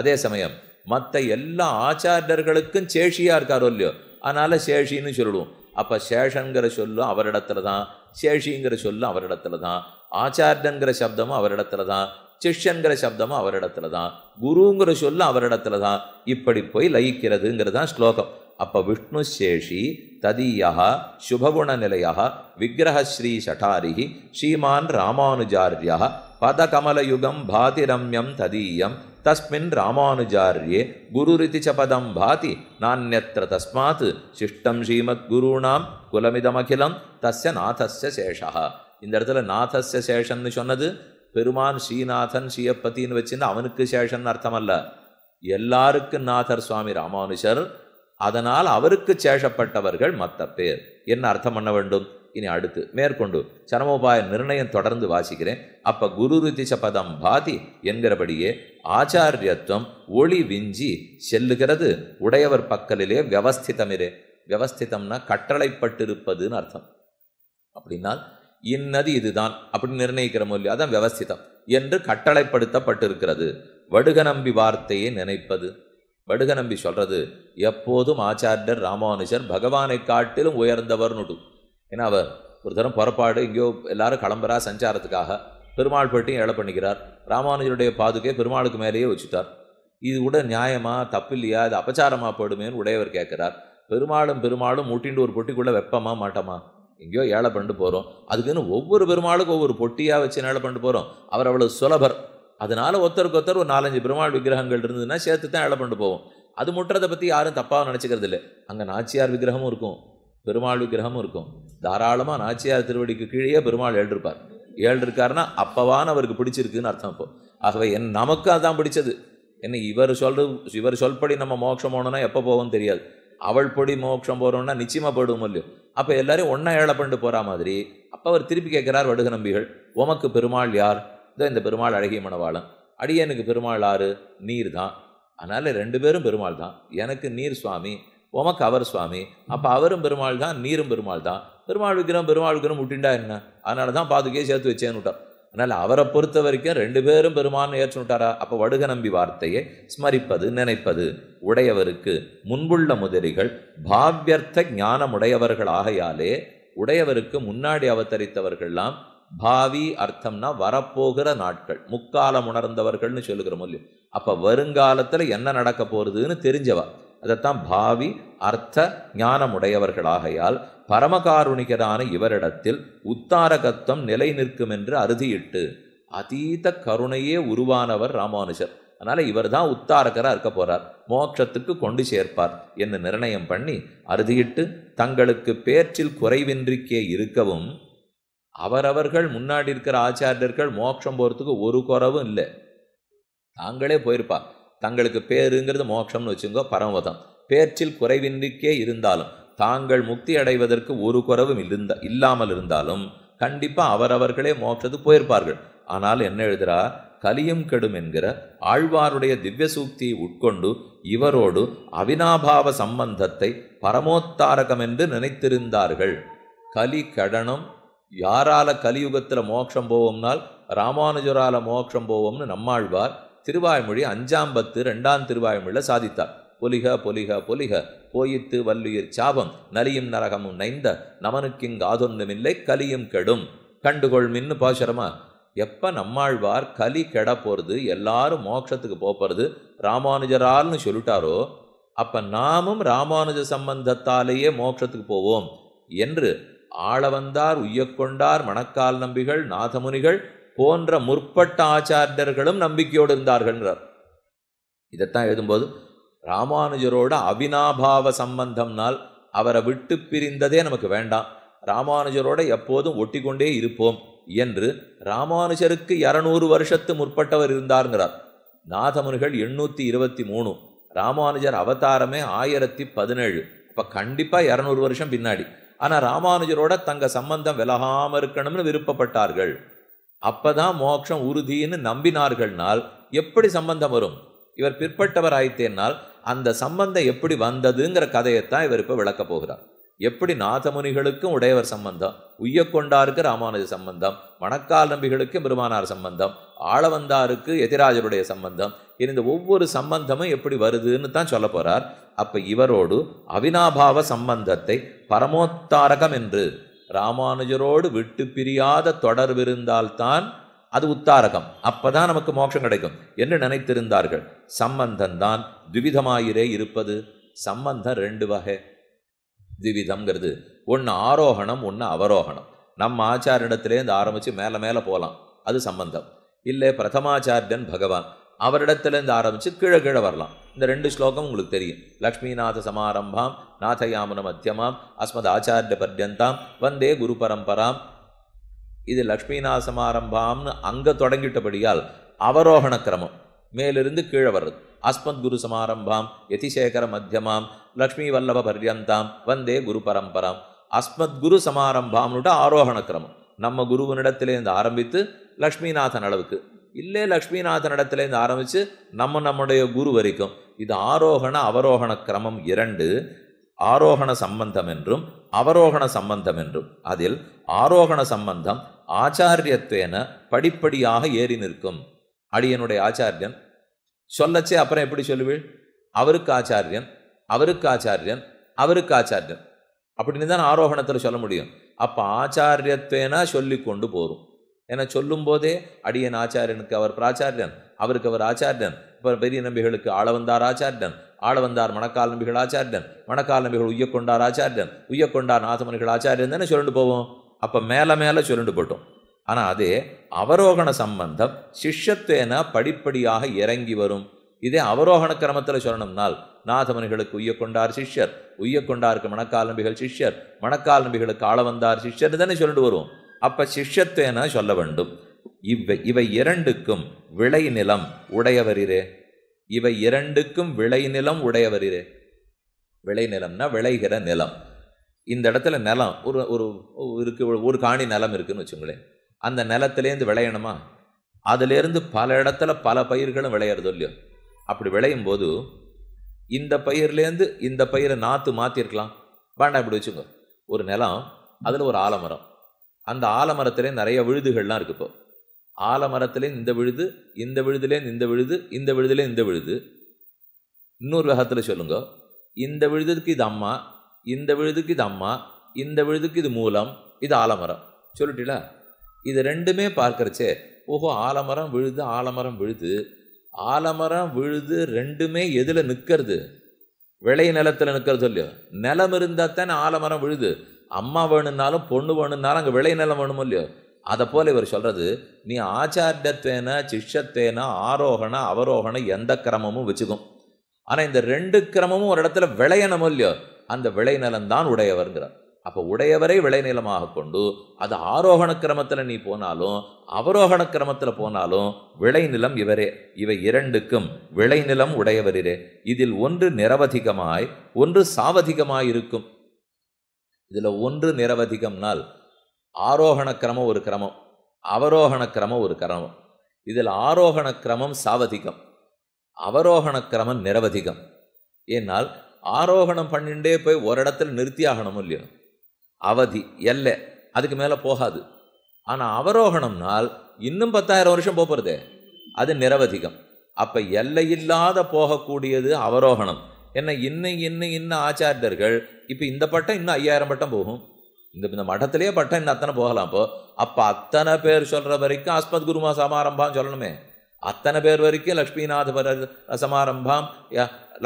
அதே சமயம் மற்ற எல்லா ஆச்சாரியர்களுக்கும் சேஷியாக இருக்காரோ இல்லையோ அதனால் சேஷின்னு சொல்லிடுவோம் அப்போ சேஷங்கிற சொல்லும் அவரிடத்துல தான் சேஷிங்கிற சொல்லும் அவரிடத்துல தான் ஆச்சாரியங்கிற சப்தமும் அவரிடத்துல தான் சிஷ்யங்கிற சப்தமும் அவரிடத்துல தான் குருங்கிற சொல்லும் அவரிடத்துல தான் இப்படி போய் லயிக்கிறதுங்கிறது தான் ஸ்லோகம் அப்போ விஷ்ணு சேஷி ததீயா சுபகுணநிலையா விக்கிரகஸ்ரீ சட்டாரிஹி ஸ்ரீமான் ராமானுஜாரியா பதகமலயுகம் பாதிரம்யம் ததீயம் தஸ்மின் ராமானுஜாரியே குருரிதி ச பதம் பாதி நானியத்திர தஸ்மாத் சிஷ்டம் ஸ்ரீமத் குருணாம் குலமிதமகிலம் தஸ்ய நாதஸ்ய சேஷா இந்த இடத்துல நாதஸ்ய சேஷன்னு சொன்னது பெருமான் ஸ்ரீநாதன் ஸ்ரீயப்பத்தின்னு வச்சுன்னு அவனுக்கு சேஷன் அர்த்தம் எல்லாருக்கும் நாதர் சுவாமி ராமானுஜர் அதனால் அவருக்கு சேஷப்பட்டவர்கள் மற்ற பேர் என்ன அர்த்தம் பண்ண வேண்டும் இனி அடுத்து மேற்கொண்டு சரமோபாய நிர்ணயம் தொடர்ந்து வாசிக்கிறேன் அப்ப குரு ருதிச சபதம் பாதி என்கிறபடியே ஆச்சாரியத்துவம் ஒளி விஞ்சி செல்லுகிறது உடையவர் பக்கலிலே வியவஸ்திதமிரே வியவஸ்திதம்னா கட்டளைப்பட்டிருப்பதுன்னு அர்த்தம் அப்படின்னா இன்னது இதுதான் அப்படி நிர்ணயிக்கிற மொழி அதான் வியவஸ்திதம் என்று கட்டளைப்படுத்தப்பட்டிருக்கிறது வடுகநம்பி வார்த்தையை நினைப்பது நம்பி சொல்கிறது எப்போதும் ஆச்சாரியர் ராமானுஜர் பகவானை காட்டிலும் உயர்ந்தவர்னுட்டு ஏன்னா அவர் ஒரு தரம் புறப்பாடு எங்கேயோ எல்லாரும் கிளம்புறா சஞ்சாரத்துக்காக பெருமாள் பட்டியும் ஏழை பண்ணிக்கிறார் ராமானுஜருடைய பாதுகை பெருமாளுக்கு மேலேயே வச்சுட்டார் இது கூட நியாயமா தப்பு இல்லையா இது அபச்சாரமா போடுமேனு உடையவர் கேட்குறார் பெருமாளும் பெருமாளும் முட்டிண்டு ஒரு பொட்டிக்குள்ளே வெப்பமா மாட்டோமா எங்கேயோ ஏழை பண்ணிட்டு போகிறோம் அதுக்குன்னு ஒவ்வொரு பெருமாளுக்கும் ஒவ்வொரு பொட்டியாக வச்சு ஏழை பண்ணிட்டு போகிறோம் அவர் அவ்வளோ சுலபர் அதனால் ஒருத்தருக்கு ஒருத்தர் ஒரு நாலஞ்சு பெருமாள் விக்கிரகங்கள் இருந்ததுன்னா சேர்த்து தான் இடம் பண்ணிட்டு போவோம் அது முட்டுறதை பற்றி யாரும் தப்பாக நினச்சிக்கிறது இல்லை அங்கே நாச்சியார் விக்கிரகமும் இருக்கும் பெருமாள் விக்கிரகமும் இருக்கும் தாராளமாக நாச்சியார் திருவடிக்கு கீழே பெருமாள் ஏழ்ருப்பார் ஏழ்ருக்காருன்னா அப்பவான் அவருக்கு பிடிச்சிருக்குன்னு அர்த்தம் இப்போ ஆகவே என் நமக்கு அதான் பிடிச்சது என்ன இவர் சொல்கிற இவர் சொல்படி நம்ம மோட்சம் போனோன்னா எப்போ போவோம் தெரியாது அவள் பொடி மோட்சம் போகிறோம்னா நிச்சயமாக போடுவோம் இல்லையோ அப்போ எல்லாரும் ஒன்றா ஏழை பண்ணிட்டு போகிற மாதிரி அப்போ அவர் திருப்பி கேட்குறார் வடுக நம்பிகள் உமக்கு பெருமாள் யார் இதோ இந்த பெருமாள் அழகிய மணவாளன் அடியனுக்கு பெருமாள் ஆறு நீர் தான் அதனால் ரெண்டு பேரும் பெருமாள் தான் எனக்கு நீர் சுவாமி உமக்கு அவர் சுவாமி அப்போ அவரும் பெருமாள் தான் நீரும் பெருமாள் தான் பெருமாள் விக்கிரம் பெருமாள் விக்கிரம் விட்டுண்டா என்ன அதனால தான் பாதுகையே சேர்த்து வச்சேன்னு விட்டான் அதனால் அவரை பொறுத்த வரைக்கும் ரெண்டு பேரும் ஏற்று விட்டாரா அப்போ வடுக நம்பி வார்த்தையை ஸ்மரிப்பது நினைப்பது உடையவருக்கு முன்புள்ள முதலிகள் பாவ்யர்த்த ஞானமுடையவர்கள் ஆகையாலே உடையவருக்கு முன்னாடி அவதரித்தவர்கள்லாம் பாவி அர்த்தம்னா வரப்போகிற நாட்கள் முக்காலம் உணர்ந்தவர்கள்னு சொல்லுகிறோம் இல்லையோ அப்போ வருங்காலத்தில் என்ன நடக்க போகிறதுன்னு தெரிஞ்சவா அதைத்தான் பாவி அர்த்த ஞானமுடையவர்களாகையால் பரமகாருணிகரான இவரிடத்தில் உத்தாரகத்துவம் நிலை நிற்கும் என்று அறுதியிட்டு அதீத கருணையே உருவானவர் ராமானுஜர் அதனால் இவர் தான் உத்தாரகராக இருக்க போகிறார் மோட்சத்துக்கு கொண்டு சேர்ப்பார் என்று நிர்ணயம் பண்ணி அறுதியிட்டு தங்களுக்கு பேச்சில் குறைவின்றிக்கே இருக்கவும் அவரவர்கள் முன்னாடி இருக்கிற ஆச்சாரியர்கள் மோட்சம் போகிறதுக்கு ஒரு குறவும் இல்லை தாங்களே போயிருப்பா தங்களுக்கு பேருங்கிறது மோட்சம்னு வச்சுங்கோ பரமதம் பேர்ச்சில் குறைவின்றிக்கே இருந்தாலும் தாங்கள் முக்தி அடைவதற்கு ஒரு குறவும் இருந்த இல்லாமல் இருந்தாலும் கண்டிப்பாக அவரவர்களே மோட்சத்து போயிருப்பார்கள் ஆனால் என்ன எழுதுறா கலியும் கெடும் என்கிற ஆழ்வாருடைய திவ்ய சூக்தியை உட்கொண்டு இவரோடு அவினாபாவ சம்பந்தத்தை பரமோத்தாரகம் என்று நினைத்திருந்தார்கள் கலி கடனம் யாரால கலியுகத்தில் மோட்சம் போவோம்னால் ராமானுஜரால மோட்சம் போவோம்னு நம்மாழ்வார் திருவாய்மொழி அஞ்சாம் பத்து ரெண்டாம் திருவாய்மொழியில் சாதித்தார் பொலிக பொலிக பொலிக போயித்து வல்லுயிர் சாபம் நலியும் நரகமும் நைந்த நமனுக்கிங்கு ஆதொன்னுமில்லை கலியும் கெடும் கண்டுகொள் மின்னு பாசரமா எப்போ நம்மாழ்வார் கலி கெட போகிறது எல்லாரும் மோட்சத்துக்கு போகிறது ராமானுஜரால்னு சொல்லிட்டாரோ அப்போ நாமும் ராமானுஜ சம்பந்தத்தாலேயே மோட்சத்துக்கு போவோம் என்று ஆள வந்தார் உய்யக்கொண்டார் மணக்கால் நம்பிகள் நாதமுனிகள் போன்ற முற்பட்ட ஆச்சாரியர்களும் நம்பிக்கையோடு இருந்தார்கள்ன்றார் இதைத்தான் எழுதும்போது ராமானுஜரோட அவினாபாவ சம்பந்தம்னால் அவரை விட்டு பிரிந்ததே நமக்கு வேண்டாம் ராமானுஜரோட எப்போதும் ஒட்டிக்கொண்டே இருப்போம் என்று ராமானுஜருக்கு இரநூறு வருஷத்து முற்பட்டவர் இருந்தார்ங்கிறார் நாதமுனிகள் எண்ணூற்றி இருபத்தி மூணு ராமானுஜர் அவதாரமே ஆயிரத்தி பதினேழு இப்போ கண்டிப்பாக இரநூறு வருஷம் பின்னாடி ஆனால் ராமானுஜரோட தங்க சம்பந்தம் விலகாமல் இருக்கணும்னு விருப்பப்பட்டார்கள் அப்பதான் மோட்சம் உறுதின்னு நம்பினார்கள்னால் எப்படி சம்பந்தம் வரும் இவர் பிற்பட்டவர் ஆயிட்டேனால் அந்த சம்பந்தம் எப்படி வந்ததுங்கிற கதையைத்தான் இவர் இப்போ விளக்கப் போகிறார் எப்படி நாதமுனிகளுக்கும் உடையவர் சம்பந்தம் உய்யக்கொண்டாருக்கு ராமானுஜ சம்பந்தம் மணக்கால் நம்பிகளுக்கும் பெருமானார் சம்பந்தம் ஆளவந்தாருக்கு எதிராஜருடைய சம்பந்தம் இந்த ஒவ்வொரு சம்பந்தமும் எப்படி வருதுன்னு தான் சொல்ல போகிறார் அப்போ இவரோடு அவினாபாவ சம்பந்தத்தை பரமோத்தாரகம் என்று ராமானுஜரோடு விட்டு பிரியாத தொடர்பு இருந்தால்தான் அது உத்தாரகம் அப்போ தான் நமக்கு மோட்சம் கிடைக்கும் என்று நினைத்திருந்தார்கள் சம்பந்தந்தான் துவிதமாயிரே இருப்பது சம்பந்தம் ரெண்டு வகை துவிதம்ங்கிறது ஒன்று ஆரோகணம் ஒன்று அவரோகணம் நம்ம ஆச்சாரிடத்துலேருந்து ஆரம்பித்து மேலே மேலே போகலாம் அது சம்பந்தம் இல்லை பிரதமாச்சாரியன் பகவான் அவரிடத்துலேருந்து ஆரம்பித்து கீழே கீழே வரலாம் இந்த ரெண்டு ஸ்லோகம் உங்களுக்கு தெரியும் லக்ஷ்மிநாத சமாரம்பாம் நாதயாமன மத்தியமாம் அஸ்மத் ஆச்சாரிய பர்யந்தாம் வந்தே குரு பரம்பராம் இது லக்ஷ்மிநாத சமாரம்பாம்னு அங்கே தொடங்கிட்டபடியால் அவரோகண கிரமம் மேலிருந்து கீழே வர்றது அஸ்மத் குரு சமாரம்பாம் யதிசேகர மத்தியமாம் லக்ஷ்மி வல்லப பர்யந்தாம் வந்தே குரு பரம்பராம் அஸ்மத் குரு சமாரம்பாம்னுட்டு ஆரோகண கிரமம் நம்ம குருவனிடத்திலேருந்து ஆரம்பித்து லக்ஷ்மிநாதன் அளவுக்கு இல்லை லக்ஷ்மிநாதன் இடத்துலேருந்து ஆரம்பித்து நம்ம நம்முடைய குரு வரைக்கும் இது ஆரோகண அவரோகண கிரமம் இரண்டு ஆரோகண சம்பந்தம் என்றும் அவரோகண சம்பந்தம் என்றும் அதில் ஆரோகண சம்பந்தம் ஆச்சாரியத்தேன படிப்படியாக ஏறி நிற்கும் அடியனுடைய ஆச்சாரியன் சொல்லச்சே அப்புறம் எப்படி சொல்லுவீள் அவருக்கு ஆச்சாரியன் அவருக்கு ஆச்சாரியன் அவருக்கு ஆச்சாரியன் அப்படின்னு தான் ஆரோகணத்தில் சொல்ல முடியும் அப்போ ஆச்சாரியத்வேனா சொல்லி கொண்டு போகும் ஏன்னா சொல்லும் போதே அடியன் ஆச்சாரியனுக்கு அவர் பிராச்சாரியன் அவருக்கு அவர் ஆச்சாரியன் இப்போ பெரிய நம்பிகளுக்கு ஆளவந்தார் ஆச்சாரியன் வந்தார் மணக்கால் நம்பிகள் ஆச்சாரியன் மணக்கால் நம்பிகள் உய்யக்கொண்டார் ஆச்சாரியன் உய்யக்கொண்டார் நாதமணிகள் ஆச்சாரியன் தானே சொல்லிட்டு போவோம் அப்போ மேலே மேலே சொல்லிட்டு போட்டோம் ஆனால் அதே அவரோகண சம்பந்தம் சிஷ்யத்தேனா படிப்படியாக இறங்கி வரும் இதே அவரோகண கிரமத்தில் சொல்லணும்னால் நாதமணிகளுக்கு உய்ய கொண்டார் சிஷ்யர் உய்ய கொண்டாருக்கு மணக்கால் நம்பிகள் சிஷ்யர் மணக்கால் நம்பிகளுக்கு ஆள வந்தார் சிஷ்யர் தானே சொல்லிட்டு வருவோம் அப்போ சிஷ்யத்துவன சொல்ல வேண்டும் இவை இவை இரண்டுக்கும் விளை நிலம் உடையவரிரே இவை இரண்டுக்கும் விளை நிலம் உடையவரிரே விளை நிலம்னா விளைகிற நிலம் இந்த இடத்துல நிலம் ஒரு ஒரு இருக்கு ஒரு காணி நிலம் இருக்குன்னு வச்சுங்களேன் அந்த நிலத்துலேருந்து விளையணுமா அதுலேருந்து பல இடத்துல பல பயிர்களும் விளையிறதோ இல்லையோ அப்படி விளையும் போது இந்த பயிர்லேருந்து இந்த பயிரை நாற்று மாற்றிருக்கலாம் வேண்டாம் இப்படி வச்சுங்க ஒரு நிலம் அதில் ஒரு ஆலமரம் அந்த ஆலமரத்திலே நிறைய விழுதுகள்லாம் இருக்குது இப்போ ஆலமரத்திலே இந்த விழுது இந்த விழுதுலேருந்து இந்த விழுது இந்த விழுதுலேயும் இந்த விழுது இன்னொரு வேகத்தில் சொல்லுங்க இந்த விழுதுக்கு இது அம்மா இந்த விழுதுக்கு இது அம்மா இந்த விழுதுக்கு இது மூலம் இது ஆலமரம் சொல்லிட்டீங்களா இது ரெண்டுமே பார்க்கறச்சே ஓஹோ ஆலமரம் விழுது ஆலமரம் விழுது ஆலமரம் விழுது ரெண்டுமே எதில் நிற்கிறது விளை நிலத்தில் நிற்கிறது சொல்லியோ நிலம் இருந்தால் தானே ஆலமரம் விழுது அம்மா வேணும்னாலும் பொண்ணு வேணும்னாலும் அங்கே விளை நிலம் வேணும் இல்லையோ அதை போல் இவர் சொல்கிறது நீ ஆச்சாரியத்தேனா சிஷ்யத்தேன ஆரோகண அவரோகண எந்த கிரமமும் வச்சுக்கும் ஆனால் இந்த ரெண்டு கிரமமும் ஒரு இடத்துல விளையணும் இல்லையோ அந்த விளை நிலம்தான் உடையவருங்கிறார் அப்போ உடையவரை விளைநிலமாக கொண்டு அது ஆரோகண கிரமத்தில் நீ போனாலும் அவரோகண கிரமத்தில் போனாலும் விளைநிலம் இவரே இவை இரண்டுக்கும் விளைநிலம் உடையவரே இதில் ஒன்று நிரவதிகமாய் ஒன்று சாவதிகமாய் இருக்கும் இதில் ஒன்று நிரவதிகம்னால் ஆரோகண கிரமம் ஒரு கிரமம் அவரோகண கிரமம் ஒரு கிரமம் இதில் ஆரோகண கிரமம் சாவதிகம் அவரோகண கிரமம் நிரவதிகம் ஏன்னால் ஆரோகணம் பண்ணிண்டே போய் ஒரு இடத்துல நிறுத்தி ஆகணும் இல்லையோ அவதி எல்லை அதுக்கு மேலே போகாது ஆனால் அவரோகணம்னால் இன்னும் பத்தாயிரம் வருஷம் போகிறதே அது நிரவதிகம் அப்போ எல்லையில்லாத போகக்கூடியது அவரோகணம் என்ன இன்னும் இன்னும் இன்னும் ஆச்சாரியர்கள் இப்போ இந்த பட்டம் இன்னும் ஐயாயிரம் பட்டம் போகும் இந்த இந்த மட்டத்திலேயே பட்டம் இன்னும் அத்தனை போகலாம் இப்போ அப்போ அத்தனை பேர் சொல்கிற வரைக்கும் அஸ்மத் குருமா சமாரம்பம் சொல்லணுமே அத்தனை பேர் வரைக்கும் லக்ஷ்மிநாத சமாரம்பாம்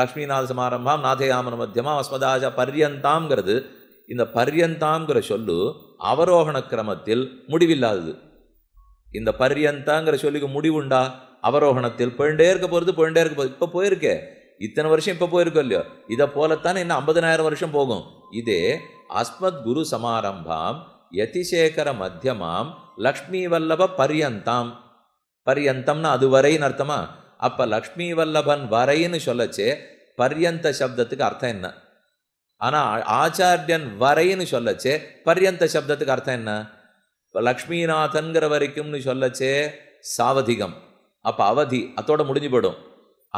லக்ஷ்மிநாத சமாரம்பாம் நாதயாமன மத்தியமா அஸ்மதாஜ பரியந்தாங்கிறது இந்த பர்யந்தாங்கிற சொல்லு அவரோகண கிரமத்தில் முடிவில்லாதது இந்த பர்யந்தாங்கிற சொல்லுக்கு முடிவுண்டா அவரோகணத்தில் போயிட்டே இருக்க போகிறது போயிட்டே இருக்க போகிறது இப்போ போயிருக்கே இத்தனை வருஷம் இப்போ போயிருக்கோம் இல்லையோ இதை போலத்தானே இன்னும் ஐம்பதனாயிரம் வருஷம் போகும் இதே அஸ்மத் குரு சமாரம்பாம் யதிசேகர மத்தியமாம் லக்ஷ்மி வல்லப பரியந்தாம் பரியந்தம்னா அது வரைன்னு அர்த்தமா அப்போ லக்ஷ்மி வல்லபன் வரைன்னு சொல்லச்சே பரியந்த சப்தத்துக்கு அர்த்தம் என்ன ஆனால் ஆச்சாரியன் வரைன்னு சொல்லச்சே பர்யந்த சப்தத்துக்கு அர்த்தம் என்ன இப்போ லக்ஷ்மிநாதன்கிற வரைக்கும்னு சொல்லச்சே சாவதிகம் அப்போ அவதி அதோட முடிஞ்சு போடும்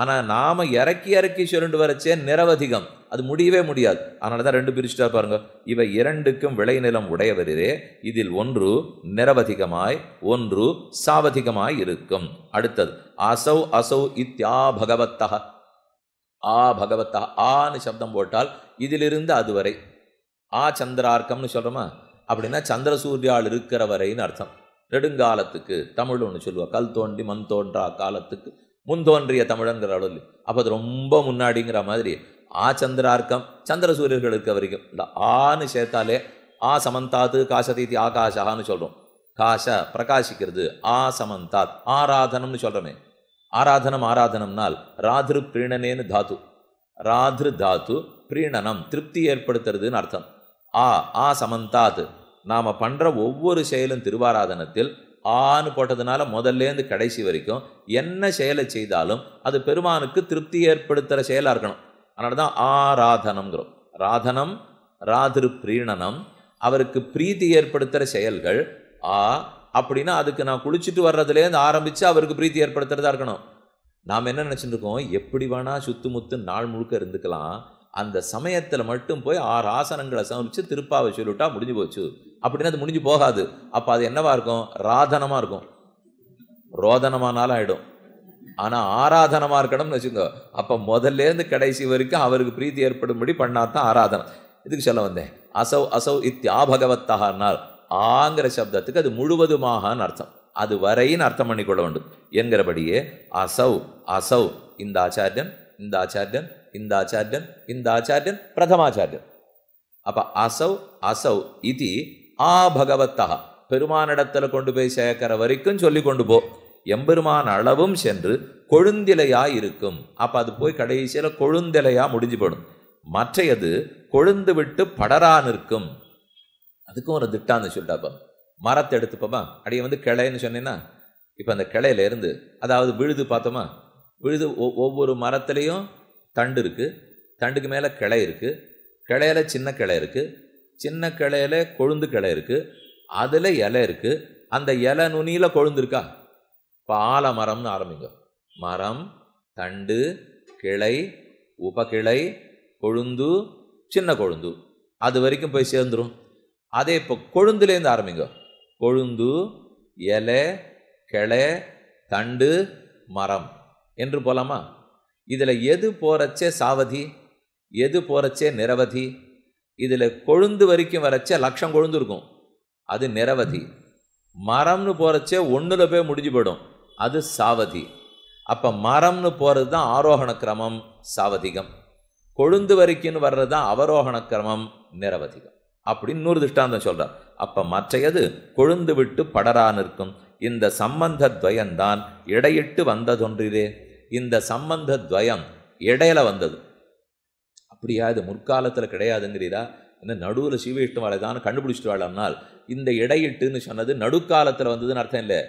ஆனால் நாம் இறக்கி இறக்கி சொல்லிட்டு வரச்சே நிரவதிகம் அது முடியவே முடியாது அதனால தான் ரெண்டு பிரிச்சுட்டா பாருங்க இவை இரண்டுக்கும் விளைநிலம் உடையவரே இதில் ஒன்று நிரவதிகமாய் ஒன்று சாவதிகமாய் இருக்கும் அடுத்தது அசௌ அசௌ இத்யா பகவத்தக ஆ பகவத்தா ஆன்னு சப்தம் போட்டால் இதிலிருந்து அதுவரை ஆ சந்திரார்க்கம்னு சொல்கிறோமா அப்படின்னா சந்திர சூரியால் இருக்கிற வரைன்னு அர்த்தம் நெடுங்காலத்துக்கு தமிழ் ஒன்று சொல்லுவோம் கல் தோண்டி மண் தோன்றா காலத்துக்கு முன் தோன்றிய தமிழங்கிற அளவில் அப்போ அது ரொம்ப முன்னாடிங்கிற மாதிரி ஆ சந்திரார்க்கம் சந்திர சூரியர்கள் இருக்க வரைக்கும் இந்த ஆன்னு சேர்த்தாலே ஆ சமந்தாத்து காசதீதி ஆகாஷான்னு சொல்கிறோம் காஷ பிரகாசிக்கிறது ஆ சமந்தாத் ஆராதனம்னு சொல்கிறோமே ஆராதனம் ஆராதனம்னால் ராத்ரு பிரீணனேனு தாத்து ராத்ரு தாத்து பிரீணனம் திருப்தி ஏற்படுத்துறதுன்னு அர்த்தம் ஆ ஆ சமந்தாத் நாம் பண்ணுற ஒவ்வொரு செயலும் திருவாராதனத்தில் ஆன்னு போட்டதுனால முதல்லேருந்து கடைசி வரைக்கும் என்ன செயலை செய்தாலும் அது பெருமானுக்கு திருப்தி ஏற்படுத்துகிற செயலாக இருக்கணும் அதனால தான் ஆராதனம்ங்கிறோம் ராதனம் ராத்ரு பிரீணனம் அவருக்கு பிரீத்தி ஏற்படுத்துகிற செயல்கள் ஆ அப்படின்னா அதுக்கு நான் குளிச்சுட்டு வர்றதுலேருந்து ஆரம்பித்து அவருக்கு பிரீத்தி ஏற்படுத்துகிறதா இருக்கணும் நாம் என்ன நினச்சிட்டு இருக்கோம் எப்படி வேணால் சுத்து முத்து நாள் முழுக்க இருந்துக்கலாம் அந்த சமயத்தில் மட்டும் போய் ஆறு ஆசனங்களை சமரித்து திருப்பாவை சொல்லிவிட்டா முடிஞ்சு போச்சு அப்படின்னா அது முடிஞ்சு போகாது அப்போ அது என்னவா இருக்கும் ராதனமாக இருக்கும் ரோதனமானாலும் ஆகிடும் ஆனால் ஆராதனமாக இருக்கணும்னு வச்சுக்கோ அப்போ முதல்லேருந்து கடைசி வரைக்கும் அவருக்கு பிரீத்தி ஏற்படும்படி பண்ணாதான் ஆராதனை இதுக்கு சொல்ல வந்தேன் அசௌ அசௌ இத்தியாபகவத்தகார்னார் ஆங்கிற சப்தத்துக்கு அது முழுவதுமாக அர்த்தம் அது வரையின் அர்த்தம் பண்ணிக்கொள்ள வேண்டும் என்கிறபடியே அசௌ அசௌ இந்த ஆச்சாரியன் இந்த ஆச்சாரியன் இந்த ஆச்சாரியன் இந்த ஆச்சாரியன் பிரதமாச்சாரியன் அப்போ அசௌ அசௌ இது ஆ பகவத்தா பெருமானிடத்தில் கொண்டு போய் சேர்க்கிற வரைக்கும் சொல்லி கொண்டு போ எம்பெருமான அளவும் சென்று கொழுந்திலையா இருக்கும் அப்போ அது போய் கடைசியில் கொழுந்திலையா முடிஞ்சு போடும் மற்றையது கொழுந்து விட்டு படரா நிற்கும் அதுக்கும் ஒரு திட்டாந்து சொல்லிட்டாப்பா மரத்தை எடுத்துப்பாப்பா அடியே வந்து கிளைன்னு சொன்னேன்னா இப்போ அந்த கிளையில இருந்து அதாவது விழுது பார்த்தோமா விழுது ஒவ்வொரு மரத்துலேயும் தண்டு இருக்குது தண்டுக்கு மேலே கிளை இருக்குது கிளையில சின்ன கிளை இருக்குது சின்ன கிளையில கொழுந்து கிளை இருக்குது அதில் இலை இருக்குது அந்த இலை நுனியில் கொழுந்து இருக்கா இப்போ மரம்னு ஆரம்பிங்க மரம் தண்டு கிளை உபகிளை கொழுந்து சின்ன கொழுந்து அது வரைக்கும் போய் சேர்ந்துடும் அதே இப்போ கொழுந்துலேருந்து ஆரம்பிங்க கொழுந்து இலை கிளை தண்டு மரம் என்று போலாமா இதில் எது போகிறச்சே சாவதி எது போகிறச்சே நிரவதி இதில் கொழுந்து வரைக்கும் வரச்சே லட்சம் கொழுந்து இருக்கும் அது நிரவதி மரம்னு போகிறச்சே ஒன்றில் போய் முடிஞ்சு போயிடும் அது சாவதி அப்போ மரம்னு போகிறது தான் ஆரோகண கிரமம் சாவதிகம் கொழுந்து வரைக்கும்னு வர்றது தான் அவரோகண கிரமம் நிரவதிகம் அப்படின்னு இன்னொரு திஷ்டாந்தம் சொல்கிறார் அப்போ மற்றையது கொழுந்து விட்டு படரா நிற்கும் இந்த சம்பந்த துவயம்தான் இடையிட்டு வந்ததொன்றிலே இந்த சம்பந்த துவயம் இடையில வந்தது அப்படியா இது முற்காலத்தில் கிடையாதுங்கிறீரா இந்த நடுவில் சிவவிஷ்ணுவாளை தான் கண்டுபிடிச்சிட்டு வாழம்னால் இந்த இடையிட்டுன்னு சொன்னது நடுக்காலத்தில் வந்ததுன்னு அர்த்தம் இல்லை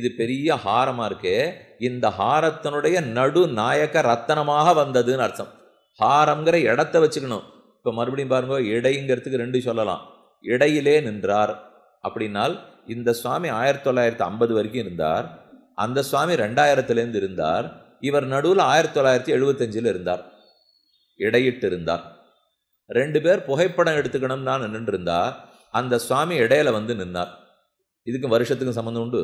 இது பெரிய ஹாரமாக இருக்கே இந்த ஹாரத்தினுடைய நடு நாயக்க ரத்தனமாக வந்ததுன்னு அர்த்தம் ஹாரம்ங்கிற இடத்த வச்சுக்கணும் இப்போ மறுபடியும் பாருங்க இடைங்கிறதுக்கு ரெண்டு சொல்லலாம் இடையிலே நின்றார் அப்படின்னால் இந்த சுவாமி ஆயிரத்தி தொள்ளாயிரத்தி ஐம்பது வரைக்கும் இருந்தார் அந்த சுவாமி ரெண்டாயிரத்துலேருந்து இருந்தார் இவர் நடுவில் ஆயிரத்தி தொள்ளாயிரத்தி எழுபத்தஞ்சில் இருந்தார் இடையிட்டு இருந்தார் ரெண்டு பேர் புகைப்படம் எடுத்துக்கணும் நான் நின்றுருந்தா அந்த சுவாமி இடையில வந்து நின்னார் இதுக்கும் வருஷத்துக்கும் சம்மந்தம் உண்டு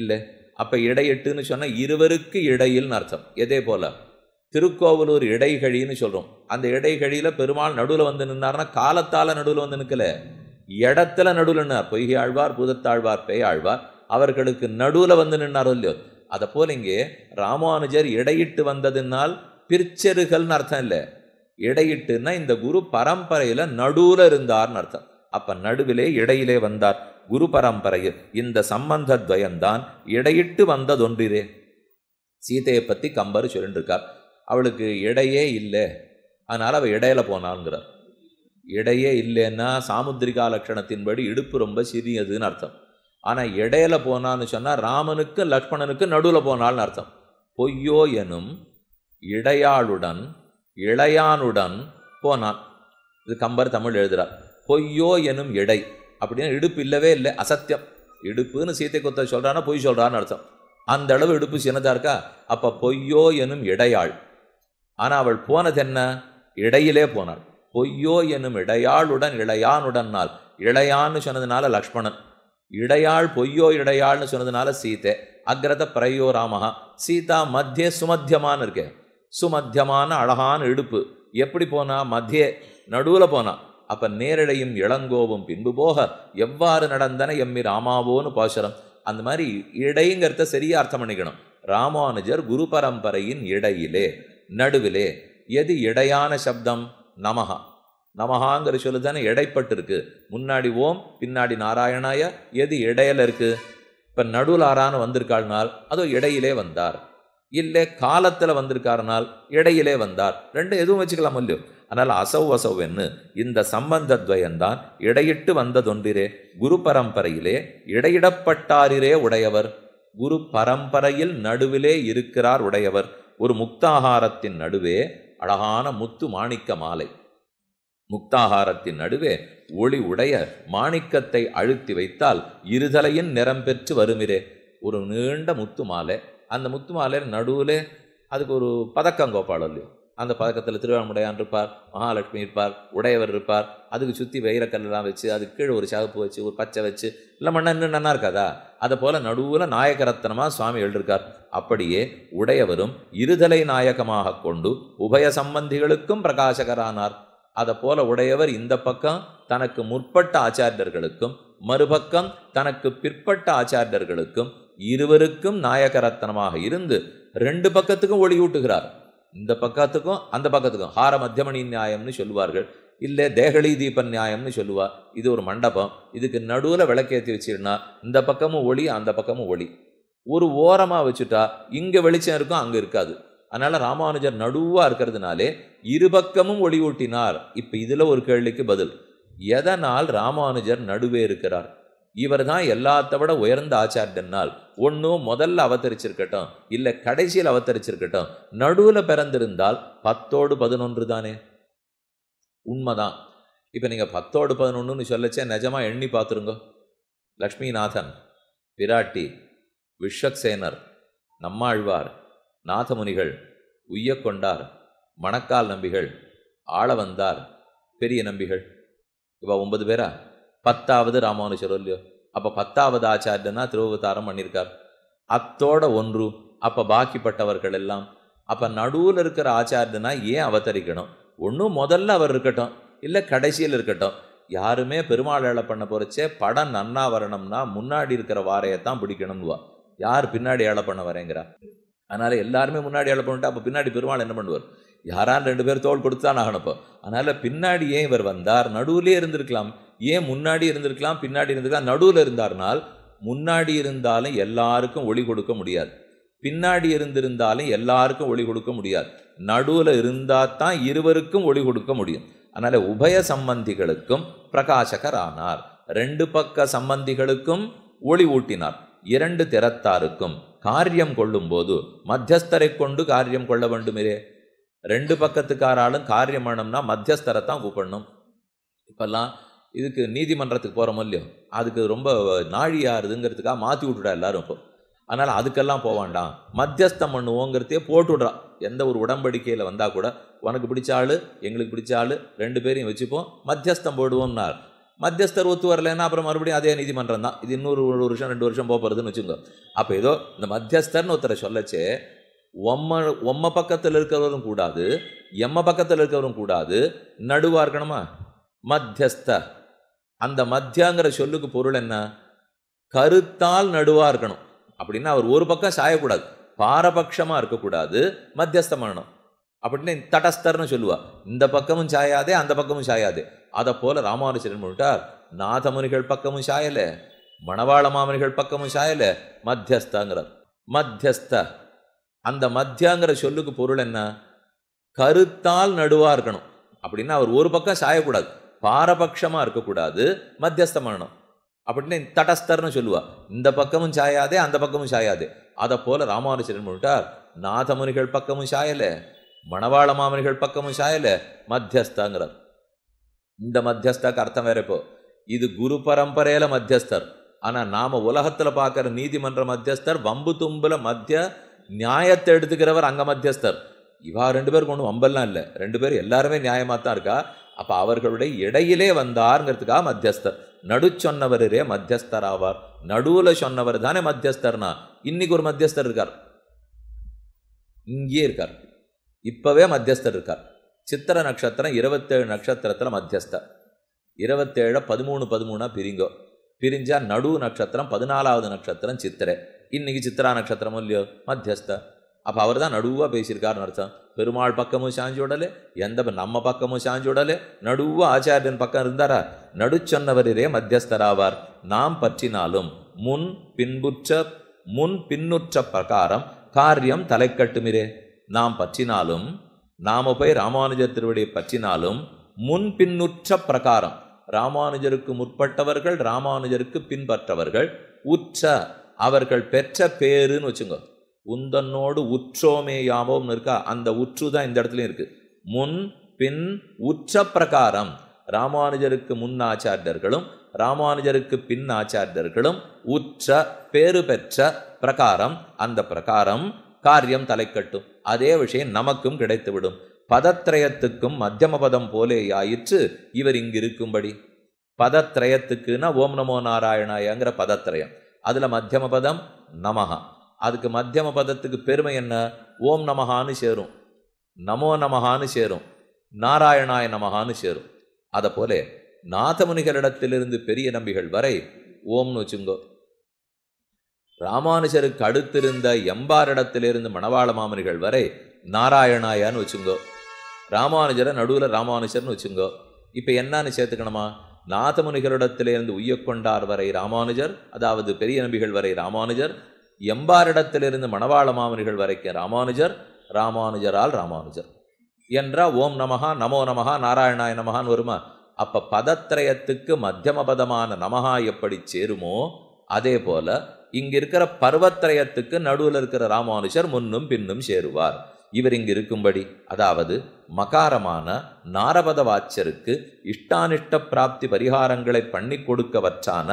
இல்லை அப்போ இடையிட்டுன்னு சொன்னால் இருவருக்கு இடையில்னு அர்த்தம் எதே போல் திருக்கோவலூர் இடைகழின்னு சொல்கிறோம் அந்த இடைகழியில் பெருமாள் நடுவில் வந்து நின்னார்னா காலத்தால் நடுவில் வந்து நிற்கல இடத்துல நடுவில் நின்னார் பொய்கை ஆழ்வார் பூதத்தாழ்வார் பேயாழ்வார் அவர்களுக்கு நடுவில் வந்து நின்னாரோ இல்லையோ அதை போல் இங்கே ராமானுஜர் இடையிட்டு வந்ததுனால் பிரிச்சருகள்னு அர்த்தம் இல்லை இடையிட்டுன்னா இந்த குரு பரம்பரையில் நடுவில் இருந்தார்னு அர்த்தம் அப்போ நடுவிலே இடையிலே வந்தார் குரு பரம்பரையில் இந்த சம்பந்த துவயம்தான் இடையிட்டு வந்ததொன்றிரே சீதையை பற்றி கம்பர் சொல்லிட்டு இருக்கார் அவளுக்கு இடையே இல்லை அதனால் அவள் இடையில போனாங்கிறார் இடையே இல்லைன்னா சாமுத்திரிகா லட்சணத்தின்படி இடுப்பு ரொம்ப சிறியதுன்னு அர்த்தம் ஆனால் இடையில போனான்னு சொன்னால் ராமனுக்கு லக்ஷ்மணனுக்கு நடுவில் போனாள்னு அர்த்தம் பொய்யோ எனும் இடையாளுடன் இளையானுடன் போனான் இது கம்பர் தமிழ் எழுதுகிறார் பொய்யோ எனும் இடை அப்படின்னா இடுப்பு இல்லவே இல்லை அசத்தியம் இடுப்புன்னு சீத்தை கொத்த சொல்கிறான்னா பொய் சொல்கிறான்னு அர்த்தம் அந்த அளவு இடுப்பு சின்னதாக இருக்கா அப்போ பொய்யோ எனும் இடையாள் ஆனால் அவள் போனதென்ன இடையிலே போனாள் பொய்யோ என்னும் இடையாளுடன் இளையானுடன் நாள் இளையான்னு சொன்னதுனால லக்ஷ்மணன் இடையாள் பொய்யோ இடையாள்னு சொன்னதுனால சீத்தை அக்ரத பிரையோ ராமஹா சீதா மத்திய சுமத்தியமான இருக்கே சுமத்தியமான அழகான இடுப்பு எப்படி போனா மத்திய நடுவில் போனா அப்ப நேரடையும் இளங்கோவும் பின்பு போக எவ்வாறு நடந்தன எம்மி ராமாவோன்னு பாசுரம் அந்த மாதிரி இடைங்கிறத சரியா அர்த்தம் பண்ணிக்கணும் ராமானுஜர் குரு பரம்பரையின் இடையிலே நடுவிலே எது இடையான சப்தம் நமகா நமகாங்கிற சொல்லு தானே எடைப்பட்டு இருக்கு முன்னாடி ஓம் பின்னாடி நாராயணாய எது இடையில இருக்கு இப்போ ஆறான வந்திருக்காள்னால் அதோ இடையிலே வந்தார் இல்லை காலத்தில் வந்திருக்காருனால் இடையிலே வந்தார் ரெண்டும் எதுவும் வச்சுக்கலாம் இல்லையோ அதனால் அசௌ அசவ் என்று இந்த சம்பந்த துவயந்தான் இடையிட்டு வந்ததொன்றிரே குரு பரம்பரையிலே இடையிடப்பட்டாரிரே உடையவர் குரு பரம்பரையில் நடுவிலே இருக்கிறார் உடையவர் ஒரு முக்தாகாரத்தின் நடுவே அழகான முத்து மாணிக்க மாலை முக்தாகாரத்தின் நடுவே ஒளி உடைய மாணிக்கத்தை அழுத்தி வைத்தால் இருதலையின் நிறம் பெற்று வருமிரே ஒரு நீண்ட முத்து மாலை அந்த முத்து மாலை நடுவில் அதுக்கு ஒரு பதக்கம் கோப்பாளம் அந்த பதக்கத்தில் திருவிழாமுடையான் இருப்பார் மகாலட்சுமி இருப்பார் உடையவர் இருப்பார் அதுக்கு சுற்றி வைரக்கல்லாம் வச்சு அதுக்கு கீழே ஒரு சகப்பு வச்சு ஒரு பச்சை வச்சு இல்லை மண்ணா இன்னும் இருக்காதா அதை போல் நடுவில் நாயகரத்தனமாக சுவாமி எழுதியிருக்கார் அப்படியே உடையவரும் இருதலை நாயகமாக கொண்டு உபய சம்பந்திகளுக்கும் பிரகாசகரானார் அதை போல உடையவர் இந்த பக்கம் தனக்கு முற்பட்ட ஆச்சாரியர்களுக்கும் மறுபக்கம் தனக்கு பிற்பட்ட ஆச்சாரியர்களுக்கும் இருவருக்கும் நாயகரத்தனமாக இருந்து ரெண்டு பக்கத்துக்கும் ஒளியூட்டுகிறார் இந்த பக்கத்துக்கும் அந்த பக்கத்துக்கும் ஹார மத்தியமணி நியாயம்னு சொல்லுவார்கள் இல்லை தேகலி தீபன் நியாயம்னு சொல்லுவா இது ஒரு மண்டபம் இதுக்கு நடுவில் விளக்கேற்றி வச்சிருந்தா இந்த பக்கமும் ஒளி அந்த பக்கமும் ஒளி ஒரு ஓரமாக வச்சுட்டா இங்கே வெளிச்சம் இருக்கும் அங்கே இருக்காது அதனால் ராமானுஜர் நடுவாக இருக்கிறதுனாலே இருபக்கமும் ஒளி ஊட்டினார் இப்போ இதில் ஒரு கேள்விக்கு பதில் எதனால் ராமானுஜர் நடுவே இருக்கிறார் இவர் தான் எல்லாத்த விட உயர்ந்த ஆச்சாரியன்னால் ஒன்றும் முதல்ல அவதரிச்சிருக்கட்டும் இல்லை கடைசியில் அவதரிச்சிருக்கட்டும் நடுவில் பிறந்திருந்தால் பத்தோடு பதினொன்று தானே உண்மைதான் இப்போ நீங்கள் பத்தோடு பதினொன்றுன்னு சொல்லச்சே நிஜமாக எண்ணி பார்த்துருங்க லக்ஷ்மிநாதன் பிராட்டி விஸ்வக்சேனர் நம்மாழ்வார் நாதமுனிகள் உய்யக்கொண்டார் மணக்கால் நம்பிகள் ஆள வந்தார் பெரிய நம்பிகள் இவா ஒன்பது பேரா பத்தாவது ராமானுஜர் இல்லையோ அப்போ பத்தாவது ஆச்சாரியன் தான் பண்ணியிருக்கார் அத்தோட ஒன்று அப்போ பாக்கிப்பட்டவர்கள் எல்லாம் அப்போ நடுவில் இருக்கிற ஆச்சாரியனா ஏன் அவதரிக்கணும் ஒன்றும் முதல்ல அவர் இருக்கட்டும் இல்லை கடைசியில் இருக்கட்டும் யாருமே பெருமாள் ஏழை பண்ண போகிறச்சே படம் நன்னா வரணும்னா முன்னாடி இருக்கிற வாரையை தான் பிடிக்கணும்னுவா யார் பின்னாடி ஏழை பண்ண வரேங்கிறா அதனால் எல்லாருமே முன்னாடி ஏழை பண்ணிட்டு அப்போ பின்னாடி பெருமாள் என்ன பண்ணுவார் யாரான் ரெண்டு பேர் தோல் கொடுத்து தான் ஆகணும் அதனால் பின்னாடி ஏன் இவர் வந்தார் நடுவுலேயே இருந்திருக்கலாம் ஏன் முன்னாடி இருந்திருக்கலாம் பின்னாடி இருந்திருக்கலாம் நடுவில் இருந்தார்னால் முன்னாடி இருந்தாலும் எல்லாருக்கும் ஒளி கொடுக்க முடியாது பின்னாடி இருந்திருந்தாலும் எல்லாருக்கும் ஒளி கொடுக்க முடியாது நடுவில் இருந்தால் தான் இருவருக்கும் ஒளி கொடுக்க முடியும் அதனால் உபய சம்பந்திகளுக்கும் பிரகாசகர் ஆனார் ரெண்டு பக்க சம்பந்திகளுக்கும் ஒளி ஊட்டினார் இரண்டு திறத்தாருக்கும் காரியம் கொள்ளும்போது மத்தியஸ்தரை கொண்டு காரியம் கொள்ள வேண்டுமிரே ரெண்டு பக்கத்துக்காராலும் காரியம் பண்ணோம்னா மத்தியஸ்தரை தான் கூப்பிடணும் இப்போல்லாம் இதுக்கு நீதிமன்றத்துக்கு போகிறோமோ இல்லையோ அதுக்கு ரொம்ப நாழியாக ஆறுதுங்கிறதுக்காக மாற்றி விட்டுடா எல்லோரும் இப்போ அதனால் அதுக்கெல்லாம் போவாண்டாம் மத்தியஸ்தம் பண்ணுவோங்கிறதே போட்டு எந்த ஒரு உடம்படிக்கையில் வந்தால் கூட உனக்கு பிடிச்ச ஆள் எங்களுக்கு பிடிச்ச ஆள் ரெண்டு பேரையும் வச்சுப்போம் மத்தியஸ்தம் போடுவோம்னார் மத்தியஸ்தர் ஒத்து வரலைன்னா அப்புறம் மறுபடியும் அதே நீதிமன்றம் தான் இது இன்னொரு ஒரு வருஷம் ரெண்டு வருஷம் போகிறதுன்னு வச்சுக்கோங்க அப்போ ஏதோ இந்த மத்தியஸ்தர்னு ஒருத்தரை சொல்லச்சே ஒம்ம ஒம்ம பக்கத்தில் இருக்கிறவரும் கூடாது எம்ம பக்கத்தில் இருக்கிறவரும் கூடாது நடுவாக இருக்கணுமா மத்தியஸ்த அந்த மத்தியாங்கிற சொல்லுக்கு பொருள் என்ன கருத்தால் நடுவாக இருக்கணும் அப்படின்னா அவர் ஒரு பக்கம் சாயக்கூடாது பாரபட்சமாக இருக்கக்கூடாது மத்தியஸ்தம் பண்ணணும் அப்படின்னு தடஸ்தர்னு சொல்லுவா இந்த பக்கமும் சாயாதே அந்த பக்கமும் சாயாதே அதை போல ராமானுஜரன் பண்ணிட்டார் நாதமுனிகள் பக்கமும் சாயலை மணவாள மாமனிகள் பக்கமும் சாயலை மத்தியஸ்தாங்கிறார் மத்தியஸ்த அந்த மத்தியாங்கிற சொல்லுக்கு பொருள் என்ன கருத்தால் நடுவாக இருக்கணும் அப்படின்னா அவர் ஒரு பக்கம் சாயக்கூடாது பாரபட்சமாக இருக்கக்கூடாது மத்தியஸ்தமானம் அப்படின்னு தடஸ்தர்னு சொல்லுவா இந்த பக்கமும் சாயாதே அந்த பக்கமும் சாயாதே அதை போல ராமானுஜரன் பண்ணிட்டார் நாதமுனிகள் பக்கமும் சாயலை மணவாள மாமனிகள் பக்கமும் சாயலை மத்தியஸ்தாங்கிறார் இந்த மத்தியஸ்தாக்கு அர்த்தம் வேற இப்போ இது குரு பரம்பரையில் மத்தியஸ்தர் ஆனால் நாம் உலகத்தில் பார்க்குற நீதிமன்ற மத்தியஸ்தர் வம்பு தும்பில் மத்திய நியாயத்தை எடுத்துக்கிறவர் அங்கே மத்தியஸ்தர் இவா ரெண்டு பேருக்கு ஒன்றும் வம்பெல்லாம் இல்லை ரெண்டு பேரும் எல்லாருமே நியாயமாக தான் இருக்கா அப்போ அவர்களுடைய இடையிலே வந்தாருங்கிறதுக்காக மத்தியஸ்தர் நடு சொன்னவரே மத்தியஸ்தர் ஆவார் நடுவில் சொன்னவர் தானே மத்தியஸ்தர்னா இன்னைக்கு ஒரு மத்தியஸ்தர் இருக்கார் இங்கேயே இருக்கார் இப்போவே மத்தியஸ்தர் இருக்கார் சித்திர நட்சத்திரம் இருபத்தேழு நட்சத்திரத்தில் மத்தியஸ்தர் இருபத்தேழு பதிமூணு பதிமூணாக பிரிங்கோ பிரிஞ்சால் நடு நட்சத்திரம் பதினாலாவது நட்சத்திரம் சித்திரை இன்னைக்கு சித்திரா நட்சத்திரமும் இல்லையோ மத்தியஸ்தர் அப்போ அவர் தான் நடுவாக பேசியிருக்காருன்னு அர்த்தம் பெருமாள் பக்கமும் சாஞ்சி விடலே எந்த நம்ம பக்கமும் சாஞ்சி விடலே நடுவாக ஆச்சாரியன் பக்கம் இருந்தாரா நடுச்சொன்னவரே மத்தியஸ்தராவார் நாம் பற்றினாலும் முன் பின்புற்ற முன் பின்னுற்ற பிரகாரம் காரியம் தலைக்கட்டுமிரே நாம் பற்றினாலும் நாம போய் ராமானுஜர் திருவடியை பற்றினாலும் முன் பின்னுற்ற பிரகாரம் ராமானுஜருக்கு முற்பட்டவர்கள் ராமானுஜருக்கு பின்பற்றவர்கள் உற்ற அவர்கள் பெற்ற பேருன்னு வச்சுங்க உந்தன்னோடு உற்றோமே யாவோம்னு இருக்கா அந்த உற்று தான் இந்த இடத்துலையும் இருக்குது முன் பின் உச்ச பிரகாரம் ராமானுஜருக்கு முன் ஆச்சாரியர்களும் ராமானுஜருக்கு பின் ஆச்சாரியர்களும் உற்ற பேறு பெற்ற பிரகாரம் அந்த பிரகாரம் காரியம் தலைக்கட்டும் அதே விஷயம் நமக்கும் கிடைத்துவிடும் பதத்திரயத்துக்கும் மத்தியம பதம் போலே ஆயிற்று இவர் இங்கிருக்கும்படி பதத்திரயத்துக்குன்னா ஓம் நமோ நாராயணாயங்கிற பதத்திரயம் அதில் மத்தியம பதம் நமகா அதுக்கு மத்தியம பதத்துக்கு பெருமை என்ன ஓம் நமஹான்னு சேரும் நமோ நமஹான்னு சேரும் நாராயணாய நமஹான்னு சேரும் அதை போல நாதமுனிகளிடத்திலிருந்து பெரிய நம்பிகள் வரை ஓம்னு வச்சுங்கோ ராமானுஜருக்கு அடுத்திருந்த எம்பாரிடத்திலிருந்து மணவாள மாமனிகள் வரை நாராயணாயான்னு வச்சுங்கோ ராமானுஜரை நடுவில் ராமானுஜர்னு வச்சுங்கோ இப்போ என்னன்னு சேர்த்துக்கணுமா நாதமுனிகளிடத்திலிருந்து உய்யக்கொண்டார் வரை ராமானுஜர் அதாவது பெரிய நம்பிகள் வரை ராமானுஜர் எம்பாரிடத்திலிருந்து மணவாள மாமனிகள் வரைக்கும் ராமானுஜர் ராமானுஜரால் ராமானுஜர் என்றால் ஓம் நமகா நமோ நமகா நாராயணாய நமகான்னு வருமா அப்போ பதத்திரயத்துக்கு மத்தியம பதமான நமகா எப்படி சேருமோ அதே போல இங்கே இருக்கிற பருவத்திரயத்துக்கு நடுவில் இருக்கிற ராமானுஜர் முன்னும் பின்னும் சேருவார் இவர் இங்கு இருக்கும்படி அதாவது மகாரமான நாரபத வாச்சருக்கு இஷ்டானிஷ்ட பிராப்தி பரிகாரங்களை பண்ணி கொடுக்கவற்றான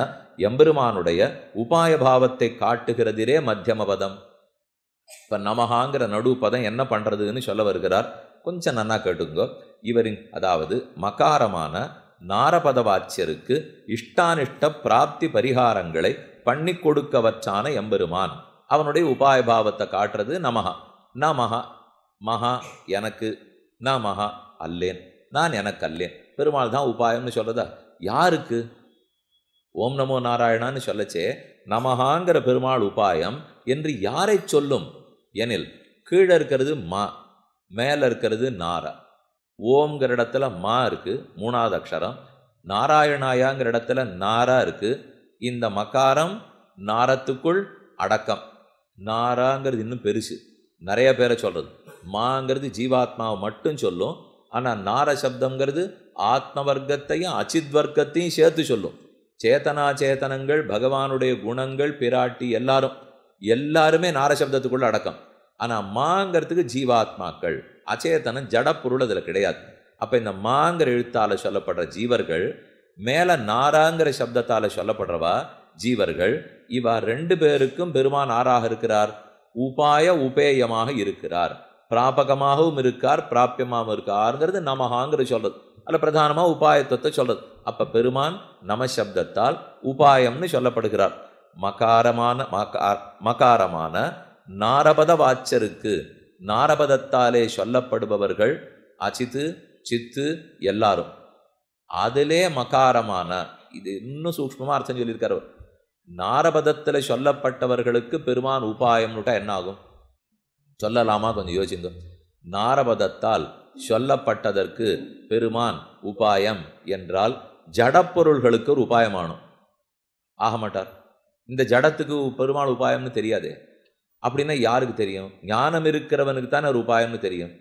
எம்பெருமானுடைய உபாய பாவத்தை காட்டுகிறதிலே மத்தியம பதம் இப்போ நமகாங்கிற நடுப்பதம் என்ன பண்ணுறதுன்னு சொல்ல வருகிறார் கொஞ்சம் நன்னா கேட்டுங்க இவரின் அதாவது மகாரமான நாரபத வாச்சியருக்கு இஷ்டானிஷ்ட பிராப்தி பரிகாரங்களை பண்ணி கொடுக்கவற்றான எம்பெருமான் அவனுடைய உபாய பாவத்தை காட்டுறது நமஹா நமஹா மகா எனக்கு நான் மகா அல்லேன் நான் எனக்கு அல்லேன் பெருமாள் தான் உபாயம்னு சொல்கிறதா யாருக்கு ஓம் நமோ நாராயணான்னு சொல்லச்சே நமஹாங்கிற பெருமாள் உபாயம் என்று யாரை சொல்லும் எனில் கீழே இருக்கிறது மா மேலே இருக்கிறது நாரா ஓம்ங்கிற இடத்துல மா இருக்குது மூணாவது அக்ஷரம் நாராயணாயாங்கிற இடத்துல நாரா இருக்குது இந்த மக்காரம் நாரத்துக்குள் அடக்கம் நாராங்கிறது இன்னும் பெருசு நிறைய பேரை சொல்கிறது மாங்கிறது ஜீவாத்மாவை மட்டும் சொல்லும் ஆனால் நார சப்தங்கிறது ஆத்ம வர்க்கத்தையும் அச்சித் வர்க்கத்தையும் சேர்த்து சொல்லும் சேத்தனாச்சேதனங்கள் பகவானுடைய குணங்கள் பிராட்டி எல்லாரும் எல்லாருமே நாரசப்தத்துக்குள்ள அடக்கம் ஆனால் மாங்கிறதுக்கு ஜீவாத்மாக்கள் அச்சேதனம் ஜடப்பொருள் அதில் கிடையாது அப்போ இந்த மாங்கிற எழுத்தால் சொல்லப்படுற ஜீவர்கள் மேலே நாராங்கிற சப்தத்தால் சொல்லப்படுறவா ஜீவர்கள் இவா ரெண்டு பேருக்கும் பெருமான் ஆறாக இருக்கிறார் உபாய உபேயமாக இருக்கிறார் பிராபகமாகவும் இருக்கார் பிராபியமாகவும் இருக்காருங்கிறது நமஹாங்கிற சொல்றது அதில் பிரதானமாக உபாயத்துவத்தை சொல்றது அப்போ பெருமான் நமசப்தத்தால் உபாயம்னு சொல்லப்படுகிறார் மகாரமான மகாரமான நாரபத வாச்சருக்கு நாரபதத்தாலே சொல்லப்படுபவர்கள் அஜித்து சித்து எல்லாரும் அதிலே மகாரமான இது இன்னும் சூக்மமாக அர்த்தம் சொல்லியிருக்காரு நாரபதத்தில் சொல்லப்பட்டவர்களுக்கு பெருமான் உபாயம்னுட்டா என்ன ஆகும் சொல்லலாமா கொஞ்சம் யோசிங்க நாரபதத்தால் சொல்லப்பட்டதற்கு பெருமான் உபாயம் என்றால் ஜடப்பொருள்களுக்கு ஒரு உபாயமானும் ஆக மாட்டார் இந்த ஜடத்துக்கு பெருமாள் உபாயம்னு தெரியாது அப்படின்னா யாருக்கு தெரியும் ஞானம் இருக்கிறவனுக்கு தானே ஒரு உபாயம்னு தெரியும்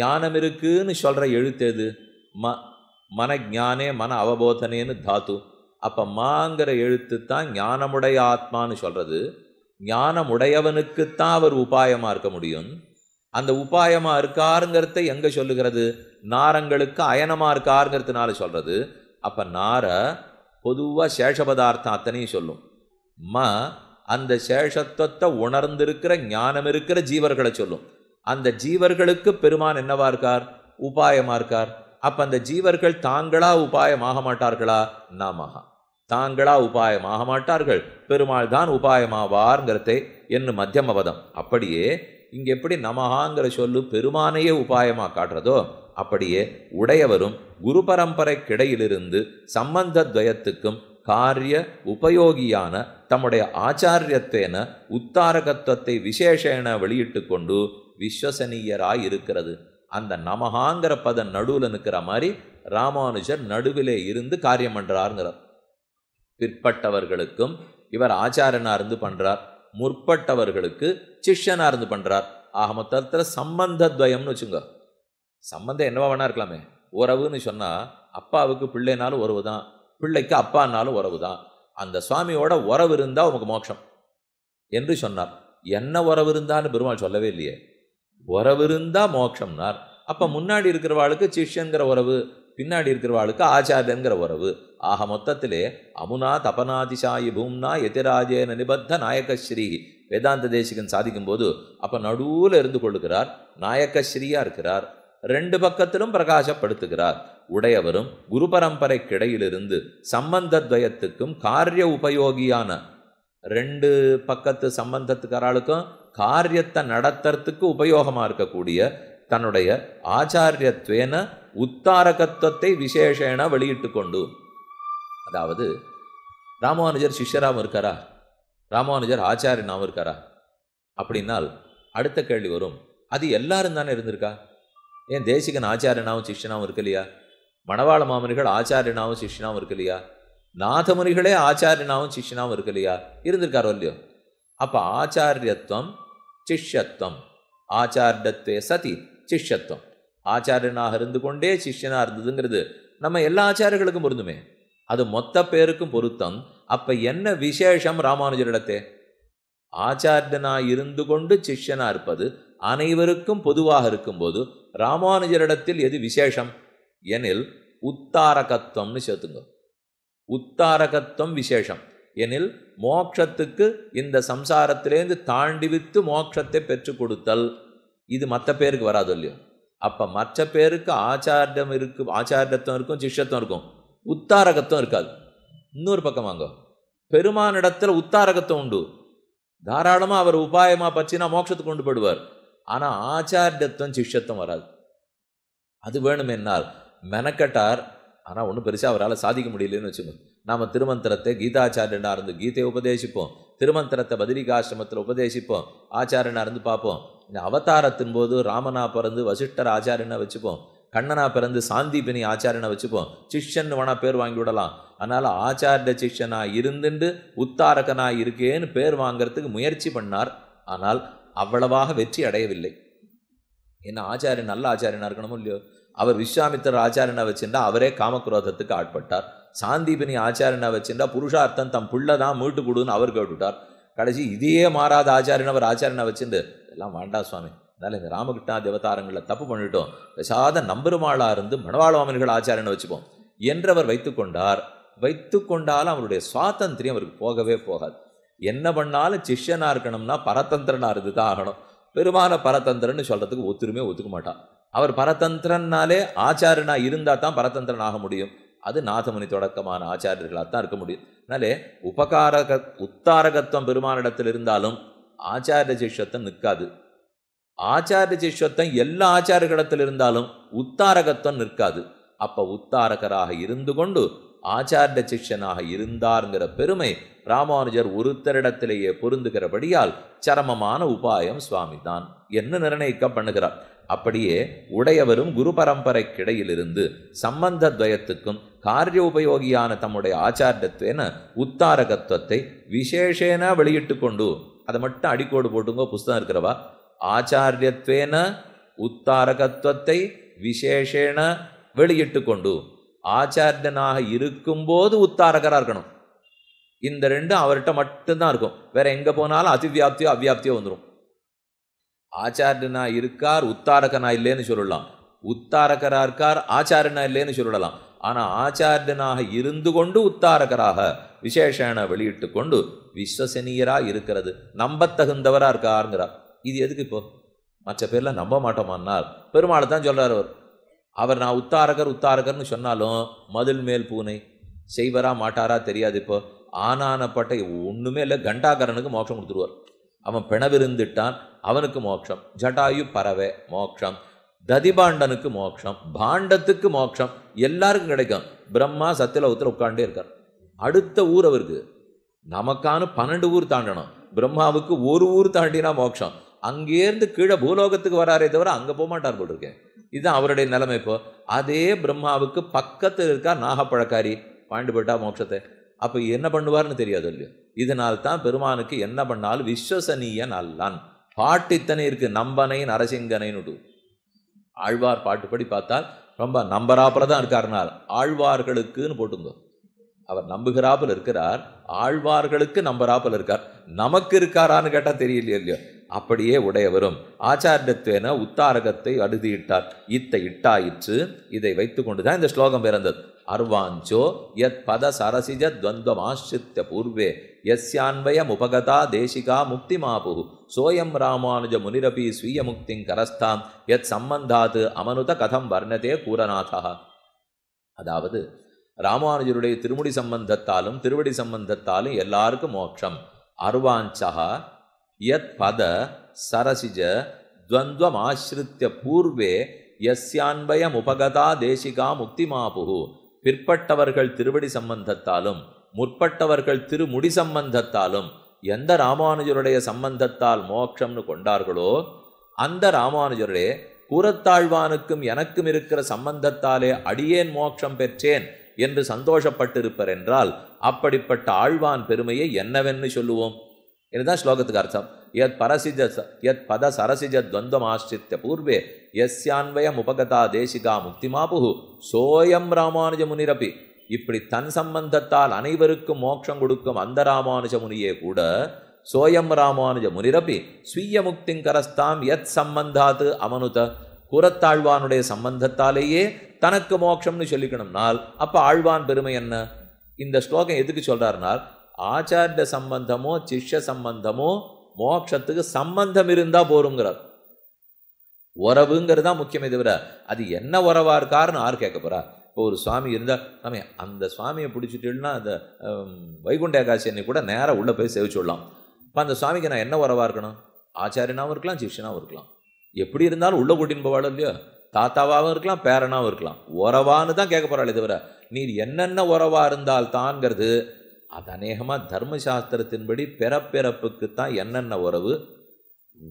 ஞானம் இருக்குன்னு சொல்கிற எழுத்து ம மன ஞானே மன அவபோதனேன்னு தாத்து அப்போ மாங்கிற எழுத்து தான் ஞானமுடைய ஆத்மான்னு சொல்கிறது ஞானமுடையவனுக்குத்தான் அவர் உபாயமாக இருக்க முடியும் அந்த உபாயமாக இருக்காருங்கிறத எங்கே சொல்லுகிறது நாரங்களுக்கு அயனமாக இருக்காருங்கிறதுனால சொல்கிறது அப்போ நார பொதுவாக சேஷ பதார்த்தம் அத்தனையும் சொல்லும் ம அந்த சேஷத்துவத்தை உணர்ந்திருக்கிற ஞானம் இருக்கிற ஜீவர்களை சொல்லும் அந்த ஜீவர்களுக்கு பெருமான் என்னவா இருக்கார் உபாயமாக இருக்கார் அப்போ அந்த ஜீவர்கள் தாங்களா உபாயமாக மாட்டார்களா நாமகா தாங்களா உபாயமாக மாட்டார்கள் பெருமாள் தான் உபாயமாவார்ங்கிறதே என்ன மத்தியம பதம் அப்படியே இங்கே எப்படி நமகாங்கிற சொல்லு பெருமானையே உபாயமாக காட்டுறதோ அப்படியே உடையவரும் குரு பரம்பரைக்கிடையிலிருந்து சம்பந்த துவயத்துக்கும் காரிய உபயோகியான தம்முடைய ஆச்சாரியத்தேன உத்தாரகத்துவத்தை விசேஷேன வெளியிட்டு கொண்டு விஸ்வசனீயராய் இருக்கிறது அந்த நமகாங்கிற பத நடுவில் நிற்கிற மாதிரி ராமானுஜர் நடுவிலே இருந்து காரியம் பண்ணுறாருங்கிறார் பிற்பட்டவர்களுக்கும் இவர் ஆச்சாரனாக இருந்து பண்ணுறார் முற்பட்டவர்களுக்கு சிஷ்யனாக இருந்து பண்ணுறார் ஆக மொத்தத்தில் சம்பந்த துவயம்னு வச்சுங்க சம்பந்தம் என்னவா வேணா இருக்கலாமே உறவுன்னு சொன்னால் அப்பாவுக்கு பிள்ளைனாலும் உறவு தான் பிள்ளைக்கு அப்பானாலும் உறவு தான் அந்த சுவாமியோட உறவு இருந்தால் உனக்கு மோட்சம் என்று சொன்னார் என்ன உறவு இருந்தான்னு பெருமாள் சொல்லவே இல்லையே உறவு இருந்தால் மோட்சம்னார் அப்போ முன்னாடி இருக்கிறவாளுக்கு சிஷ்யங்கிற உறவு பின்னாடி இருக்கிறவாளுக்கு ஆச்சாரியங்கிற உறவு ஆக மொத்தத்திலே அமுனா தபநாதிசாயி பூம்னா எதிராஜேன நிபத்த நாயக்கஸ்ரீ வேதாந்த தேசிகன் சாதிக்கும் போது அப்போ நடுவில் இருந்து கொள்ளுகிறார் நாயக்கஸ்ரீயாக இருக்கிறார் ரெண்டு பக்கத்திலும் பிரகாசப்படுத்துகிறார் உடையவரும் குரு பரம்பரை கிடையிலிருந்து சம்பந்த துவயத்துக்கும் காரிய உபயோகியான ரெண்டு பக்கத்து சம்பந்தத்துக்காராளுக்கும் காரியத்தை நடத்துறதுக்கு உபயோகமாக இருக்கக்கூடிய தன்னுடைய ஆச்சாரியத்வேன உத்தாரகத்துவத்தை விசேஷேன வெளியிட்டு கொண்டு அதாவது ராமானுஜர் சிஷ்யராகவும் இருக்காரா ராமானுஜர் ஆச்சாரியனாகவும் இருக்காரா அப்படின்னால் அடுத்த கேள்வி வரும் அது எல்லாரும் தானே இருந்திருக்கா ஏன் தேசிகன் ஆச்சாரியனாகவும் சிஷ்யனாகவும் இருக்கு இல்லையா மணவாள மாமனிகள் ஆச்சாரியனாகவும் சிஷ்யனாகவும் இருக்கு இல்லையா நாதமுனிகளே ஆச்சாரியனாகவும் சிஷ்யனாகவும் இருக்கு இல்லையா இருந்திருக்காரோ இல்லையோ அப்போ ஆச்சாரியத்துவம் சிஷ்யத்துவம் ஆச்சாரியத்தே சதி சிஷ்யத்துவம் ஆச்சாரியனாக இருந்து கொண்டே சிஷ்யனாக இருந்ததுங்கிறது நம்ம எல்லா ஆச்சாரியர்களுக்கும் பொருந்துமே அது மொத்த பேருக்கும் பொருத்தம் அப்போ என்ன விசேஷம் ராமானுஜரிடத்தே ஆச்சாரியனாக இருந்து கொண்டு சிஷ்யனாக இருப்பது அனைவருக்கும் பொதுவாக இருக்கும்போது ராமானுஜரிடத்தில் எது விசேஷம் எனில் உத்தாரகத்துவம்னு சேர்த்துங்க உத்தாரகத்துவம் விசேஷம் எனில் மோக்ஷத்துக்கு இந்த சம்சாரத்திலேருந்து தாண்டி வித்து மோட்சத்தை பெற்று கொடுத்தல் இது மற்ற பேருக்கு வராது இல்லையோ அப்போ மற்ற பேருக்கு ஆச்சாரியம் இருக்கு ஆச்சாரியத்துவம் இருக்கும் சிஷ்யத்துவம் இருக்கும் உத்தாரகத்துவம் இருக்காது இன்னொரு பக்கம் வாங்க பெருமானிடத்தில் உத்தாரகத்துவம் உண்டு தாராளமாக அவர் உபாயமாக பற்றினா மோட்சத்துக்கு கொண்டு போயிடுவார் ஆனால் ஆச்சாரியத்துவம் சிஷ்யத்துவம் வராது அது வேணும் என்னால் மெனக்கட்டார் ஆனால் ஒன்றும் பெருசாக அவரால் சாதிக்க முடியலன்னு வச்சுக்கோங்க நாம் திருமந்திரத்தை கீதாச்சாரியனாக இருந்து கீதையை உபதேசிப்போம் திருமந்திரத்தை பதிரிகாசிரமத்தில் உபதேசிப்போம் ஆச்சாரியனாக இருந்து பார்ப்போம் இந்த அவதாரத்தின் போது ராமனா பிறந்து வசிஷ்டர் ஆச்சாரியனை வச்சுப்போம் கண்ணனா பிறந்து சாந்திபினி ஆச்சாரியனை வச்சுப்போம் சிஷ்யன் வேணால் பேர் வாங்கி விடலாம் அதனால் ஆச்சாரிய சிஷ்யனாக இருந்துண்டு உத்தாரகனாக இருக்கேன்னு பேர் வாங்கிறதுக்கு முயற்சி பண்ணார் ஆனால் அவ்வளவாக வெற்றி அடையவில்லை என்ன ஆச்சாரியன் நல்ல ஆச்சாரியனாக இருக்கணுமோ இல்லையோ அவர் விஸ்வாமித்திர ஆச்சாரியனை வச்சிருந்தா அவரே காமக்ரோதத்துக்கு ஆட்பட்டார் சாந்தீபினி ஆச்சாரியனை வச்சிருந்தா புருஷார்த்தம் தம் புள்ள தான் மீட்டு கொடுன்னு அவர் கேட்டுட்டார் கடைசி இதையே மாறாத ஆச்சாரியன் அவர் ஆச்சாரியனை வச்சிருந்து எல்லாம் வேண்டாம் சுவாமி அதனால் இந்த ராமகிருஷ்ணா தேவதாரங்களில் தப்பு பண்ணிட்டோம் விசாத நம்பருமாளாக இருந்து மணவாழ்வாமன்கள் ஆச்சாரியனை வச்சுப்போம் என்றவர் வைத்துக்கொண்டார் கொண்டார் வைத்து கொண்டாலும் அவருடைய சுவாதந்திரியம் அவருக்கு போகவே போகாது என்ன பண்ணாலும் சிஷ்யனாக இருக்கணும்னா பரதந்திரனாக இருந்து தான் ஆகணும் பெருமான பரதந்திரன்னு சொல்கிறதுக்கு ஒத்துருமே ஒத்துக்க மாட்டான் அவர் பரதந்திரன்னாலே ஆச்சாரியனா இருந்தால் தான் பரதந்திரன் ஆக முடியும் அது நாதமுனி தொடக்கமான ஆச்சாரியர்களாக தான் இருக்க முடியும் அதனாலே உபகாரக உத்தாரகத்துவம் பெருமானிடத்தில் இருந்தாலும் ஆச்சாரிய சிஷ்யத்தம் நிற்காது ஆச்சாரிய சிஷ்யத்தம் எல்லா ஆச்சாரர்களிடத்தில் இருந்தாலும் உத்தாரகத்துவம் நிற்காது அப்போ உத்தாரகராக இருந்து கொண்டு ஆச்சாரிய சிஷ்யனாக இருந்தார்ங்கிற பெருமை ராமானுஜர் ஒருத்தரிடத்திலேயே பொருந்துகிறபடியால் சரமமான உபாயம் சுவாமி தான் என்ன நிர்ணயிக்க பண்ணுகிறார் அப்படியே உடையவரும் குரு பரம்பரைக்கிடையிலிருந்து சம்பந்த துவயத்துக்கும் காரிய உபயோகியான தம்முடைய ஆச்சாரியத்துவன உத்தாரகத்துவத்தை விசேஷேன வெளியிட்டு கொண்டு அதை மட்டும் அடிக்கோடு போட்டுங்க புஸ்தகம் இருக்கிறவா ஆச்சாரியத்துவேன உத்தாரகத்துவத்தை விசேஷேன வெளியிட்டு கொண்டு ஆச்சாரியனாக இருக்கும்போது உத்தாரகராக இருக்கணும் இந்த ரெண்டும் அவர்கிட்ட மட்டும்தான் இருக்கும் வேற எங்கே போனாலும் அதிவியாப்தியோ அவ்வியாப்தியோ வந்துடும் ஆச்சாரியனா இருக்கார் உத்தாரகனா இல்லைன்னு சொல்லலாம் உத்தாரகரா இருக்கார் ஆச்சாரியனா இல்லைன்னு சொல்லலாம் ஆனால் ஆச்சாரியனாக இருந்து கொண்டு உத்தாரகராக விசேஷனை வெளியிட்டு கொண்டு விஸ்வசனீயராக இருக்கிறது நம்பத்தகுந்தவராக இருக்காருங்கிறார் இது எதுக்கு இப்போ மற்ற பேரில் நம்ப மாட்டோமான்னார் பெருமாள் தான் சொல்கிறார் அவர் அவர் நான் உத்தாரகர் உத்தாரகர்னு சொன்னாலும் மதில் மேல் பூனை செய்வரா மாட்டாரா தெரியாது இப்போ ஆனானப்பட்டை ஒன்றுமே இல்லை கண்டாகரனுக்கு மோட்சம் கொடுத்துருவார் அவன் பிணவிருந்துட்டான் அவனுக்கு மோட்சம் ஜட்டாயு பறவை மோட்சம் ததிபாண்டனுக்கு மோட்சம் பாண்டத்துக்கு மோட்சம் எல்லாருக்கும் கிடைக்கும் பிரம்மா சத்தியலோகத்தில் உட்காண்டே இருக்கார் அடுத்த ஊர் அவருக்கு நமக்கான பன்னெண்டு ஊர் தாண்டணும் பிரம்மாவுக்கு ஒரு ஊர் தாண்டினா மோட்சம் அங்கேருந்து கீழே பூலோகத்துக்கு வராரே தவிர அங்கே போக மாட்டார் போட்டிருக்கேன் இதுதான் அவருடைய நிலைமை இப்போ அதே பிரம்மாவுக்கு பக்கத்தில் இருக்கா நாகப்பழக்காரி பாண்டு போட்டா மோட்சத்தை அப்போ என்ன பண்ணுவார்னு தெரியாது இல்லையோ இதனால் தான் பெருமானுக்கு என்ன பண்ணாலும் விஸ்வசனீயன் அல்லான் பாட்டித்தனை இருக்கு நம்பனை நரசிங்கனைன்னு ஆழ்வார் பாட்டுப்படி பார்த்தால் ரொம்ப நம்பராப்பில் தான் இருக்காருனால் ஆழ்வார்களுக்குன்னு போட்டுங்க அவர் நம்புகிறாப்பில் இருக்கிறார் ஆழ்வார்களுக்கு நம்பராப்பில் இருக்கார் நமக்கு இருக்காரான்னு கேட்டால் தெரியலையோ இல்லையோ அப்படியே உடையவரும் ஆச்சாரியத்துவன உத்தாரகத்தை இட்டார் இத்தை இட்டாயிற்று இதை வைத்து கொண்டுதான் இந்த ஸ்லோகம் பிறந்தது அர்வாஞ்சோ யத் பத சரசிஜ துவந்தம் ஆசிரித்த பூர்வே எஸ்யான்வய முபகதா தேசிகா முக்தி மாபு சோயம் ராமானுஜ முனிரபி ஸ்வீய முக்தி கரஸ்தாம் எத் சம்பந்தாது அமனுத கதம் வர்ணதே கூரநாதா அதாவது ராமானுஜருடைய திருமுடி சம்பந்தத்தாலும் திருவடி சம்பந்தத்தாலும் எல்லாருக்கும் மோட்சம் அர்வாஞ்சகா யத் பத சரசிஜ ದ್ವಂದ್ವಮಾಶ್ರಿತ್ಯ பூர்வே எஸ்யான்வயமுபகதா தேசிகா முக்திமாபுகு பிற்பட்டவர்கள் திருவடி சம்பந்தத்தாலும் முற்பட்டவர்கள் திருமுடி சம்பந்தத்தாலும் எந்த ராமானுஜருடைய சம்பந்தத்தால் மோட்சம்னு கொண்டார்களோ அந்த ராமானுஜரே கூறத்தாழ்வானுக்கும் எனக்கும் இருக்கிற சம்பந்தத்தாலே அடியேன் மோட்சம் பெற்றேன் என்று சந்தோஷப்பட்டிருப்பர் என்றால் அப்படிப்பட்ட ஆழ்வான் பெருமையை என்னவென்று சொல்லுவோம் இதுதான் ஸ்லோகத்துக்கு அர்த்தம் யத் பரசிஜ யத் பத சரசிஜ துவந்தம் ஆசிரித்த பூர்வே எஸ்யான்வயம் உபகதா தேசிகா முக்திமாபுகு சோயம் ராமானுஜ முனிரபி இப்படி தன் சம்பந்தத்தால் அனைவருக்கும் மோட்சம் கொடுக்கும் அந்த ராமானுஜ முனியே கூட சோயம் ராமானுஜ முனிரபி ஸ்வீய முக்திங்கரஸ்தாம் எத் சம்பந்தாத்து அமனுத புறத்தாழ்வானுடைய சம்பந்தத்தாலேயே தனக்கு மோட்சம்னு சொல்லிக்கணும்னால் அப்போ ஆழ்வான் பெருமை என்ன இந்த ஸ்லோகம் எதுக்கு சொல்கிறாருனால் ஆச்சாரிய சம்பந்தமோ சிஷ்ய சம்பந்தமோ மோட்சத்துக்கு சம்பந்தம் இருந்தால் போருங்கிறார் உறவுங்கிறது தான் முக்கியமே தவிர அது என்ன உறவாக இருக்காருன்னு யார் கேட்க போகிறா இப்போ ஒரு சுவாமி இருந்தால் சாமி அந்த சுவாமியை பிடிச்சிட்டுனா அந்த வைகுண்ட ஏகாசியனை கூட நேராக உள்ளே போய் சேவிச்சு விடலாம் இப்போ அந்த சுவாமிக்கு நான் என்ன உறவாக இருக்கணும் ஆச்சாரியனாகவும் இருக்கலாம் சிஷ்யனாகவும் இருக்கலாம் எப்படி இருந்தாலும் உள்ளே கூட்டின்னு போவாளோ இல்லையோ தாத்தாவாகவும் இருக்கலாம் பேரனாகவும் இருக்கலாம் உறவான்னு தான் கேட்க போகிறாளே தவிர நீ என்னென்ன உறவாக இருந்தால்தான்ங்கிறது அது அநேகமாக தர்மசாஸ்திரத்தின்படி பிறப்பிறப்புக்குத்தான் என்னென்ன உறவு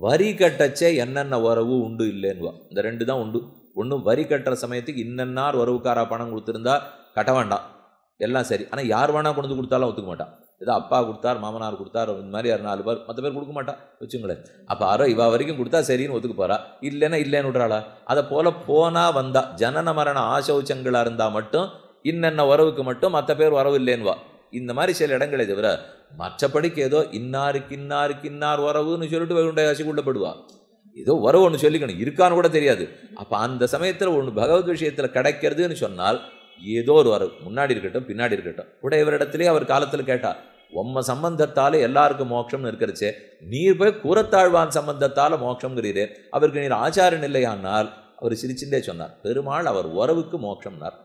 வரி கட்டச்சே என்னென்ன உறவு உண்டு இல்லைன்னுவா இந்த ரெண்டு தான் உண்டு ஒன்றும் வரி கட்டுற சமயத்துக்கு இன்னென்னார் உறவுக்காரா பணம் கொடுத்துருந்தா கட்ட வேண்டாம் எல்லாம் சரி ஆனால் யார் வேணால் கொண்டு கொடுத்தாலும் ஒத்துக்க மாட்டான் ஏதோ அப்பா கொடுத்தார் மாமனார் கொடுத்தார் இந்த மாதிரி யார் நாலு பேர் மற்ற பேர் கொடுக்க மாட்டா வச்சுங்களேன் அப்போ யாரோ இவா வரைக்கும் கொடுத்தா சரின்னு ஒத்துக்க போகிறா இல்லைன்னா இல்லைன்னு விட்றாளா அதை போல் போனால் வந்தா ஜனன மரண ஆசௌச்சங்களாக இருந்தால் மட்டும் இன்னென்ன உறவுக்கு மட்டும் மற்ற பேர் உறவு இல்லைன்னுவா இந்த மாதிரி சில இடங்களே தவிர மற்றபடிக்கு ஏதோ இன்னாருக்கு இன்னாருக்கு இன்னார் உறவுன்னு சொல்லிட்டு வைகுண்ட காசி கொள்ளப்படுவா ஏதோ உறவு ஒன்று சொல்லிக்கணும் இருக்கான்னு கூட தெரியாது அப்போ அந்த சமயத்தில் ஒன்று பகவத் விஷயத்தில் கிடைக்கிறதுன்னு சொன்னால் ஏதோ ஒரு வரவு முன்னாடி இருக்கட்டும் பின்னாடி இருக்கட்டும் உடையவரிடத்திலே அவர் காலத்தில் கேட்டார் உம்ம சம்பந்தத்தால் எல்லாருக்கும் மோட்சம்னு இருக்கிறச்சே நீர் போய் கூறத்தாழ்வான் சம்பந்தத்தால் மோட்சங்கிறீரே அவருக்கு நீர் ஆச்சாரன் இல்லையானால் அவர் சிரிச்சுட்டே சொன்னார் பெருமாள் அவர் உறவுக்கு மோட்சம்னார்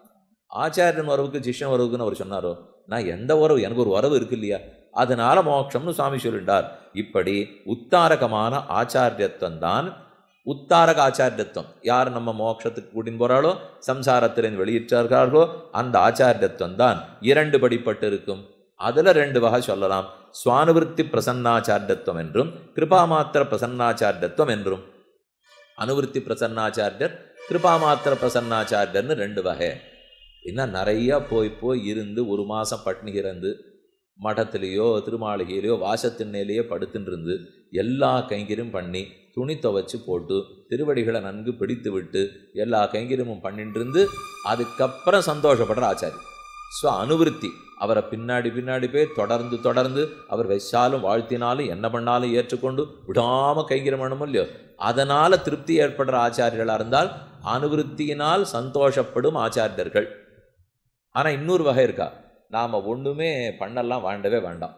ஆச்சாரியன் உறவுக்கு சிஷ்யன் வரவுக்குன்னு அவர் சொன்னாரோ நான் எந்த உறவு எனக்கு ஒரு உறவு இருக்கு இல்லையா அதனால மோட்சம்னு சுவாமி சொல்லிட்டார் இப்படி உத்தாரகமான ஆச்சாரியத்துவம் தான் உத்தாரக ஆச்சாரியத்துவம் யார் நம்ம மோட்சத்துக்கு கூட்டின்னு போகிறாளோ சம்சாரத்திலிருந்து வெளியிட்டார்களோ அந்த ஆச்சாரியத்துவம் தான் இரண்டு படிப்பட்டு இருக்கும் அதில் ரெண்டு வகை சொல்லலாம் சுவானுவிருத்தி பிரசன்னாச்சாரியத்துவம் என்றும் கிருபாமாத்திர பிரசன்னாச்சாரியத்துவம் என்றும் அனுவிருத்தி பிரசன்னாச்சாரியர் கிருபாமாத்திர பிரசன்னாச்சாரியர்னு ரெண்டு வகை என்ன நிறையா போய் போய் இருந்து ஒரு மாதம் பட்னி கிறந்து மடத்துலேயோ திருமாளிகையிலையோ வாசத்திண்ணையிலேயோ படுத்துன்னு எல்லா கைங்கிரும் பண்ணி துணி துவைச்சு போட்டு திருவடிகளை நன்கு பிடித்து விட்டு எல்லா கைங்கிரமும் பண்ணிட்டு இருந்து அதுக்கப்புறம் சந்தோஷப்படுற ஆச்சாரி ஸோ அனுவிருத்தி அவரை பின்னாடி பின்னாடி போய் தொடர்ந்து தொடர்ந்து அவர் வைச்சாலும் வாழ்த்தினாலும் என்ன பண்ணாலும் ஏற்றுக்கொண்டு விடாமல் கைங்கிரம் பண்ணணும் இல்லையோ அதனால் திருப்தி ஏற்படுற ஆச்சாரியர்களாக இருந்தால் அனுவிருத்தியினால் சந்தோஷப்படும் ஆச்சாரியர்கள் ஆனால் இன்னொரு வகை இருக்கா நாம் ஒன்றுமே பண்ணலாம் வாண்டவே வேண்டாம்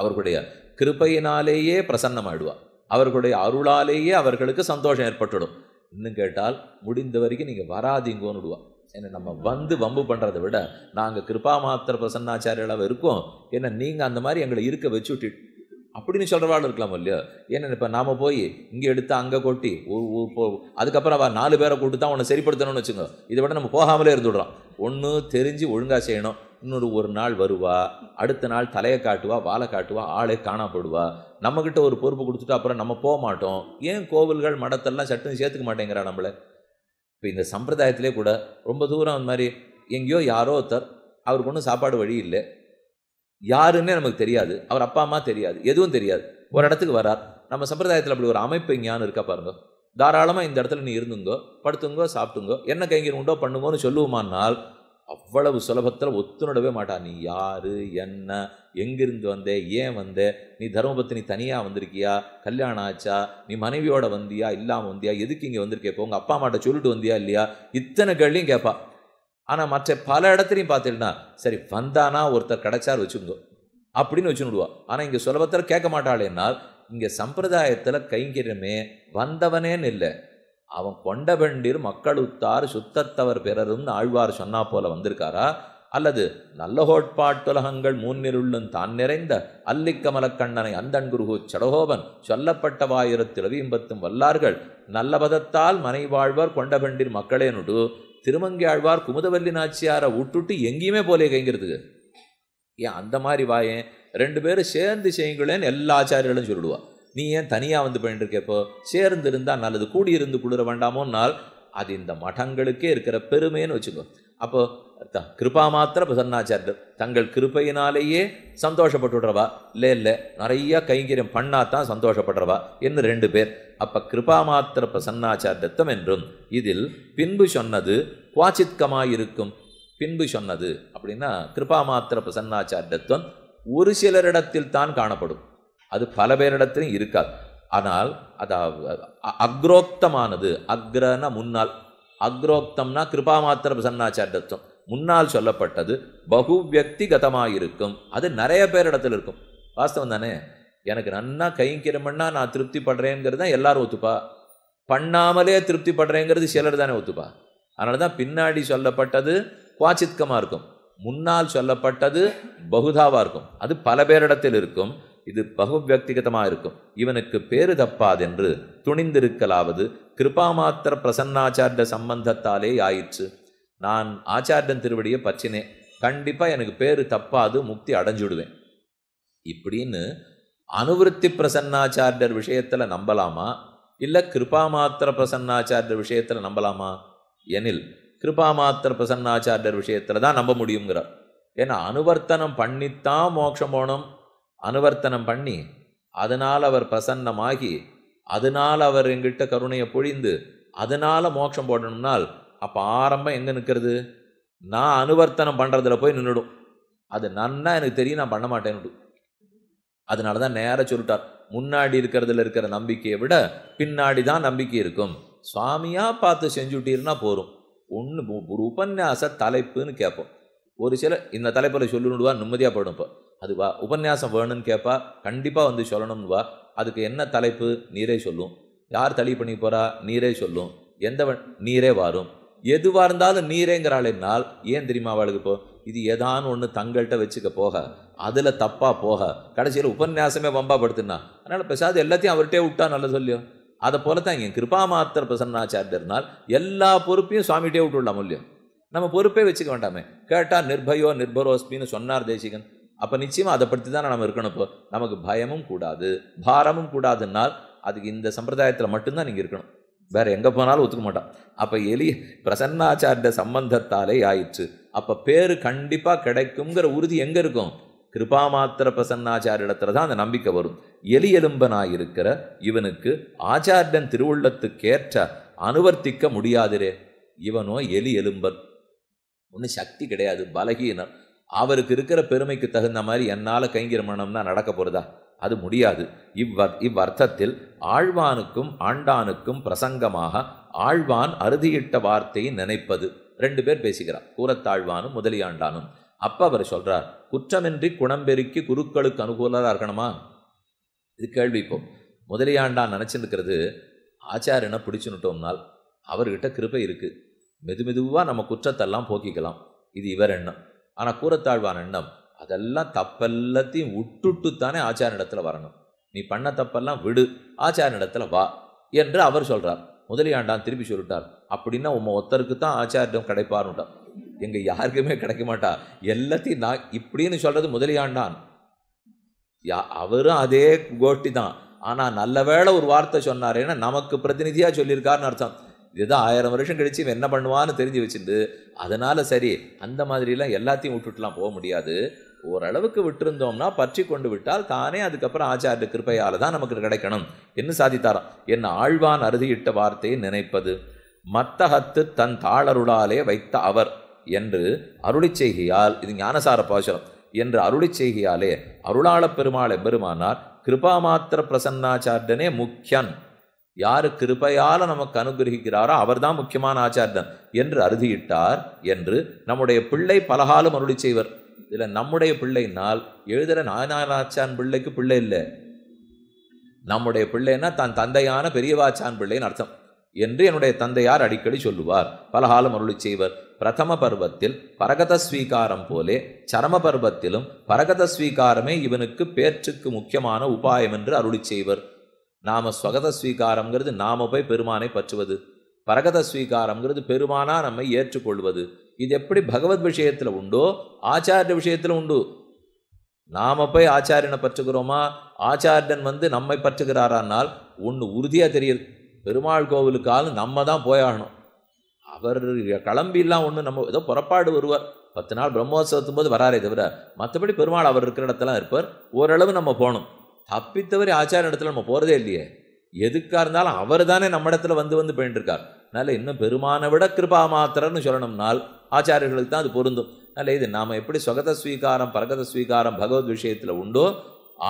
அவர்களுடைய கிருப்பையினாலேயே பிரசன்னமாயிடுவா அவர்களுடைய அருளாலேயே அவர்களுக்கு சந்தோஷம் ஏற்பட்டுடும் இன்னும் கேட்டால் முடிந்த வரைக்கும் நீங்கள் வராதிங்கோன்னு விடுவா ஏன்னா நம்ம வந்து வம்பு பண்ணுறத விட நாங்கள் கிருபா மாத்திர பிரசன்னாச்சாரியளாக இருக்கோம் ஏன்னா நீங்கள் அந்த மாதிரி எங்களை இருக்க வச்சு விட்டு அப்படின்னு சொல்கிறவாள் இருக்கலாம் இல்லையோ ஏன்னா இப்போ நாம் போய் இங்கே எடுத்து அங்கே கொட்டி அதுக்கப்புறம் நாலு பேரை கூட்டு தான் உன்னை சரிப்படுத்தணும்னு வச்சுங்க இதை விட நம்ம போகாமலே இருந்துவிடுறோம் ஒன்று தெரிஞ்சு ஒழுங்காக செய்யணும் இன்னொரு ஒரு நாள் வருவா அடுத்த நாள் தலையை காட்டுவா வாழை காட்டுவா ஆளே காணப்படுவா நம்மக்கிட்ட ஒரு பொறுப்பு கொடுத்துட்டு அப்புறம் நம்ம போக மாட்டோம் ஏன் கோவில்கள் மடத்தெல்லாம் சட்டுன்னு சேர்த்துக்க மாட்டேங்கிறா நம்மளை இப்போ இந்த சம்பிரதாயத்திலே கூட ரொம்ப தூரம் அந்த மாதிரி எங்கேயோ யாரோ ஒருத்தர் அவருக்கு ஒன்றும் சாப்பாடு வழி இல்லை யாருன்னே நமக்கு தெரியாது அவர் அப்பா அம்மா தெரியாது எதுவும் தெரியாது ஒரு இடத்துக்கு வரார் நம்ம சம்பிரதாயத்தில் அப்படி ஒரு அமைப்பு எங்கேயான்னு இருக்கா பாருங்கள் தாராளமாக இந்த இடத்துல நீ இருந்துங்கோ படுத்துங்கோ சாப்பிட்டுங்கோ என்ன கைங்கர் உண்டோ பண்ணுங்கோன்னு சொல்லுவோமானால் அவ்வளவு சுலபத்தில் ஒத்துணடவே மாட்டான் நீ யார் என்ன எங்கிருந்து வந்தே ஏன் வந்த நீ தர்மபத்தினி தனியாக வந்திருக்கியா கல்யாணம் ஆச்சா நீ மனைவியோட வந்தியா இல்லாமல் வந்தியா எதுக்கு இங்கே வந்திருக்கே உங்கள் அப்பா அம்மாட்ட சொல்லிட்டு வந்தியா இல்லையா இத்தனை கேள்வியும் கேட்பா ஆனால் மற்ற பல இடத்துலையும் பார்த்தீங்கன்னா சரி வந்தானா ஒருத்தர் கிடச்சார் வச்சுருந்தோம் அப்படின்னு வச்சுடுவா ஆனால் இங்கே சுலபத்தில் கேட்க என்னால் இங்கே சம்பிரதாயத்தில் கைங்கிறமே வந்தவனேன்னு இல்லை அவன் கொண்ட பெண்டிர் மக்களுத்தார் சுத்தத்தவர் பிறரும் ஆழ்வார் சொன்னா போல வந்திருக்காரா அல்லது நல்ல ஹோட்பாட்டுலகங்கள் மூன்னிருள்ளும் தான் நிறைந்த அல்லிக்கமலக்கண்ணனை அந்தன் குருகு சடகோபன் சொல்லப்பட்ட வாயிரத்திலவி இம்பத்தும் வல்லார்கள் நல்ல பதத்தால் மனை வாழ்வார் கொண்டபெண்டிர் மக்களே நுடு திருமங்கி ஆழ்வார் குமுதவல்லி நாச்சியாரை விட்டுட்டு எங்கேயுமே போலே கைங்கிறதுக்கு ஏன் அந்த மாதிரி வாயேன் ரெண்டு பேரும் சேர்ந்து செய்யுங்களேன்னு எல்லா ஆச்சாரியர்களும் சொல்லிடுவா நீ ஏன் தனியாக வந்து பண்ணிட்டு இருக்கப்போ சேர்ந்து இருந்தால் நல்லது கூடி இருந்து குளிர வேண்டாமோன்னால் அது இந்த மடங்களுக்கே இருக்கிற பெருமைன்னு வச்சுக்கோ அப்போ த கிருபா மாத்திர பிரசன்னாச்சாரியர் தங்கள் கிருப்பையினாலேயே சந்தோஷப்பட்டுடுறவா இல்லை இல்லை நிறைய கைங்கரியம் தான் சந்தோஷப்படுறவா என்று ரெண்டு பேர் அப்போ கிருபா மாத்திர பிரசன்னாச்சாரியத்தம் என்றும் இதில் பின்பு சொன்னது குவாச்சித்கமாயிருக்கும் பின்பு சொன்னது அப்படின்னா கிருபா மாத்திர பிரசன்னாச்சாரியத்துவம் ஒரு சிலரிடத்தில் தான் காணப்படும் அது பல பேரிடத்திலும் இருக்காது ஆனால் அது அக்ரோக்தமானது அக்ரன முன்னால் அக்ரோக்தம்னா கிருபாமாத்திர பிரசன்னாச்சாரத்துவம் முன்னால் சொல்லப்பட்டது பகு வியக்திகதமாக இருக்கும் அது நிறைய பேரிடத்தில் இருக்கும் வாஸ்தவம் தானே எனக்கு நன்னா கைங்கிறமன்னா நான் திருப்தி படுறேங்கிறது தான் எல்லாரும் ஒத்துப்பா பண்ணாமலே திருப்தி படுறேங்கிறது சிலர் தானே ஒத்துப்பா அதனால தான் பின்னாடி சொல்லப்பட்டது குவாச்சித்கமாக இருக்கும் முன்னால் சொல்லப்பட்டது பகுதாவாக இருக்கும் அது பல பேரிடத்தில் இருக்கும் இது பகு இருக்கும் இவனுக்கு பேரு தப்பாதென்று துணிந்திருக்கலாவது கிருபாமாத்திர பிரசன்னாச்சாரிய சம்பந்தத்தாலே ஆயிற்று நான் ஆச்சாரியன் திருவடியை பற்றினேன் கண்டிப்பாக எனக்கு பேரு தப்பாது முக்தி அடைஞ்சுடுவேன் இப்படின்னு அனுவருத்தி பிரசன்னாச்சாரியர் விஷயத்தில் நம்பலாமா இல்லை கிருபாமாத்திர பிரசன்னாச்சாரியர் விஷயத்தில் நம்பலாமா எனில் கிருபாமாத்திர பிரசன்னாச்சாரியர் விஷயத்தில் தான் நம்ப முடியுங்கிறார் ஏன்னா அனுவர்த்தனம் பண்ணித்தான் மோட்சம் போனோம் அனுவர்த்தனம் பண்ணி அதனால் அவர் பிரசன்னமாகி அதனால் அவர் எங்கிட்ட கருணையை பொழிந்து அதனால் மோட்சம் போடணும்னால் அப்போ ஆரம்பம் எங்கே நிற்கிறது நான் அனுவர்த்தனம் பண்ணுறதுல போய் நின்றுடும் அது நன்னா எனக்கு தெரியும் நான் பண்ண மாட்டேன்னுட்டு அதனால தான் நேராக சொல்லிட்டார் முன்னாடி இருக்கிறதுல இருக்கிற நம்பிக்கையை விட பின்னாடி தான் நம்பிக்கை இருக்கும் சுவாமியாக பார்த்து செஞ்சுட்டீர்னா போகிறோம் ஒன்று ஒரு உபன்யாச தலைப்புன்னு கேட்போம் ஒரு சில இந்த தலைப்பில் சொல்லணுடுவா நிம்மதியாக அது அதுவா உபன்யாசம் வேணும்னு கேட்பா கண்டிப்பாக வந்து சொல்லணும்னுவா அதுக்கு என்ன தலைப்பு நீரே சொல்லும் யார் தலி பண்ணி போகிறா நீரே சொல்லும் எந்த நீரே வாரும் எதுவாக இருந்தாலும் நீரேங்கிறாள்னால் ஏன் தெரியுமா அவளுக்கு இப்போ இது ஏதான் ஒன்று தங்கள்கிட்ட வச்சுக்க போக அதில் தப்பாக போக கடைசியில் உபன்யாசமே வம்பா படுத்துனா அதனால் பெசாது எல்லாத்தையும் அவர்கிட்டே விட்டா நல்ல சொல்லியும் அதை போல தான் இங்கே கிருபாமாத்திர பிரசன்னாச்சாரியர்னால் எல்லா பொறுப்பையும் சுவாமிகிட்டே விட்டுள்ள மூலியம் நம்ம பொறுப்பே வச்சுக்க வேண்டாமே கேட்டால் நிர்பயோ நிர்பரோஸ்மின்னு சொன்னார் தேசிகன் அப்போ நிச்சயமாக அதை பற்றி தானே நம்ம இருக்கணும் இப்போ நமக்கு பயமும் கூடாது பாரமும் கூடாதுன்னால் அதுக்கு இந்த சம்பிரதாயத்தில் மட்டும்தான் நீங்கள் இருக்கணும் வேறு எங்கே போனாலும் ஒத்துக்க மாட்டான் அப்போ எலி பிரசன்னாச்சாரிய சம்பந்தத்தாலே ஆயிடுச்சு அப்போ பேர் கண்டிப்பாக கிடைக்குங்கிற உறுதி எங்கே இருக்கும் கிருபாமாத்திர பிரசன்னாச்சாரியிடத்துல தான் அந்த நம்பிக்கை வரும் எலி எலும்பனாக இருக்கிற இவனுக்கு ஆச்சாரியன் திருவுள்ளத்துக்கேற்ற அனுவர்த்திக்க முடியாதுரே இவனோ எலி எலும்பன் ஒன்றும் சக்தி கிடையாது பலகீனம் அவருக்கு இருக்கிற பெருமைக்கு தகுந்த மாதிரி என்னால் கைங்கிரமணம்னா நடக்க போகிறதா அது முடியாது இவ்வர் இவ்வர்த்தத்தில் ஆழ்வானுக்கும் ஆண்டானுக்கும் பிரசங்கமாக ஆழ்வான் அறுதியிட்ட வார்த்தையை நினைப்பது ரெண்டு பேர் பேசிக்கிறார் கூரத்தாழ்வானும் முதலியாண்டானும் அப்போ அவர் சொல்கிறார் குற்றமின்றி குணம் பெருக்கி குருக்களுக்கு அனுகூலராக இருக்கணுமா இது கேள்வி இப்போ முதலியாண்டான் நினச்சிருக்கிறது ஆச்சாரியனை பிடிச்சுன்னுட்டோம்னால் அவர்கிட்ட கிருப்பை இருக்குது மெது மெதுவாக நம்ம குற்றத்தெல்லாம் போக்கிக்கலாம் இது இவர் எண்ணம் ஆனால் கூறத்தாழ்வான எண்ணம் அதெல்லாம் தப்பெல்லாத்தையும் விட்டுட்டு தானே இடத்துல வரணும் நீ பண்ண தப்பெல்லாம் விடு இடத்துல வா என்று அவர் சொல்கிறார் முதலியாண்டான் திருப்பி சொல்லிட்டார் அப்படின்னா உன் ஒத்தருக்கு தான் ஆச்சாரியம் கிடைப்பாருட்டார் எங்கள் யாருக்குமே கிடைக்க மாட்டா எல்லாத்தையும் நான் இப்படின்னு சொல்கிறது முதலியாண்டான் யா அவரும் அதே கோட்டி தான் ஆனால் நல்ல வேளை ஒரு வார்த்தை சொன்னார் ஏன்னா நமக்கு பிரதிநிதியாக சொல்லியிருக்காருன்னு அர்த்தம் இதுதான் ஆயிரம் வருஷம் கழிச்சு இவன் என்ன பண்ணுவான்னு தெரிஞ்சு வச்சுட்டு அதனால் சரி அந்த மாதிரிலாம் எல்லாத்தையும் விட்டுட்டுலாம் போக முடியாது ஓரளவுக்கு விட்டுருந்தோம்னா பற்றி கொண்டு விட்டால் தானே அதுக்கப்புறம் ஆச்சாரிய கிருப்பையால் தான் நமக்கு கிடைக்கணும் என்ன சாதித்தாராம் என் ஆழ்வான் அறுதியிட்ட வார்த்தையை நினைப்பது மத்தகத்து தன் தாளருளாலே வைத்த அவர் என்று அருளி செய்கையால் இது ஞானசார பாசுரம் என்று அருளி செய்கையாலே அருளாள பெருமாள் எம்பெருமானார் கிருபாமாத்திர பிரசன்னாச்சாரியனே முக்கியன் யார் கிருபையால் நமக்கு அனுகிரகிக்கிறாரோ அவர்தான் முக்கியமான ஆச்சார்தன் என்று அறுதியிட்டார் என்று நம்முடைய பிள்ளை பலகாலும் அருளி செய்வர் இதில் நம்முடைய பிள்ளைனால் எழுதுகிற நாயனாராச்சான் பிள்ளைக்கு பிள்ளை இல்லை நம்முடைய பிள்ளைன்னா தன் தந்தையான பெரியவாச்சான் பிள்ளைன்னு அர்த்தம் என்று என்னுடைய தந்தையார் அடிக்கடி சொல்லுவார் பலகாலம் அருளி செய்வர் பிரதம பருவத்தில் பரகத ஸ்வீகாரம் போலே சரம பருவத்திலும் பரகத ஸ்வீகாரமே இவனுக்கு பேற்றுக்கு முக்கியமான உபாயம் என்று அருளி செய்வர் நாம ஸ்வகத ஸ்வீகாரம்ங்கிறது நாம போய் பெருமானை பற்றுவது பரகத ஸ்வீகாரம்ங்கிறது பெருமானா நம்மை ஏற்றுக்கொள்வது இது எப்படி பகவத் விஷயத்தில் உண்டோ ஆச்சாரிய விஷயத்தில் உண்டு நாம போய் ஆச்சாரியனை பற்றுகிறோமா ஆச்சாரியன் வந்து நம்மை பற்றுகிறாரானால் ஒன்று உறுதியாக தெரியுது பெருமாள் கோவிலுக்கு நம்ம தான் போயாகணும் அவர் கிளம்பிலாம் ஒன்று நம்ம ஏதோ புறப்பாடு வருவார் பத்து நாள் பிரம்மோத்சவத்தும் போது வராரே தவிர மற்றபடி பெருமாள் அவர் இருக்கிற இடத்துலாம் இருப்பார் ஓரளவு நம்ம போகணும் தப்பித்தவரை ஆச்சார இடத்துல நம்ம போகிறதே இல்லையே எதுக்காக இருந்தாலும் அவர் தானே நம்ம இடத்துல வந்து வந்து போயிட்டுருக்கார் அதனால் இன்னும் பெருமானை விட கிருபா மாத்திரன்னு சொல்லணும்னால் ஆச்சாரியர்களுக்கு தான் அது பொருந்தும் அதனால் இது நாம் எப்படி சொகத ஸ்வீகாரம் பரகத ஸ்வீகாரம் பகவத் விஷயத்தில் உண்டோ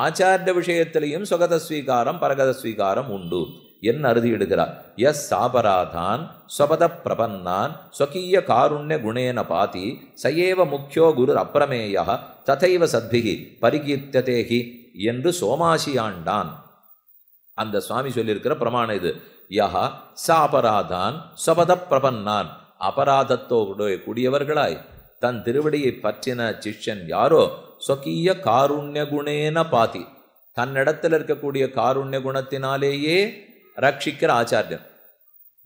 ஆச்சாரிய விஷயத்திலையும் சொகத ஸ்வீகாரம் பரகத ஸ்வீகாரம் உண்டு என் அறுதியிடுகிறார் எஸ் சாபராதான் ஸ்வபத பிரபன்னான் ஸ்வகீய காருண்ய குணேன பாதி சயேவ முக்கியோ குருர் அப்பிரமேயா ததைவ சத்பிகி பரிகீர்த்ததேகி என்று சோமாசியாண்டான் அந்த சுவாமி சொல்லியிருக்கிற பிரமாணம் இது யஹா ச அபராதான் சபத பிரபன்னான் அபராதத்தோடு கூடியவர்களாய் தன் திருவடியை பற்றின சிஷ்யன் யாரோ ஸ்வகீய காருண்ய குணேன பாதி தன்னிடத்தில் இருக்கக்கூடிய காருண்ய குணத்தினாலேயே ரட்சிக்கிற ஆச்சாரியன்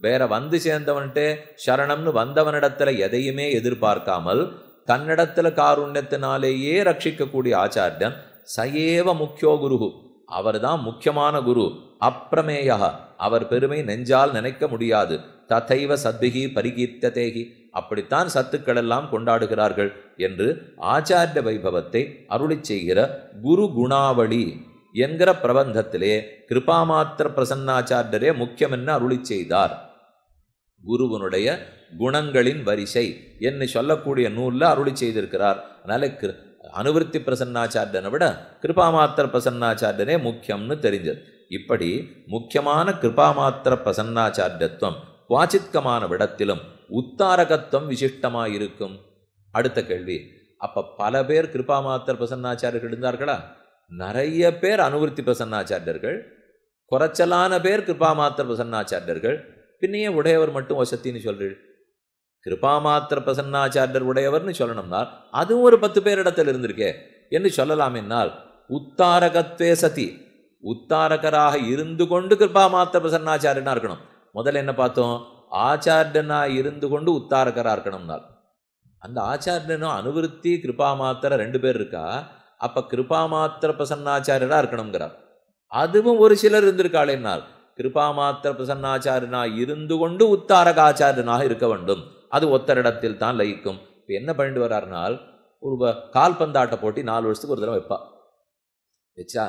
வேற வந்து சேர்ந்தவன்ட்டு சரணம்னு வந்தவனிடத்துல எதையுமே எதிர்பார்க்காமல் தன்னிடத்துல காருண்யத்தினாலேயே ரட்சிக்கக்கூடிய ஆச்சாரியன் சயேவ முக்கியோ குரு அவர் தான் முக்கியமான குரு அப்பிரமேயா அவர் பெருமை நெஞ்சால் நினைக்க முடியாது ததைவ சத்பிகி பரிகீர்த்ததேகி அப்படித்தான் சத்துக்கள் எல்லாம் கொண்டாடுகிறார்கள் என்று ஆச்சாரிய வைபவத்தை அருளி செய்கிற குரு குணாவளி என்கிற பிரபந்தத்திலே கிருபாமாத்திர பிரசன்னாச்சாரியரே முக்கியம் என்று அருளி செய்தார் குருவனுடைய குணங்களின் வரிசை என்று சொல்லக்கூடிய நூலில் அருளி செய்திருக்கிறார் அதனால கிரு அனுவருத்தி பிரசன்னாச்சாரியனை விட கிருபாமாத்திர பிரசன்னாச்சாரியனே முக்கியம்னு தெரிஞ்சது இப்படி முக்கியமான கிருபாமாத்திர பிரசன்னாச்சாரியத்துவம் குவாச்சித்கமான விடத்திலும் உத்தாரகத்துவம் விசிஷ்டமாக இருக்கும் அடுத்த கேள்வி அப்போ பல பேர் கிருபாமாத்திர பிரசன்னாச்சாரியர்கள் இருந்தார்களா நிறைய பேர் அனுவிருத்தி பிரசன்னாச்சாரியர்கள் குறைச்சலான பேர் கிருபாமாத்திர பிரசன்னாச்சாரியர்கள் பின்னையே உடையவர் மட்டும் வசத்தின்னு சொல்றீள் கிருபாமாத்திர பிரசன்னாச்சாரியர் உடையவர்னு சொல்லணும்னா அதுவும் ஒரு பத்து பேர் இடத்துல இருந்திருக்கே என்று சொல்லலாம் என்னால் உத்தாரகத்வே சதி உத்தாரகராக இருந்து கொண்டு கிருபாமாத்திர பிரசன்னாச்சாரியனா இருக்கணும் முதல்ல என்ன பார்த்தோம் ஆச்சாரியனா இருந்து கொண்டு உத்தாரகராக இருக்கணும்னால் அந்த ஆச்சாரியனும் அனுவருத்தி கிருபாமாத்திர ரெண்டு பேர் இருக்கா அப்போ கிருபாமாத்திர பிரசன்னாச்சாரியராக இருக்கணுங்கிறார் அதுவும் ஒரு சிலர் கிருபா கிருபாமாத்திர பிரசன்னாச்சாரியனாக இருந்து கொண்டு உத்தாரகாச்சாரியனாக இருக்க வேண்டும் அது ஒத்தரிடத்தில் தான் லயிக்கும் இப்போ என்ன பண்ணிட்டு வர்றாருனால் ஒரு கால்பந்தாட்ட போட்டி நாலு வருஷத்துக்கு ஒரு தடவை வைப்பா வச்சா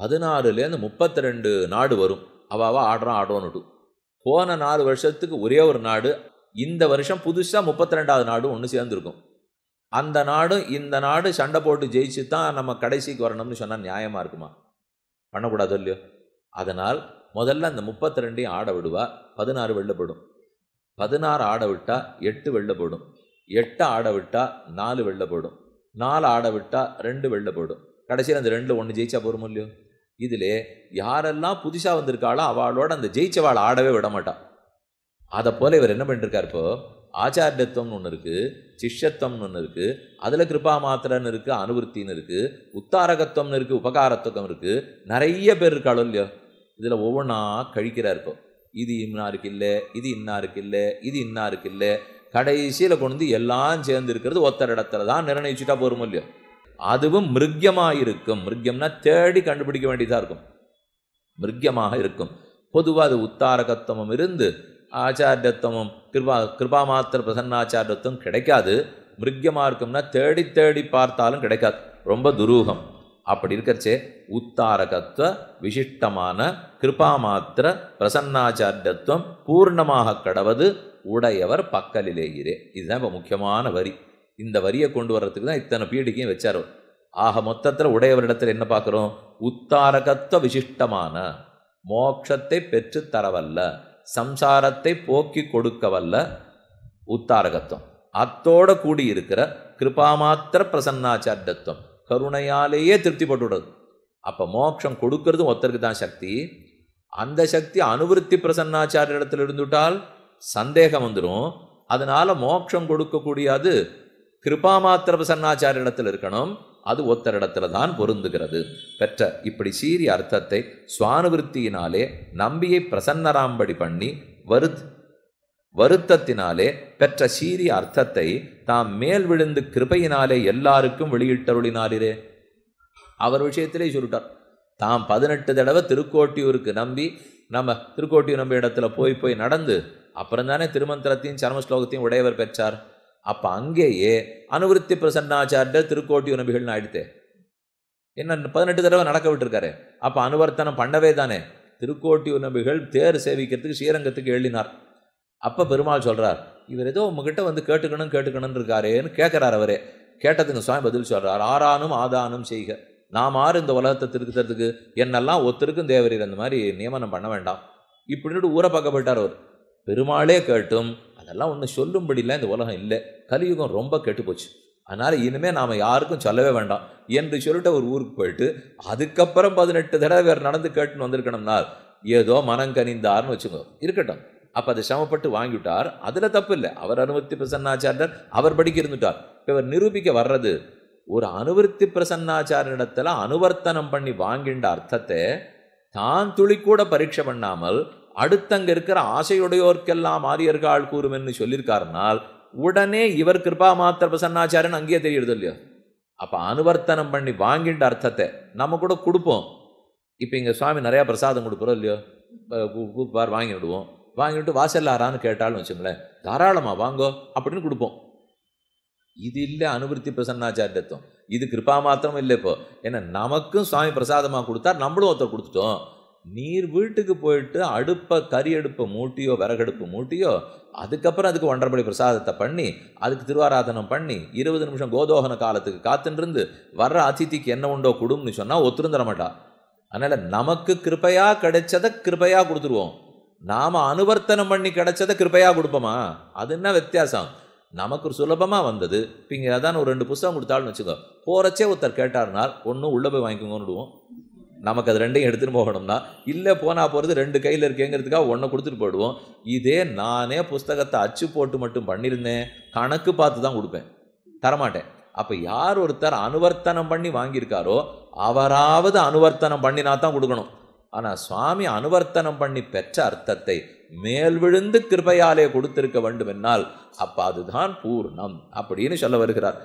பதினாறுலேருந்து முப்பத்தி ரெண்டு நாடு வரும் அவாவா ஆடுறான் ஆடோன்னுட்டு போன நாலு வருஷத்துக்கு ஒரே ஒரு நாடு இந்த வருஷம் புதுசாக முப்பத்தி ரெண்டாவது நாடு ஒன்று சேர்ந்துருக்கும் அந்த நாடும் இந்த நாடு சண்டை போட்டு ஜெயிச்சு தான் நம்ம கடைசிக்கு வரணும்னு சொன்னால் நியாயமாக இருக்குமா பண்ணக்கூடாது இல்லையோ அதனால் முதல்ல அந்த முப்பத்தி ரெண்டையும் ஆட விடுவா பதினாறு வெள்ளப்படும் பதினாறு ஆட விட்டால் எட்டு வெள்ளப்படும் எட்டை ஆட விட்டால் நாலு வெள்ளப்படும் நாலு ஆட விட்டால் ரெண்டு வெள்ளப்படும் கடைசியில் அந்த ரெண்டில் ஒன்று ஜெயிச்சா போகிறோம் இல்லையோ இதில் யாரெல்லாம் புதுசாக வந்திருக்காளோ அவளோட அந்த ஜெயிச்சவாள் ஆடவே விட மாட்டான் அதை போல் இவர் என்ன பண்ணிருக்கார் இப்போ ஆச்சாரியத்துவம்னு ஒன்று இருக்குது சிஷ்யத்துவம்னு ஒன்று இருக்குது அதில் கிருபா மாத்திரன்னு இருக்குது அனுவருத்தின்னு இருக்குது உத்தாரகத்துவம்னு இருக்குது உபகாரத்துவம் இருக்குது நிறைய பேர் இருக்காளோ இல்லையோ இதில் ஒவ்வொன்றா கழிக்கிறா இருக்கும் இது இன்னா இல்லை இது இன்னா இல்லை இது இன்னா இல்லை கடைசியில் கொண்டு எல்லாம் சேர்ந்துருக்கிறது ஒத்தர் இடத்துல தான் நிர்ணயிச்சுட்டா போரும் இல்லையோ அதுவும் மிருக்கியமாக இருக்கும் மிருக்கியம்னா தேடி கண்டுபிடிக்க வேண்டியதாக இருக்கும் மிருக்கியமாக இருக்கும் பொதுவாக அது உத்தாரகத்துவம் இருந்து ஆச்சாரியத்துவம் கிருபா கிருபாமாத்திர பிரசன்னாச்சாரியத்துவம் கிடைக்காது மிருக்கியமாக இருக்கும்னா தேடி தேடி பார்த்தாலும் கிடைக்காது ரொம்ப துரூகம் அப்படி இருக்கிறச்சே உத்தாரகத்துவ விசிஷ்டமான கிருபாமாத்திர பிரசன்னாச்சாரியத்துவம் பூர்ணமாக கடவது உடையவர் பக்கலிலேயிரே இதுதான் இப்போ முக்கியமான வரி இந்த வரியை கொண்டு வர்றதுக்கு தான் இத்தனை பீடிக்கையும் வச்சார் ஆக மொத்தத்தில் உடையவரிடத்தில் என்ன பார்க்குறோம் உத்தாரகத்துவ விசிஷ்டமான மோட்சத்தை பெற்றுத்தரவல்ல சம்சாரத்தை போக்கி கொடுக்க வல்ல உத்தாரகத்துவம் அத்தோட கூடி இருக்கிற கிருபாமாத்திர பிரசன்னாச்சாரியத்துவம் கருணையாலேயே திருப்திப்பட்டுவிடுறது அப்போ மோட்சம் கொடுக்கறதும் ஒருத்தருக்கு தான் சக்தி அந்த சக்தி அனுவருத்தி பிரசன்னாச்சாரிய இடத்துல இருந்துவிட்டால் சந்தேகம் வந்துடும் அதனால் மோட்சம் கொடுக்கக்கூடியது கிருபாமாத்திர பிரசன்னாச்சாரிய இடத்துல இருக்கணும் அது ஒத்தர் இடத்துல தான் பொருந்துகிறது பெற்ற இப்படி சீரிய அர்த்தத்தை சுவானுவிருத்தியினாலே நம்பியை பிரசன்னராம்படி பண்ணி வருத் வருத்தத்தினாலே பெற்ற சீரிய அர்த்தத்தை தாம் மேல் விழுந்து கிருபையினாலே எல்லாருக்கும் வெளியிட்டருளினாரே அவர் விஷயத்திலே சொல்லிட்டார் தாம் பதினெட்டு தடவை திருக்கோட்டியூருக்கு நம்பி நம்ம திருக்கோட்டியூர் நம்ப இடத்துல போய் போய் நடந்து அப்புறம் தானே திருமந்திரத்தையும் சர்மஸ்லோகத்தையும் உடையவர் பெற்றார் அப்போ அங்கேயே அனுவருத்தி பிரசன்னாச்சாரியர் திருக்கோட்டி நபிகள்னு ஆயிடுத்தே என்ன பதினெட்டு தடவை நடக்க விட்டுருக்காரு அப்போ அனுவர்த்தனம் பண்ணவே தானே திருக்கோட்டி நபிகள் தேர் சேவிக்கிறதுக்கு ஸ்ரீரங்கத்துக்கு எழுதினார் அப்போ பெருமாள் சொல்கிறார் இவர் ஏதோ உங்ககிட்ட வந்து கேட்டுக்கணும் கேட்டுக்கணும் இருக்காரேன்னு கேட்குறார் அவரே கேட்டதுக்கு சுவாமி பதில் சொல்கிறார் ஆறானும் ஆதானும் செய்க நாம் ஆறு இந்த உலகத்தை திருக்கிறதுக்கு என்னெல்லாம் ஒத்தருக்கும் தேவரீர் அந்த மாதிரி நியமனம் பண்ண வேண்டாம் இப்படின்னு ஊரை பார்க்கப்பட்டார் அவர் பெருமாளே கேட்டும் அதெல்லாம் ஒன்று சொல்லும்படிலாம் இந்த உலகம் இல்லை கலியுகம் ரொம்ப கெட்டு போச்சு அதனால் இனிமேல் நாம் யாருக்கும் சொல்லவே வேண்டாம் என்று சொல்லிட்டு ஒரு ஊருக்கு போயிட்டு அதுக்கப்புறம் பதினெட்டு தடவை வேறு நடந்து கேட்டுன்னு வந்திருக்கணும்னா ஏதோ மனம் கனிந்தார்னு வச்சுக்கோ இருக்கட்டும் அப்போ அதை சமப்பட்டு வாங்கிவிட்டார் அதில் தப்பு இல்லை அவர் அனுபவத்தி பிரசன்னாச்சாரியர் அவர் படிக்க இருந்துட்டார் இப்போ இவர் நிரூபிக்க வர்றது ஒரு அனுவர்த்தி பிரசன்னாச்சாரியிடத்தில் அனுவர்த்தனம் பண்ணி வாங்கின்ற அர்த்தத்தை தான் துளி கூட பரீட்சை பண்ணாமல் அடுத்தங்க இருக்கிற ஆசையுடையோர்க்கெல்லாம் ஆரியர்கள் என்று சொல்லியிருக்காருனால் உடனே இவர் கிருபா மாத்திர பிரசன்னாச்சாரன் அங்கேயே தெரியுது இல்லையோ அப்போ அனுவர்த்தனம் பண்ணி வாங்கிட்ட அர்த்தத்தை நம்ம கூட கொடுப்போம் இப்போ இங்கே சுவாமி நிறையா பிரசாதம் கொடுக்குறோம் இல்லையோ கூப்பார் வாங்கி விடுவோம் வாங்கிட்டு வாசல் ஆறான்னு கேட்டாலும் வச்சுங்களேன் தாராளமாக வாங்கோ அப்படின்னு கொடுப்போம் இது இல்லை அனுவர்த்தி பிரசன்னாச்சாரியத்துவம் இது கிருப்பா மாத்திரம் இல்லை இப்போ ஏன்னா நமக்கும் சுவாமி பிரசாதமாக கொடுத்தா நம்மளும் ஒருத்தர் கொடுத்துட்டோம் நீர் வீட்டுக்கு போயிட்டு அடுப்பை கறி அடுப்பை மூட்டியோ விறகடுப்பு மூட்டியோ அதுக்கப்புறம் அதுக்கு ஒன்றரைப்படி பிரசாதத்தை பண்ணி அதுக்கு திருவாராதனம் பண்ணி இருபது நிமிஷம் கோதோகன காலத்துக்கு காத்துன்றிருந்து வர்ற அதிதிக்கு என்ன உண்டோ கொடுன்னு சொன்னால் ஒத்துருந்துட மாட்டா அதனால் நமக்கு கிருப்பையாக கிடைச்சதை கிருப்பையாக கொடுத்துருவோம் நாம் அனுவர்த்தனம் பண்ணி கிடைச்சதை கிருப்பையாக கொடுப்போமா அது என்ன வித்தியாசம் நமக்கு ஒரு சுலபமாக வந்தது இப்போ இங்கே அதான் ஒரு ரெண்டு புஸ்தகம் கொடுத்தாலும் வச்சுக்கோ போகிறச்சே ஒருத்தர் கேட்டார்னால் ஒன்றும் உள்ளே போய் வாங்கிக்கோங்கன்னு விடுவோம் நமக்கு அது ரெண்டையும் எடுத்துகிட்டு போகணும்னா இல்லை போனால் போகிறது ரெண்டு கையில் இருக்கேங்கிறதுக்காக ஒன்றை கொடுத்துட்டு போயிடுவோம் இதே நானே புஸ்தகத்தை அச்சு போட்டு மட்டும் பண்ணியிருந்தேன் கணக்கு பார்த்து தான் கொடுப்பேன் தரமாட்டேன் அப்போ யார் ஒருத்தர் அனுவர்த்தனம் பண்ணி வாங்கியிருக்காரோ அவராவது அனுவர்த்தனம் பண்ணினா தான் கொடுக்கணும் ஆனால் சுவாமி அனுவர்த்தனம் பண்ணி பெற்ற அர்த்தத்தை மேல் விழுந்து கிருபையாலே கொடுத்திருக்க வேண்டும் என்னால் அப்போ அதுதான் பூர்ணம் அப்படின்னு சொல்ல வருகிறார்